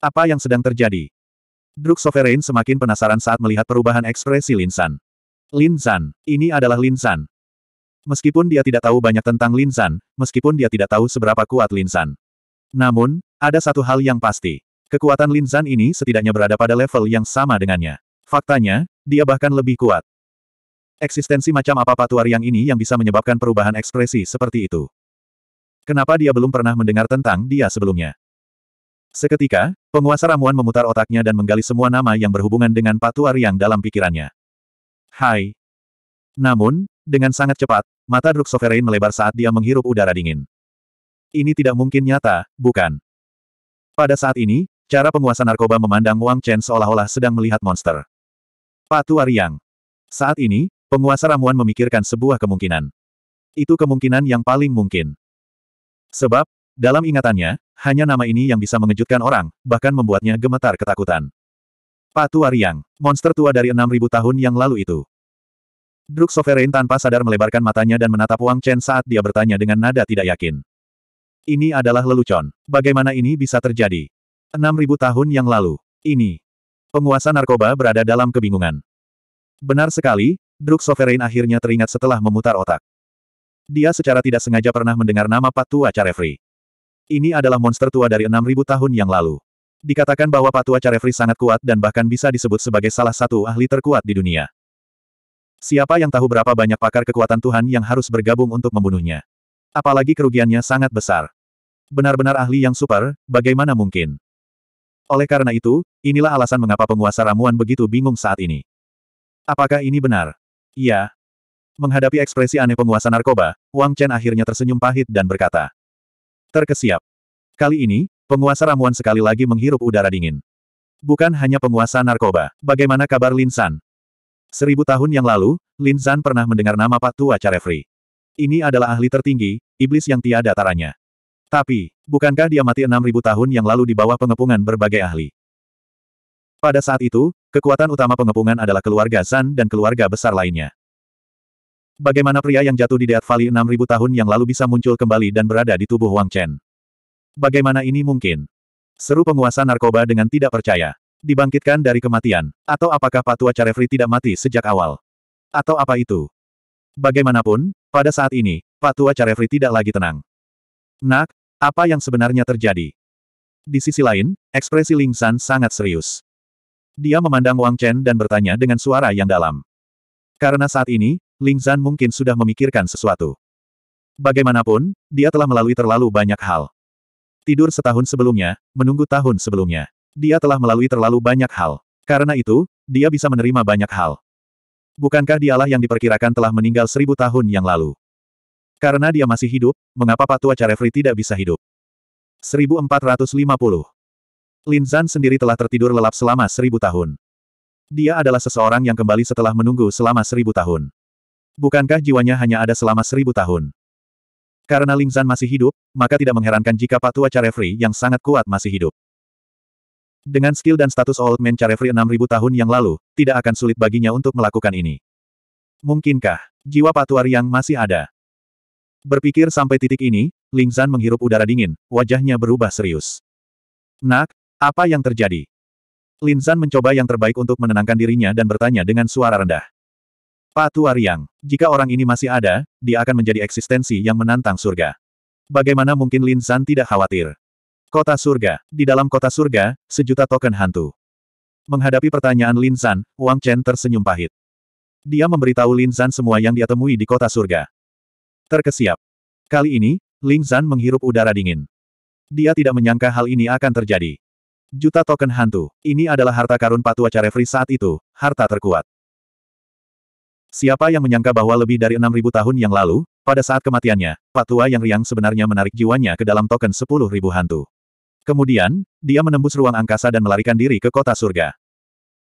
Apa yang sedang terjadi? Druk Sovereign semakin penasaran saat melihat perubahan ekspresi Linsan. Linsan, ini adalah Linsan. Meskipun dia tidak tahu banyak tentang Linsan, meskipun dia tidak tahu seberapa kuat Linsan. Namun, ada satu hal yang pasti. Kekuatan Linsan ini setidaknya berada pada level yang sama dengannya. Faktanya, dia bahkan lebih kuat. Eksistensi macam apa patuari yang ini yang bisa menyebabkan perubahan ekspresi seperti itu? Kenapa dia belum pernah mendengar tentang dia sebelumnya? Seketika, penguasa ramuan memutar otaknya dan menggali semua nama yang berhubungan dengan patuar yang dalam pikirannya. Hai. Namun, dengan sangat cepat, mata Druk Sovereign melebar saat dia menghirup udara dingin. Ini tidak mungkin nyata, bukan? Pada saat ini, cara penguasa narkoba memandang Wang Chen seolah-olah sedang melihat monster. Patuar yang. Saat ini, Penguasa ramuan memikirkan sebuah kemungkinan. Itu kemungkinan yang paling mungkin. Sebab, dalam ingatannya, hanya nama ini yang bisa mengejutkan orang, bahkan membuatnya gemetar ketakutan. Patu Ariang, monster tua dari 6.000 tahun yang lalu itu. Druk Sovereign tanpa sadar melebarkan matanya dan menatap Wang Chen saat dia bertanya dengan nada tidak yakin. Ini adalah lelucon. Bagaimana ini bisa terjadi? 6.000 tahun yang lalu. Ini. Penguasa narkoba berada dalam kebingungan. Benar sekali, Druk Sovereign akhirnya teringat setelah memutar otak. Dia secara tidak sengaja pernah mendengar nama Patua Carefri. Ini adalah monster tua dari 6.000 tahun yang lalu. Dikatakan bahwa Patua Carefri sangat kuat dan bahkan bisa disebut sebagai salah satu ahli terkuat di dunia. Siapa yang tahu berapa banyak pakar kekuatan Tuhan yang harus bergabung untuk membunuhnya. Apalagi kerugiannya sangat besar. Benar-benar ahli yang super, bagaimana mungkin? Oleh karena itu, inilah alasan mengapa penguasa ramuan begitu bingung saat ini. Apakah ini benar? Iya. Menghadapi ekspresi aneh penguasa narkoba, Wang Chen akhirnya tersenyum pahit dan berkata. Terkesiap. Kali ini, penguasa ramuan sekali lagi menghirup udara dingin. Bukan hanya penguasa narkoba. Bagaimana kabar Lin San? Seribu tahun yang lalu, Lin San pernah mendengar nama Pak Tua Carefree. Ini adalah ahli tertinggi, iblis yang tiada taranya. Tapi, bukankah dia mati enam ribu tahun yang lalu di bawah pengepungan berbagai ahli? Pada saat itu, Kekuatan utama pengepungan adalah keluarga Zan dan keluarga besar lainnya. Bagaimana pria yang jatuh di Death Valley 6000 tahun yang lalu bisa muncul kembali dan berada di tubuh Wang Chen? Bagaimana ini mungkin? Seru penguasa narkoba dengan tidak percaya. Dibangkitkan dari kematian. Atau apakah Patua Carefree tidak mati sejak awal? Atau apa itu? Bagaimanapun, pada saat ini, Patua Carefree tidak lagi tenang. Nak, apa yang sebenarnya terjadi? Di sisi lain, ekspresi Ling San sangat serius. Dia memandang Wang Chen dan bertanya dengan suara yang dalam. Karena saat ini, Ling Zan mungkin sudah memikirkan sesuatu. Bagaimanapun, dia telah melalui terlalu banyak hal. Tidur setahun sebelumnya, menunggu tahun sebelumnya. Dia telah melalui terlalu banyak hal. Karena itu, dia bisa menerima banyak hal. Bukankah dialah yang diperkirakan telah meninggal seribu tahun yang lalu? Karena dia masih hidup, mengapa Patua Carefree tidak bisa hidup? 1450 Lin Zhan sendiri telah tertidur lelap selama seribu tahun. Dia adalah seseorang yang kembali setelah menunggu selama seribu tahun. Bukankah jiwanya hanya ada selama seribu tahun? Karena Lin Zhan masih hidup, maka tidak mengherankan jika Patua Carefree yang sangat kuat masih hidup. Dengan skill dan status Old Man Carefree ribu tahun yang lalu, tidak akan sulit baginya untuk melakukan ini. Mungkinkah, jiwa tua yang masih ada? Berpikir sampai titik ini, Lin Zhan menghirup udara dingin, wajahnya berubah serius. Nak, apa yang terjadi? Lin Zan mencoba yang terbaik untuk menenangkan dirinya dan bertanya dengan suara rendah. Pak Tua Riang, jika orang ini masih ada, dia akan menjadi eksistensi yang menantang surga. Bagaimana mungkin Lin Zan tidak khawatir? Kota surga, di dalam kota surga, sejuta token hantu. Menghadapi pertanyaan Lin Zan, Wang Chen tersenyum pahit. Dia memberitahu Lin Zan semua yang dia temui di kota surga. Terkesiap. Kali ini, Lin Zan menghirup udara dingin. Dia tidak menyangka hal ini akan terjadi. Juta token hantu. Ini adalah harta karun Patua Carefree saat itu, harta terkuat. Siapa yang menyangka bahwa lebih dari 6.000 tahun yang lalu, pada saat kematiannya, Patua yang riang sebenarnya menarik jiwanya ke dalam token 10.000 hantu. Kemudian, dia menembus ruang angkasa dan melarikan diri ke kota surga.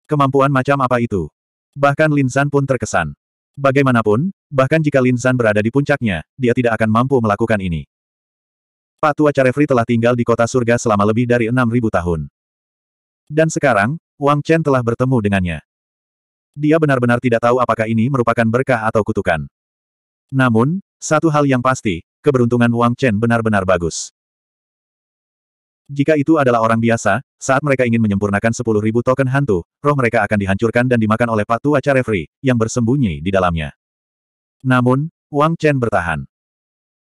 Kemampuan macam apa itu? Bahkan Lin San pun terkesan. Bagaimanapun, bahkan jika Lin San berada di puncaknya, dia tidak akan mampu melakukan ini. Pak Tua telah tinggal di kota surga selama lebih dari 6.000 tahun. Dan sekarang, Wang Chen telah bertemu dengannya. Dia benar-benar tidak tahu apakah ini merupakan berkah atau kutukan. Namun, satu hal yang pasti, keberuntungan Wang Chen benar-benar bagus. Jika itu adalah orang biasa, saat mereka ingin menyempurnakan 10.000 token hantu, roh mereka akan dihancurkan dan dimakan oleh Patua Carefri, yang bersembunyi di dalamnya. Namun, Wang Chen bertahan.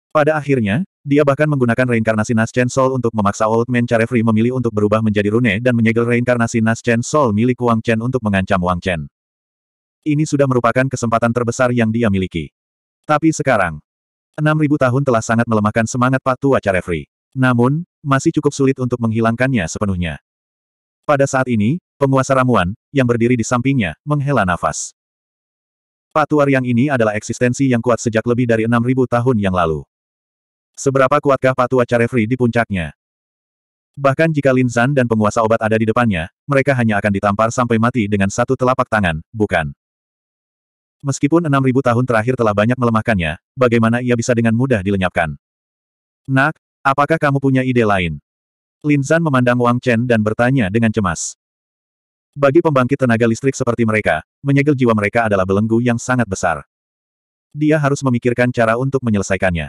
Pada akhirnya, dia bahkan menggunakan reinkarnasi Naschen Soul untuk memaksa Old Man Refri memilih untuk berubah menjadi rune dan menyegel reinkarnasi Naschen Soul milik Wang Chen untuk mengancam Wang Chen. Ini sudah merupakan kesempatan terbesar yang dia miliki. Tapi sekarang, 6.000 tahun telah sangat melemahkan semangat Pak Tua Namun, masih cukup sulit untuk menghilangkannya sepenuhnya. Pada saat ini, penguasa ramuan, yang berdiri di sampingnya, menghela nafas. Patuar yang ini adalah eksistensi yang kuat sejak lebih dari 6.000 tahun yang lalu. Seberapa kuatkah Patu Free di puncaknya? Bahkan jika Lin Zan dan penguasa obat ada di depannya, mereka hanya akan ditampar sampai mati dengan satu telapak tangan, bukan? Meskipun 6.000 tahun terakhir telah banyak melemahkannya, bagaimana ia bisa dengan mudah dilenyapkan? Nak, apakah kamu punya ide lain? Lin Zan memandang Wang Chen dan bertanya dengan cemas. Bagi pembangkit tenaga listrik seperti mereka, menyegel jiwa mereka adalah belenggu yang sangat besar. Dia harus memikirkan cara untuk menyelesaikannya.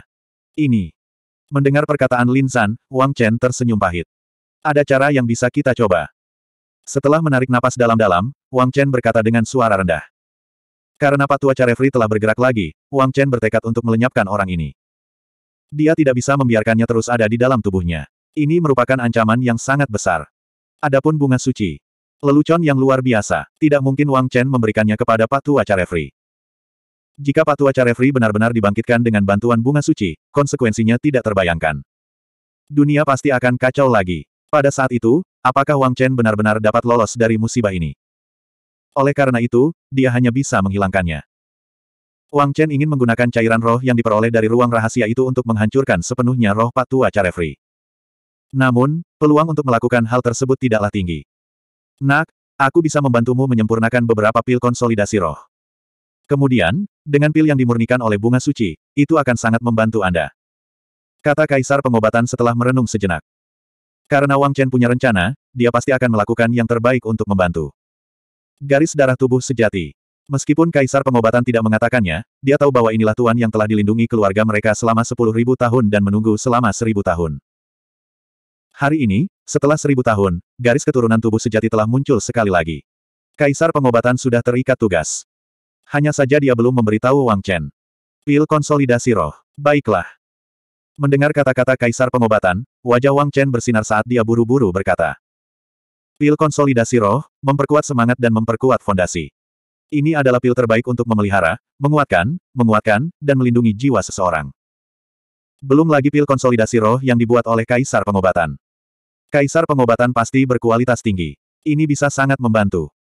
Ini Mendengar perkataan Lin San, Wang Chen tersenyum pahit. Ada cara yang bisa kita coba. Setelah menarik napas dalam-dalam, Wang Chen berkata dengan suara rendah. Karena Patua Refri telah bergerak lagi, Wang Chen bertekad untuk melenyapkan orang ini. Dia tidak bisa membiarkannya terus ada di dalam tubuhnya. Ini merupakan ancaman yang sangat besar. Adapun bunga suci. Lelucon yang luar biasa, tidak mungkin Wang Chen memberikannya kepada Patua Refri. Jika patua Acarefri benar-benar dibangkitkan dengan bantuan bunga suci, konsekuensinya tidak terbayangkan. Dunia pasti akan kacau lagi. Pada saat itu, apakah Wang Chen benar-benar dapat lolos dari musibah ini? Oleh karena itu, dia hanya bisa menghilangkannya. Wang Chen ingin menggunakan cairan roh yang diperoleh dari ruang rahasia itu untuk menghancurkan sepenuhnya roh patua Acarefri. Namun, peluang untuk melakukan hal tersebut tidaklah tinggi. Nak, aku bisa membantumu menyempurnakan beberapa pil konsolidasi roh. Kemudian, dengan pil yang dimurnikan oleh bunga suci, itu akan sangat membantu Anda. Kata Kaisar pengobatan setelah merenung sejenak. Karena Wang Chen punya rencana, dia pasti akan melakukan yang terbaik untuk membantu. Garis darah tubuh sejati. Meskipun Kaisar pengobatan tidak mengatakannya, dia tahu bahwa inilah Tuan yang telah dilindungi keluarga mereka selama sepuluh ribu tahun dan menunggu selama seribu tahun. Hari ini, setelah seribu tahun, garis keturunan tubuh sejati telah muncul sekali lagi. Kaisar pengobatan sudah terikat tugas hanya saja dia belum memberitahu Wang Chen. Pil konsolidasi roh. Baiklah. Mendengar kata-kata kaisar pengobatan, wajah Wang Chen bersinar saat dia buru-buru berkata. Pil konsolidasi roh, memperkuat semangat dan memperkuat fondasi. Ini adalah pil terbaik untuk memelihara, menguatkan, menguatkan, dan melindungi jiwa seseorang. Belum lagi pil konsolidasi roh yang dibuat oleh kaisar pengobatan. Kaisar pengobatan pasti berkualitas tinggi. Ini bisa sangat membantu.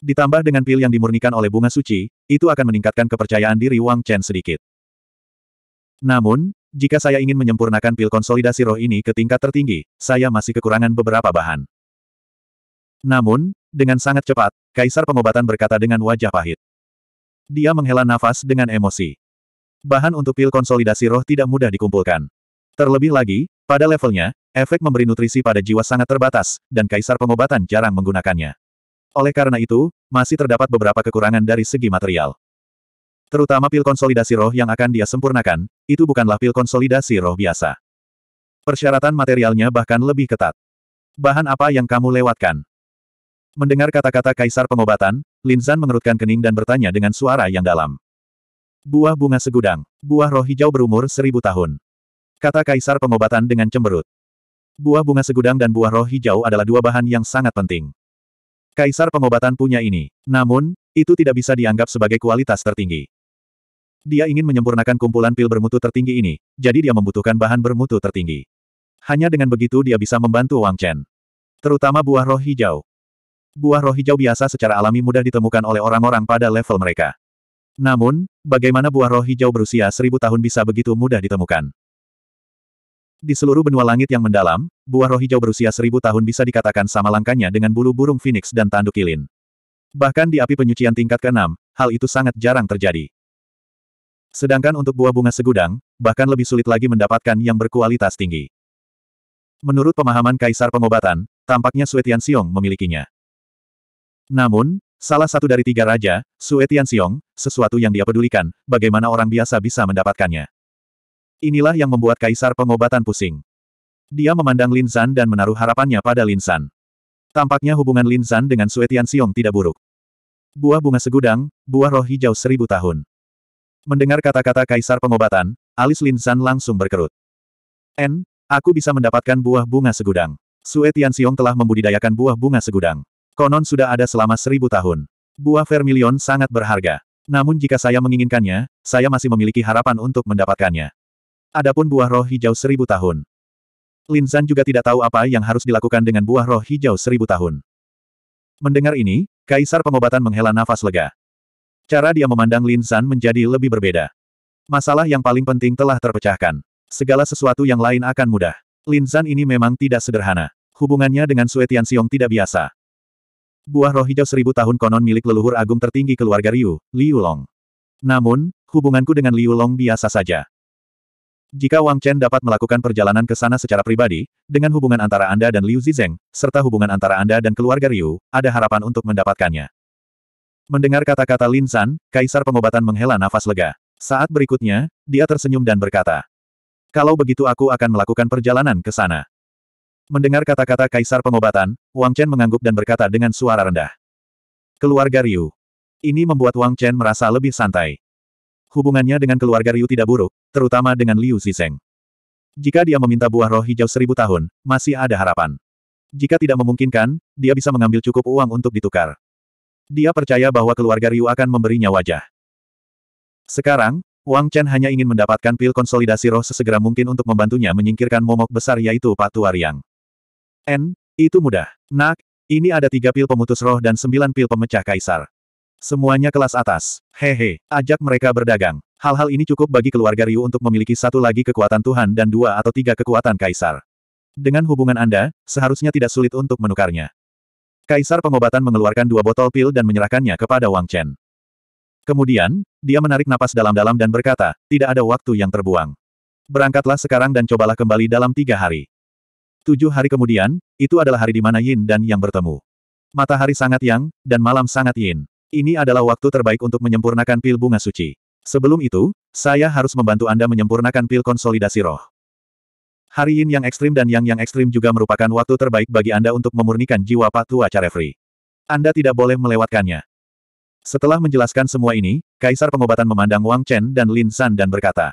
Ditambah dengan pil yang dimurnikan oleh bunga suci, itu akan meningkatkan kepercayaan diri Wang Chen sedikit. Namun, jika saya ingin menyempurnakan pil konsolidasi roh ini ke tingkat tertinggi, saya masih kekurangan beberapa bahan. Namun, dengan sangat cepat, Kaisar Pengobatan berkata dengan wajah pahit. Dia menghela nafas dengan emosi. Bahan untuk pil konsolidasi roh tidak mudah dikumpulkan. Terlebih lagi, pada levelnya, efek memberi nutrisi pada jiwa sangat terbatas, dan Kaisar Pengobatan jarang menggunakannya. Oleh karena itu, masih terdapat beberapa kekurangan dari segi material. Terutama pil konsolidasi roh yang akan dia sempurnakan, itu bukanlah pil konsolidasi roh biasa. Persyaratan materialnya bahkan lebih ketat. Bahan apa yang kamu lewatkan? Mendengar kata-kata kaisar pengobatan, Lin Linzan mengerutkan kening dan bertanya dengan suara yang dalam. Buah bunga segudang, buah roh hijau berumur seribu tahun. Kata kaisar pengobatan dengan cemberut. Buah bunga segudang dan buah roh hijau adalah dua bahan yang sangat penting. Kaisar pengobatan punya ini. Namun, itu tidak bisa dianggap sebagai kualitas tertinggi. Dia ingin menyempurnakan kumpulan pil bermutu tertinggi ini, jadi dia membutuhkan bahan bermutu tertinggi. Hanya dengan begitu dia bisa membantu Wang Chen. Terutama buah roh hijau. Buah roh hijau biasa secara alami mudah ditemukan oleh orang-orang pada level mereka. Namun, bagaimana buah roh hijau berusia seribu tahun bisa begitu mudah ditemukan? Di seluruh benua langit yang mendalam, buah roh hijau berusia seribu tahun bisa dikatakan sama langkanya dengan bulu burung phoenix dan tanduk kilin. Bahkan di api penyucian tingkat keenam, hal itu sangat jarang terjadi. Sedangkan untuk buah bunga segudang, bahkan lebih sulit lagi mendapatkan yang berkualitas tinggi. Menurut pemahaman Kaisar Pengobatan, tampaknya Suetian Tianxiong memilikinya. Namun, salah satu dari tiga raja, Suetian Tianxiong, sesuatu yang dia pedulikan, bagaimana orang biasa bisa mendapatkannya. Inilah yang membuat kaisar pengobatan pusing. Dia memandang Lin Zan dan menaruh harapannya pada Lin Zan. Tampaknya hubungan Lin Zan dengan Suetian Tian Xiong tidak buruk. Buah bunga segudang, buah roh hijau seribu tahun. Mendengar kata-kata kaisar pengobatan, alis Lin Zan langsung berkerut. N, aku bisa mendapatkan buah bunga segudang. Suetian Tian Xiong telah membudidayakan buah bunga segudang. Konon sudah ada selama seribu tahun. Buah vermilion sangat berharga. Namun jika saya menginginkannya, saya masih memiliki harapan untuk mendapatkannya. Adapun buah roh hijau seribu tahun. Lin Zan juga tidak tahu apa yang harus dilakukan dengan buah roh hijau seribu tahun. Mendengar ini, Kaisar pengobatan menghela nafas lega. Cara dia memandang Lin Zan menjadi lebih berbeda. Masalah yang paling penting telah terpecahkan. Segala sesuatu yang lain akan mudah. Lin Zan ini memang tidak sederhana. Hubungannya dengan Sue Xiong tidak biasa. Buah roh hijau seribu tahun konon milik leluhur agung tertinggi keluarga Ryu, Liu Long. Namun, hubunganku dengan Liu Long biasa saja. Jika Wang Chen dapat melakukan perjalanan ke sana secara pribadi, dengan hubungan antara Anda dan Liu Zizeng, serta hubungan antara Anda dan keluarga Ryu, ada harapan untuk mendapatkannya. Mendengar kata-kata Lin San, Kaisar Pengobatan menghela nafas lega. Saat berikutnya, dia tersenyum dan berkata, Kalau begitu aku akan melakukan perjalanan ke sana. Mendengar kata-kata Kaisar Pengobatan, Wang Chen mengangguk dan berkata dengan suara rendah. Keluarga Ryu. Ini membuat Wang Chen merasa lebih santai. Hubungannya dengan keluarga Ryu tidak buruk, terutama dengan Liu Zizeng. Jika dia meminta buah roh hijau seribu tahun, masih ada harapan. Jika tidak memungkinkan, dia bisa mengambil cukup uang untuk ditukar. Dia percaya bahwa keluarga Ryu akan memberinya wajah. Sekarang, Wang Chen hanya ingin mendapatkan pil konsolidasi roh sesegera mungkin untuk membantunya menyingkirkan momok besar yaitu Patu Ariang. N, itu mudah. Nak, ini ada tiga pil pemutus roh dan sembilan pil pemecah kaisar. Semuanya kelas atas. Hehe, ajak mereka berdagang. Hal-hal ini cukup bagi keluarga Ryu untuk memiliki satu lagi kekuatan Tuhan dan dua atau tiga kekuatan Kaisar. Dengan hubungan Anda, seharusnya tidak sulit untuk menukarnya. Kaisar pengobatan mengeluarkan dua botol pil dan menyerahkannya kepada Wang Chen. Kemudian, dia menarik napas dalam-dalam dan berkata, tidak ada waktu yang terbuang. Berangkatlah sekarang dan cobalah kembali dalam tiga hari. Tujuh hari kemudian, itu adalah hari di mana Yin dan Yang bertemu. Matahari sangat yang, dan malam sangat Yin. Ini adalah waktu terbaik untuk menyempurnakan pil bunga suci. Sebelum itu, saya harus membantu Anda menyempurnakan pil konsolidasi roh. Hari Yin yang ekstrim dan Yang yang ekstrim juga merupakan waktu terbaik bagi Anda untuk memurnikan jiwa patua Carefree. Anda tidak boleh melewatkannya. Setelah menjelaskan semua ini, Kaisar Pengobatan memandang Wang Chen dan Lin San dan berkata,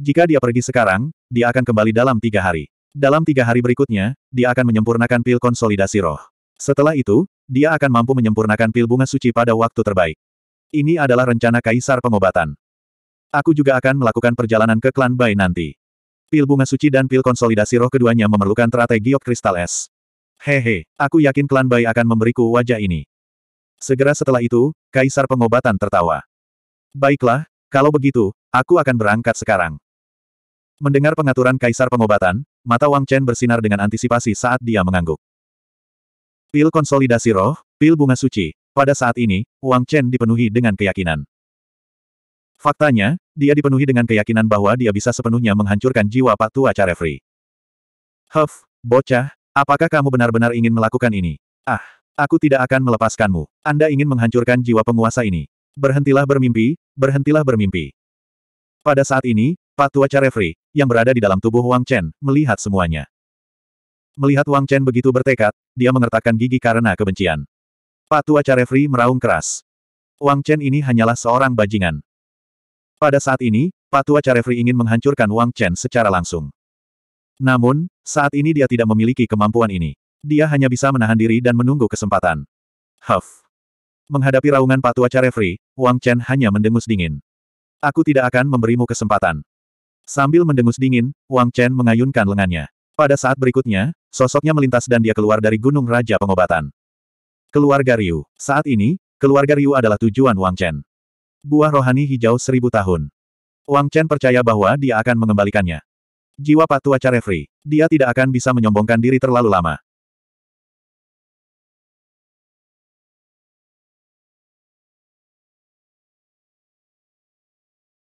Jika dia pergi sekarang, dia akan kembali dalam tiga hari. Dalam tiga hari berikutnya, dia akan menyempurnakan pil konsolidasi roh. Setelah itu, dia akan mampu menyempurnakan pil bunga suci pada waktu terbaik. Ini adalah rencana kaisar pengobatan. Aku juga akan melakukan perjalanan ke klan Bai nanti. Pil bunga suci dan pil konsolidasi roh keduanya memerlukan strategi giok kristal es. Hehe, aku yakin klan Bai akan memberiku wajah ini. Segera setelah itu, kaisar pengobatan tertawa. Baiklah, kalau begitu, aku akan berangkat sekarang. Mendengar pengaturan kaisar pengobatan, mata Wang Chen bersinar dengan antisipasi saat dia mengangguk. Pil konsolidasi roh, pil bunga suci, pada saat ini, Wang Chen dipenuhi dengan keyakinan. Faktanya, dia dipenuhi dengan keyakinan bahwa dia bisa sepenuhnya menghancurkan jiwa Pak Tua Carefree. Huff, bocah, apakah kamu benar-benar ingin melakukan ini? Ah, aku tidak akan melepaskanmu. Anda ingin menghancurkan jiwa penguasa ini. Berhentilah bermimpi, berhentilah bermimpi. Pada saat ini, Pak Tua Carefree, yang berada di dalam tubuh Wang Chen, melihat semuanya. Melihat Wang Chen begitu bertekad, dia mengertakkan gigi karena kebencian. Patua Carefri meraung keras. Wang Chen ini hanyalah seorang bajingan. Pada saat ini, Patua Carefri ingin menghancurkan Wang Chen secara langsung. Namun, saat ini dia tidak memiliki kemampuan ini. Dia hanya bisa menahan diri dan menunggu kesempatan. Huff. Menghadapi raungan Patua Carefri, Wang Chen hanya mendengus dingin. Aku tidak akan memberimu kesempatan. Sambil mendengus dingin, Wang Chen mengayunkan lengannya. Pada saat berikutnya, sosoknya melintas dan dia keluar dari Gunung Raja Pengobatan. Keluarga Ryu. Saat ini, keluarga Ryu adalah tujuan Wang Chen. Buah rohani hijau seribu tahun. Wang Chen percaya bahwa dia akan mengembalikannya. Jiwa Pak Tua Refri. Dia tidak akan bisa menyombongkan diri terlalu lama.